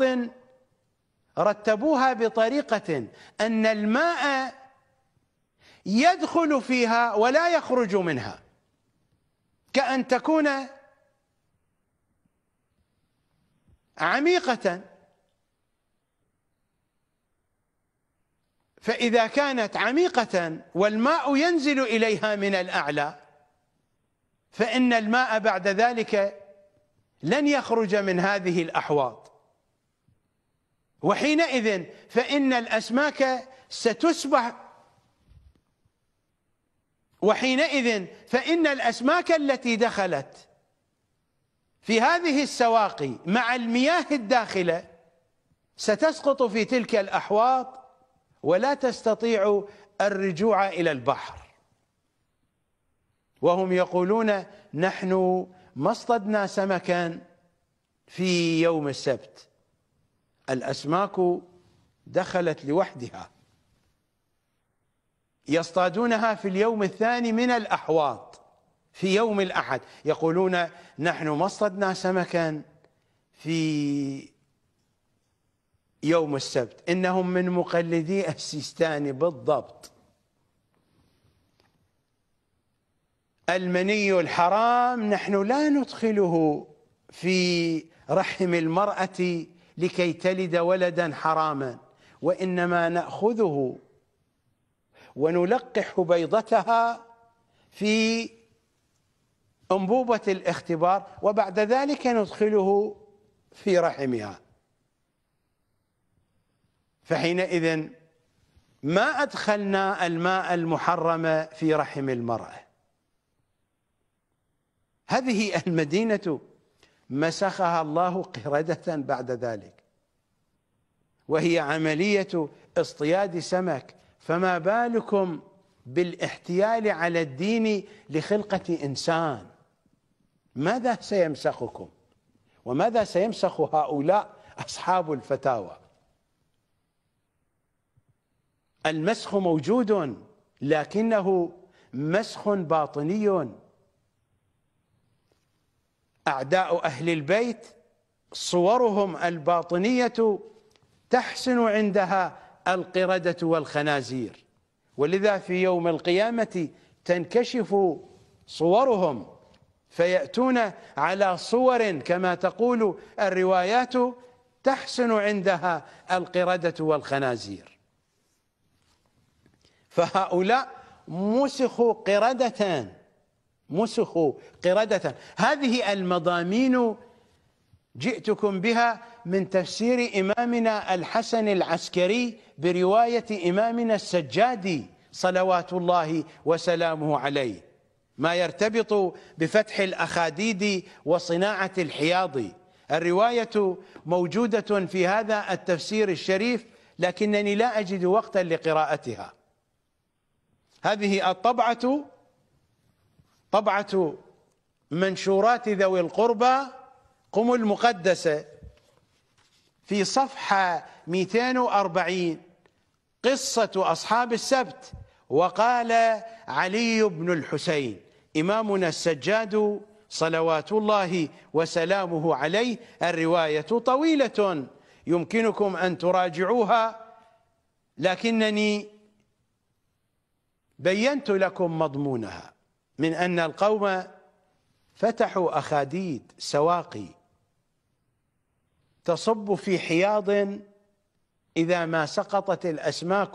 رتبوها بطريقه ان الماء يدخل فيها ولا يخرج منها كأن تكون عميقة فإذا كانت عميقة والماء ينزل إليها من الأعلى فإن الماء بعد ذلك لن يخرج من هذه الأحواض وحينئذ فإن الأسماك ستسبح وحينئذ فإن الأسماك التي دخلت في هذه السواقي مع المياه الداخلة ستسقط في تلك الأحواض ولا تستطيع الرجوع إلى البحر وهم يقولون نحن ما اصطدنا سمكا في يوم السبت الأسماك دخلت لوحدها يصطادونها في اليوم الثاني من الأحواض في يوم الأحد يقولون نحن ما اصطدنا سمكا في يوم السبت إنهم من مقلدي السيستاني بالضبط المني الحرام نحن لا ندخله في رحم المرأة لكي تلد ولدا حراما وإنما نأخذه ونلقح بيضتها في أنبوبة الاختبار وبعد ذلك ندخله في رحمها فحينئذ ما أدخلنا الماء المحرم في رحم المرأة هذه المدينة مسخها الله قردة بعد ذلك وهي عملية اصطياد سمك فما بالكم بالاحتيال على الدين لخلقة إنسان ماذا سيمسخكم وماذا سيمسخ هؤلاء أصحاب الفتاوى المسخ موجود لكنه مسخ باطني أعداء أهل البيت صورهم الباطنية تحسن عندها القردة والخنازير ولذا في يوم القيامة تنكشف صورهم فيأتون على صور كما تقول الروايات تحسن عندها القردة والخنازير فهؤلاء مسخوا قردة مسخوا قردة هذه المضامين جئتكم بها من تفسير إمامنا الحسن العسكري برواية إمامنا السجادي صلوات الله وسلامه عليه ما يرتبط بفتح الاخاديد وصناعه الحياض الروايه موجوده في هذا التفسير الشريف لكنني لا اجد وقتا لقراءتها هذه الطبعه طبعه منشورات ذوي القربى قم المقدسه في صفحه 240 قصه اصحاب السبت وقال علي بن الحسين إمامنا السجاد صلوات الله وسلامه عليه الرواية طويلة يمكنكم أن تراجعوها لكنني بينت لكم مضمونها من أن القوم فتحوا أخاديد سواقي تصب في حياض إذا ما سقطت الأسماك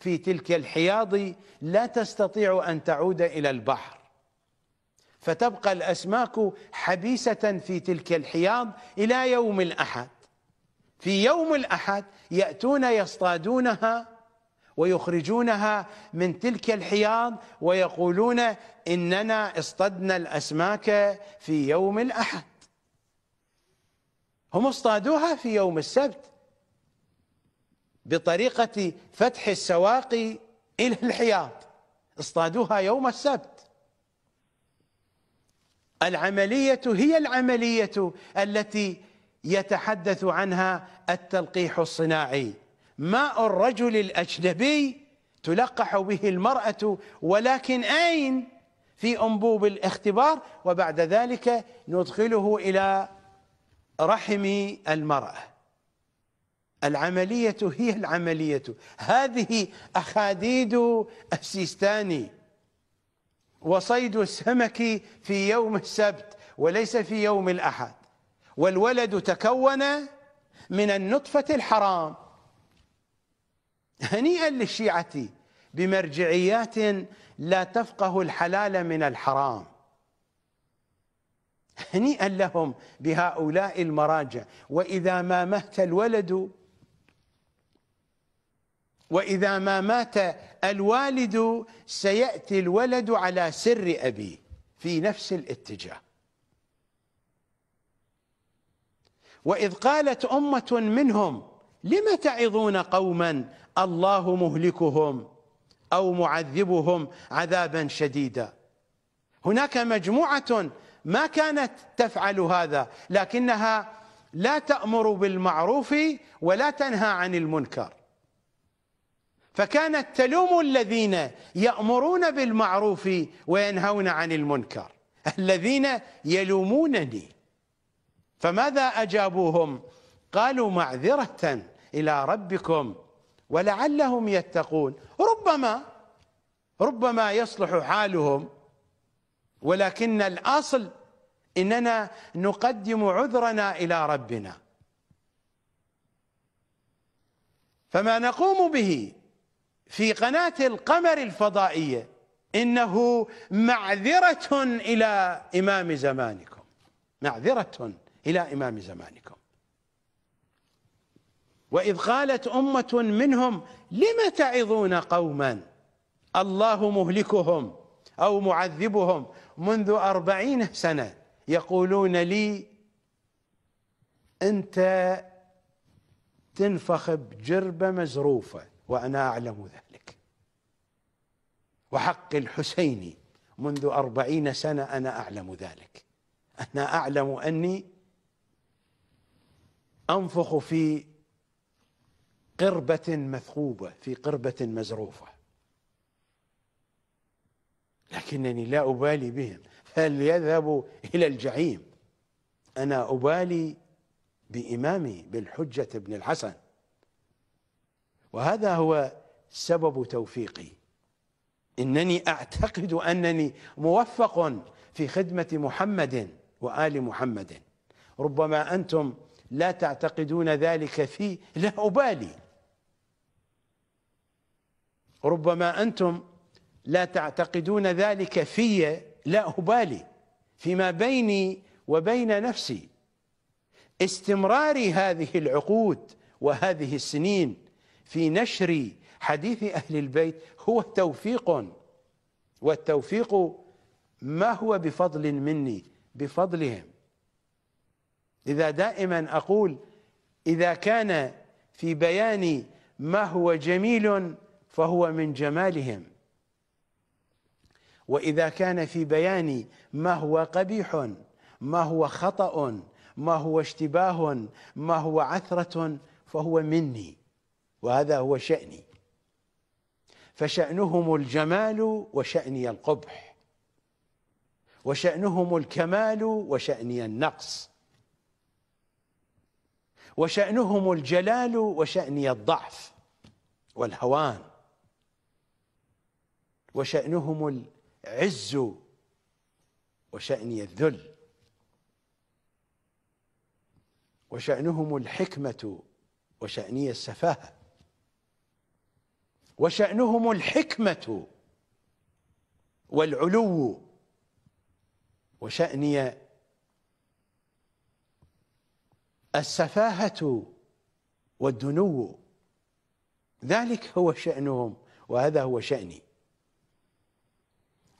في تلك الحياض لا تستطيع أن تعود إلى البحر فتبقى الأسماك حبيسة في تلك الحياض إلى يوم الأحد في يوم الأحد يأتون يصطادونها ويخرجونها من تلك الحياض ويقولون إننا اصطدنا الأسماك في يوم الأحد هم اصطادوها في يوم السبت بطريقة فتح السواقي إلى الحياض اصطادوها يوم السبت العملية هي العملية التي يتحدث عنها التلقيح الصناعي ماء الرجل الأجنبي تلقح به المرأة ولكن أين في أنبوب الاختبار وبعد ذلك ندخله إلى رحم المرأة العملية هي العملية هذه أخاديد السيستاني وصيد السمك في يوم السبت وليس في يوم الأحد والولد تكون من النطفة الحرام هنيئا للشيعة بمرجعيات لا تفقه الحلال من الحرام هنيئا لهم بهؤلاء المراجع وإذا ما مات الولد وإذا ما مات الوالد سيأتي الولد على سر أبيه في نفس الاتجاه وإذ قالت أمة منهم لم تعظون قوما الله مهلكهم أو معذبهم عذابا شديدا هناك مجموعة ما كانت تفعل هذا لكنها لا تأمر بالمعروف ولا تنهى عن المنكر فكانت تلوم الذين يأمرون بالمعروف وينهون عن المنكر الذين يلومونني فماذا أجابوهم قالوا معذرة إلى ربكم ولعلهم يتقون ربما ربما يصلح حالهم ولكن الأصل إننا نقدم عذرنا إلى ربنا فما نقوم به في قناة القمر الفضائية إنه معذرة إلى إمام زمانكم معذرة إلى إمام زمانكم وإذ قالت أمة منهم لم تعظون قوما الله مهلكهم أو معذبهم منذ أربعين سنة يقولون لي أنت تنفخ بجربة مزروفة وأنا أعلم ذلك وحق الحسين منذ أربعين سنة أنا أعلم ذلك أنا أعلم أني أنفخ في قربة مثقوبة في قربة مزروفة لكنني لا أبالي بهم فليذهبوا إلى الجحيم أنا أبالي بإمامي بالحجة بن الحسن وهذا هو سبب توفيقي انني اعتقد انني موفق في خدمه محمد وال محمد ربما انتم لا تعتقدون ذلك في لا ابالي ربما انتم لا تعتقدون ذلك في لا ابالي فيما بيني وبين نفسي استمرار هذه العقود وهذه السنين في نشر حديث أهل البيت هو توفيق والتوفيق ما هو بفضل مني بفضلهم إذا دائما أقول إذا كان في بياني ما هو جميل فهو من جمالهم وإذا كان في بياني ما هو قبيح ما هو خطأ ما هو اشتباه ما هو عثرة فهو مني وهذا هو شأني فشأنهم الجمال وشأني القبح وشأنهم الكمال وشأني النقص وشأنهم الجلال وشأني الضعف والهوان وشأنهم العز وشأني الذل وشأنهم الحكمة وشأني السفاهة وشأنهم الحكمة والعلو وشأني السفاهة والدنو ذلك هو شأنهم وهذا هو شأني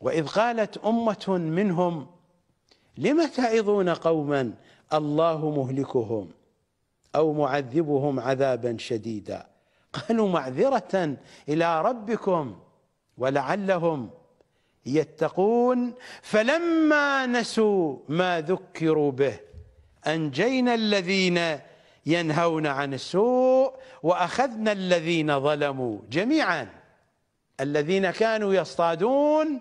وإذ قالت أمة منهم لم تعظون قوما الله مهلكهم أو معذبهم عذابا شديدا قالوا معذرة إلى ربكم ولعلهم يتقون فلما نسوا ما ذكروا به أنجينا الذين ينهون عن السوء وأخذنا الذين ظلموا جميعا الذين كانوا يصطادون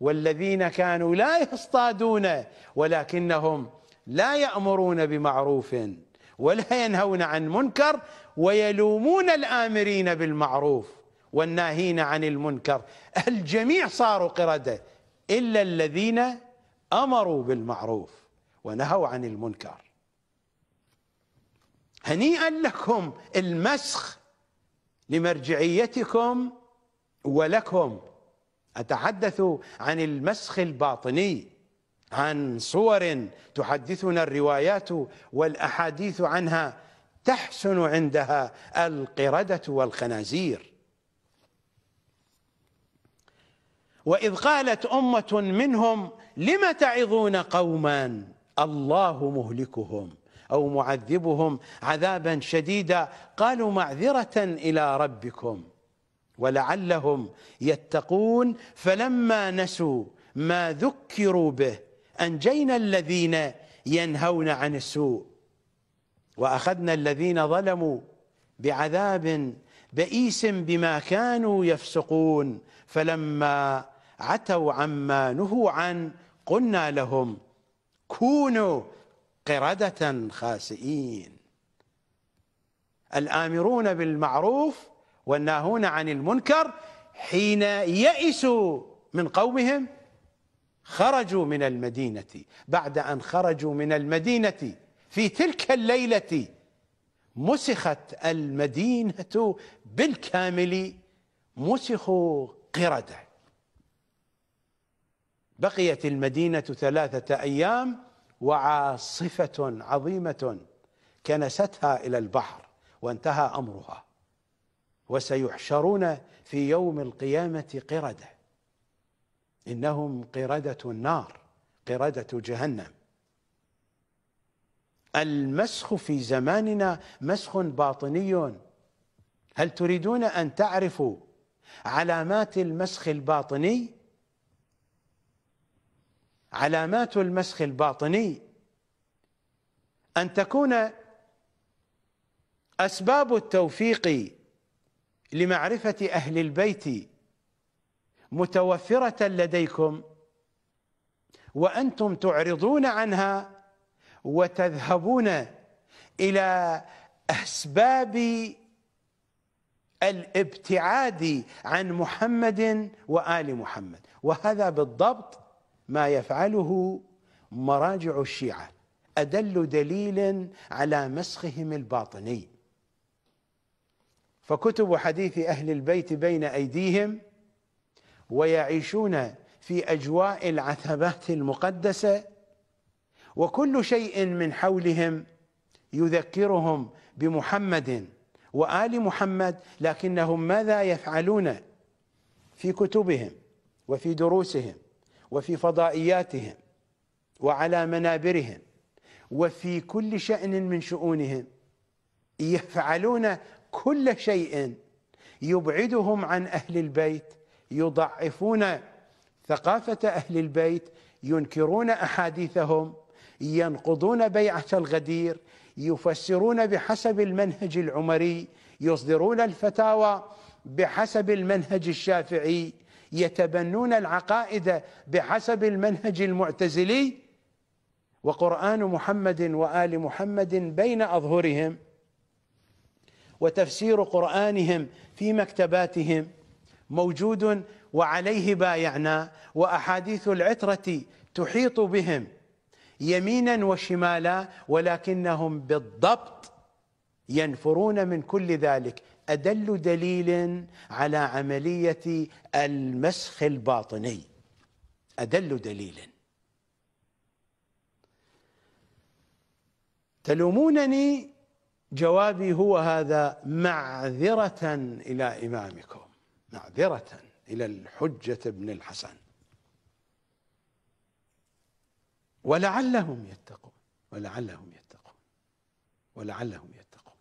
والذين كانوا لا يصطادون ولكنهم لا يأمرون بمعروف ولا ينهون عن منكر ويلومون الآمرين بالمعروف والناهين عن المنكر الجميع صاروا قردة إلا الذين أمروا بالمعروف ونهوا عن المنكر هنيئا لكم المسخ لمرجعيتكم ولكم أتحدث عن المسخ الباطني عن صور تحدثنا الروايات والأحاديث عنها تحسن عندها القردة والخنازير وإذ قالت أمة منهم لم تعظون قوما الله مهلكهم أو معذبهم عذابا شديدا قالوا معذرة إلى ربكم ولعلهم يتقون فلما نسوا ما ذكروا به أنجينا الذين ينهون عن السوء واخذنا الذين ظلموا بعذاب بئيس بما كانوا يفسقون فلما عتوا عما نهوا عن قلنا لهم كونوا قردة خاسئين الآمرون بالمعروف والناهون عن المنكر حين يئسوا من قومهم خرجوا من المدينة بعد أن خرجوا من المدينة في تلك الليلة مسخت المدينة بالكامل مسخوا قردة بقيت المدينة ثلاثة أيام وعاصفة عظيمة كنستها إلى البحر وانتهى أمرها وسيحشرون في يوم القيامة قردة إنهم قردة النار قردة جهنم المسخ في زماننا مسخ باطني هل تريدون أن تعرفوا علامات المسخ الباطني علامات المسخ الباطني أن تكون أسباب التوفيق لمعرفة أهل البيت متوفرة لديكم وأنتم تعرضون عنها وتذهبون إلى أسباب الابتعاد عن محمد وآل محمد وهذا بالضبط ما يفعله مراجع الشيعة أدل دليل على مسخهم الباطني فكتب حديث أهل البيت بين أيديهم ويعيشون في أجواء العثبات المقدسة وكل شيء من حولهم يذكرهم بمحمد وآل محمد لكنهم ماذا يفعلون في كتبهم وفي دروسهم وفي فضائياتهم وعلى منابرهم وفي كل شأن من شؤونهم يفعلون كل شيء يبعدهم عن أهل البيت يضعفون ثقافة أهل البيت ينكرون أحاديثهم ينقضون بيعة الغدير يفسرون بحسب المنهج العمري يصدرون الفتاوى بحسب المنهج الشافعي يتبنون العقائد بحسب المنهج المعتزلي وقرآن محمد وآل محمد بين أظهرهم وتفسير قرآنهم في مكتباتهم موجود وعليه بايعنا وأحاديث العترة تحيط بهم يمينا وشمالا ولكنهم بالضبط ينفرون من كل ذلك أدل دليل على عملية المسخ الباطني أدل دليل تلومونني جوابي هو هذا معذرة إلى إمامكم معذرة إلى الحجة بن الحسن ولعلهم يتقون ولعلهم يتقون ولعلهم يتقون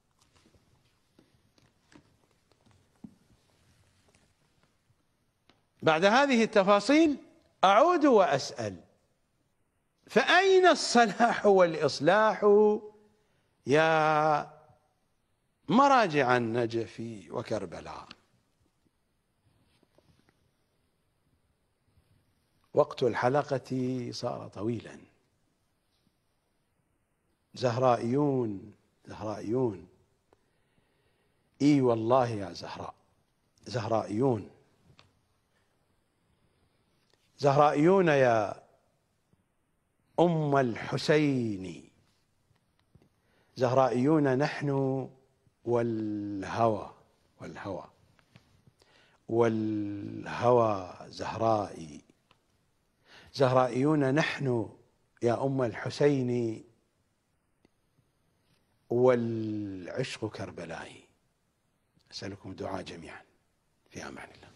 بعد هذه التفاصيل أعود وأسأل فأين الصلاح والإصلاح يا مراجع النجف وكربلاء وقت الحلقة صار طويلا زهرائيون زهرائيون اي والله يا زهراء زهرائيون زهرائيون يا ام الحسين زهرائيون نحن والهوى والهوى والهوى زهرائي زهرائيون نحن يا ام الحسين والعشق كربلائي أسألكم الدعاء جميعا في أمان الله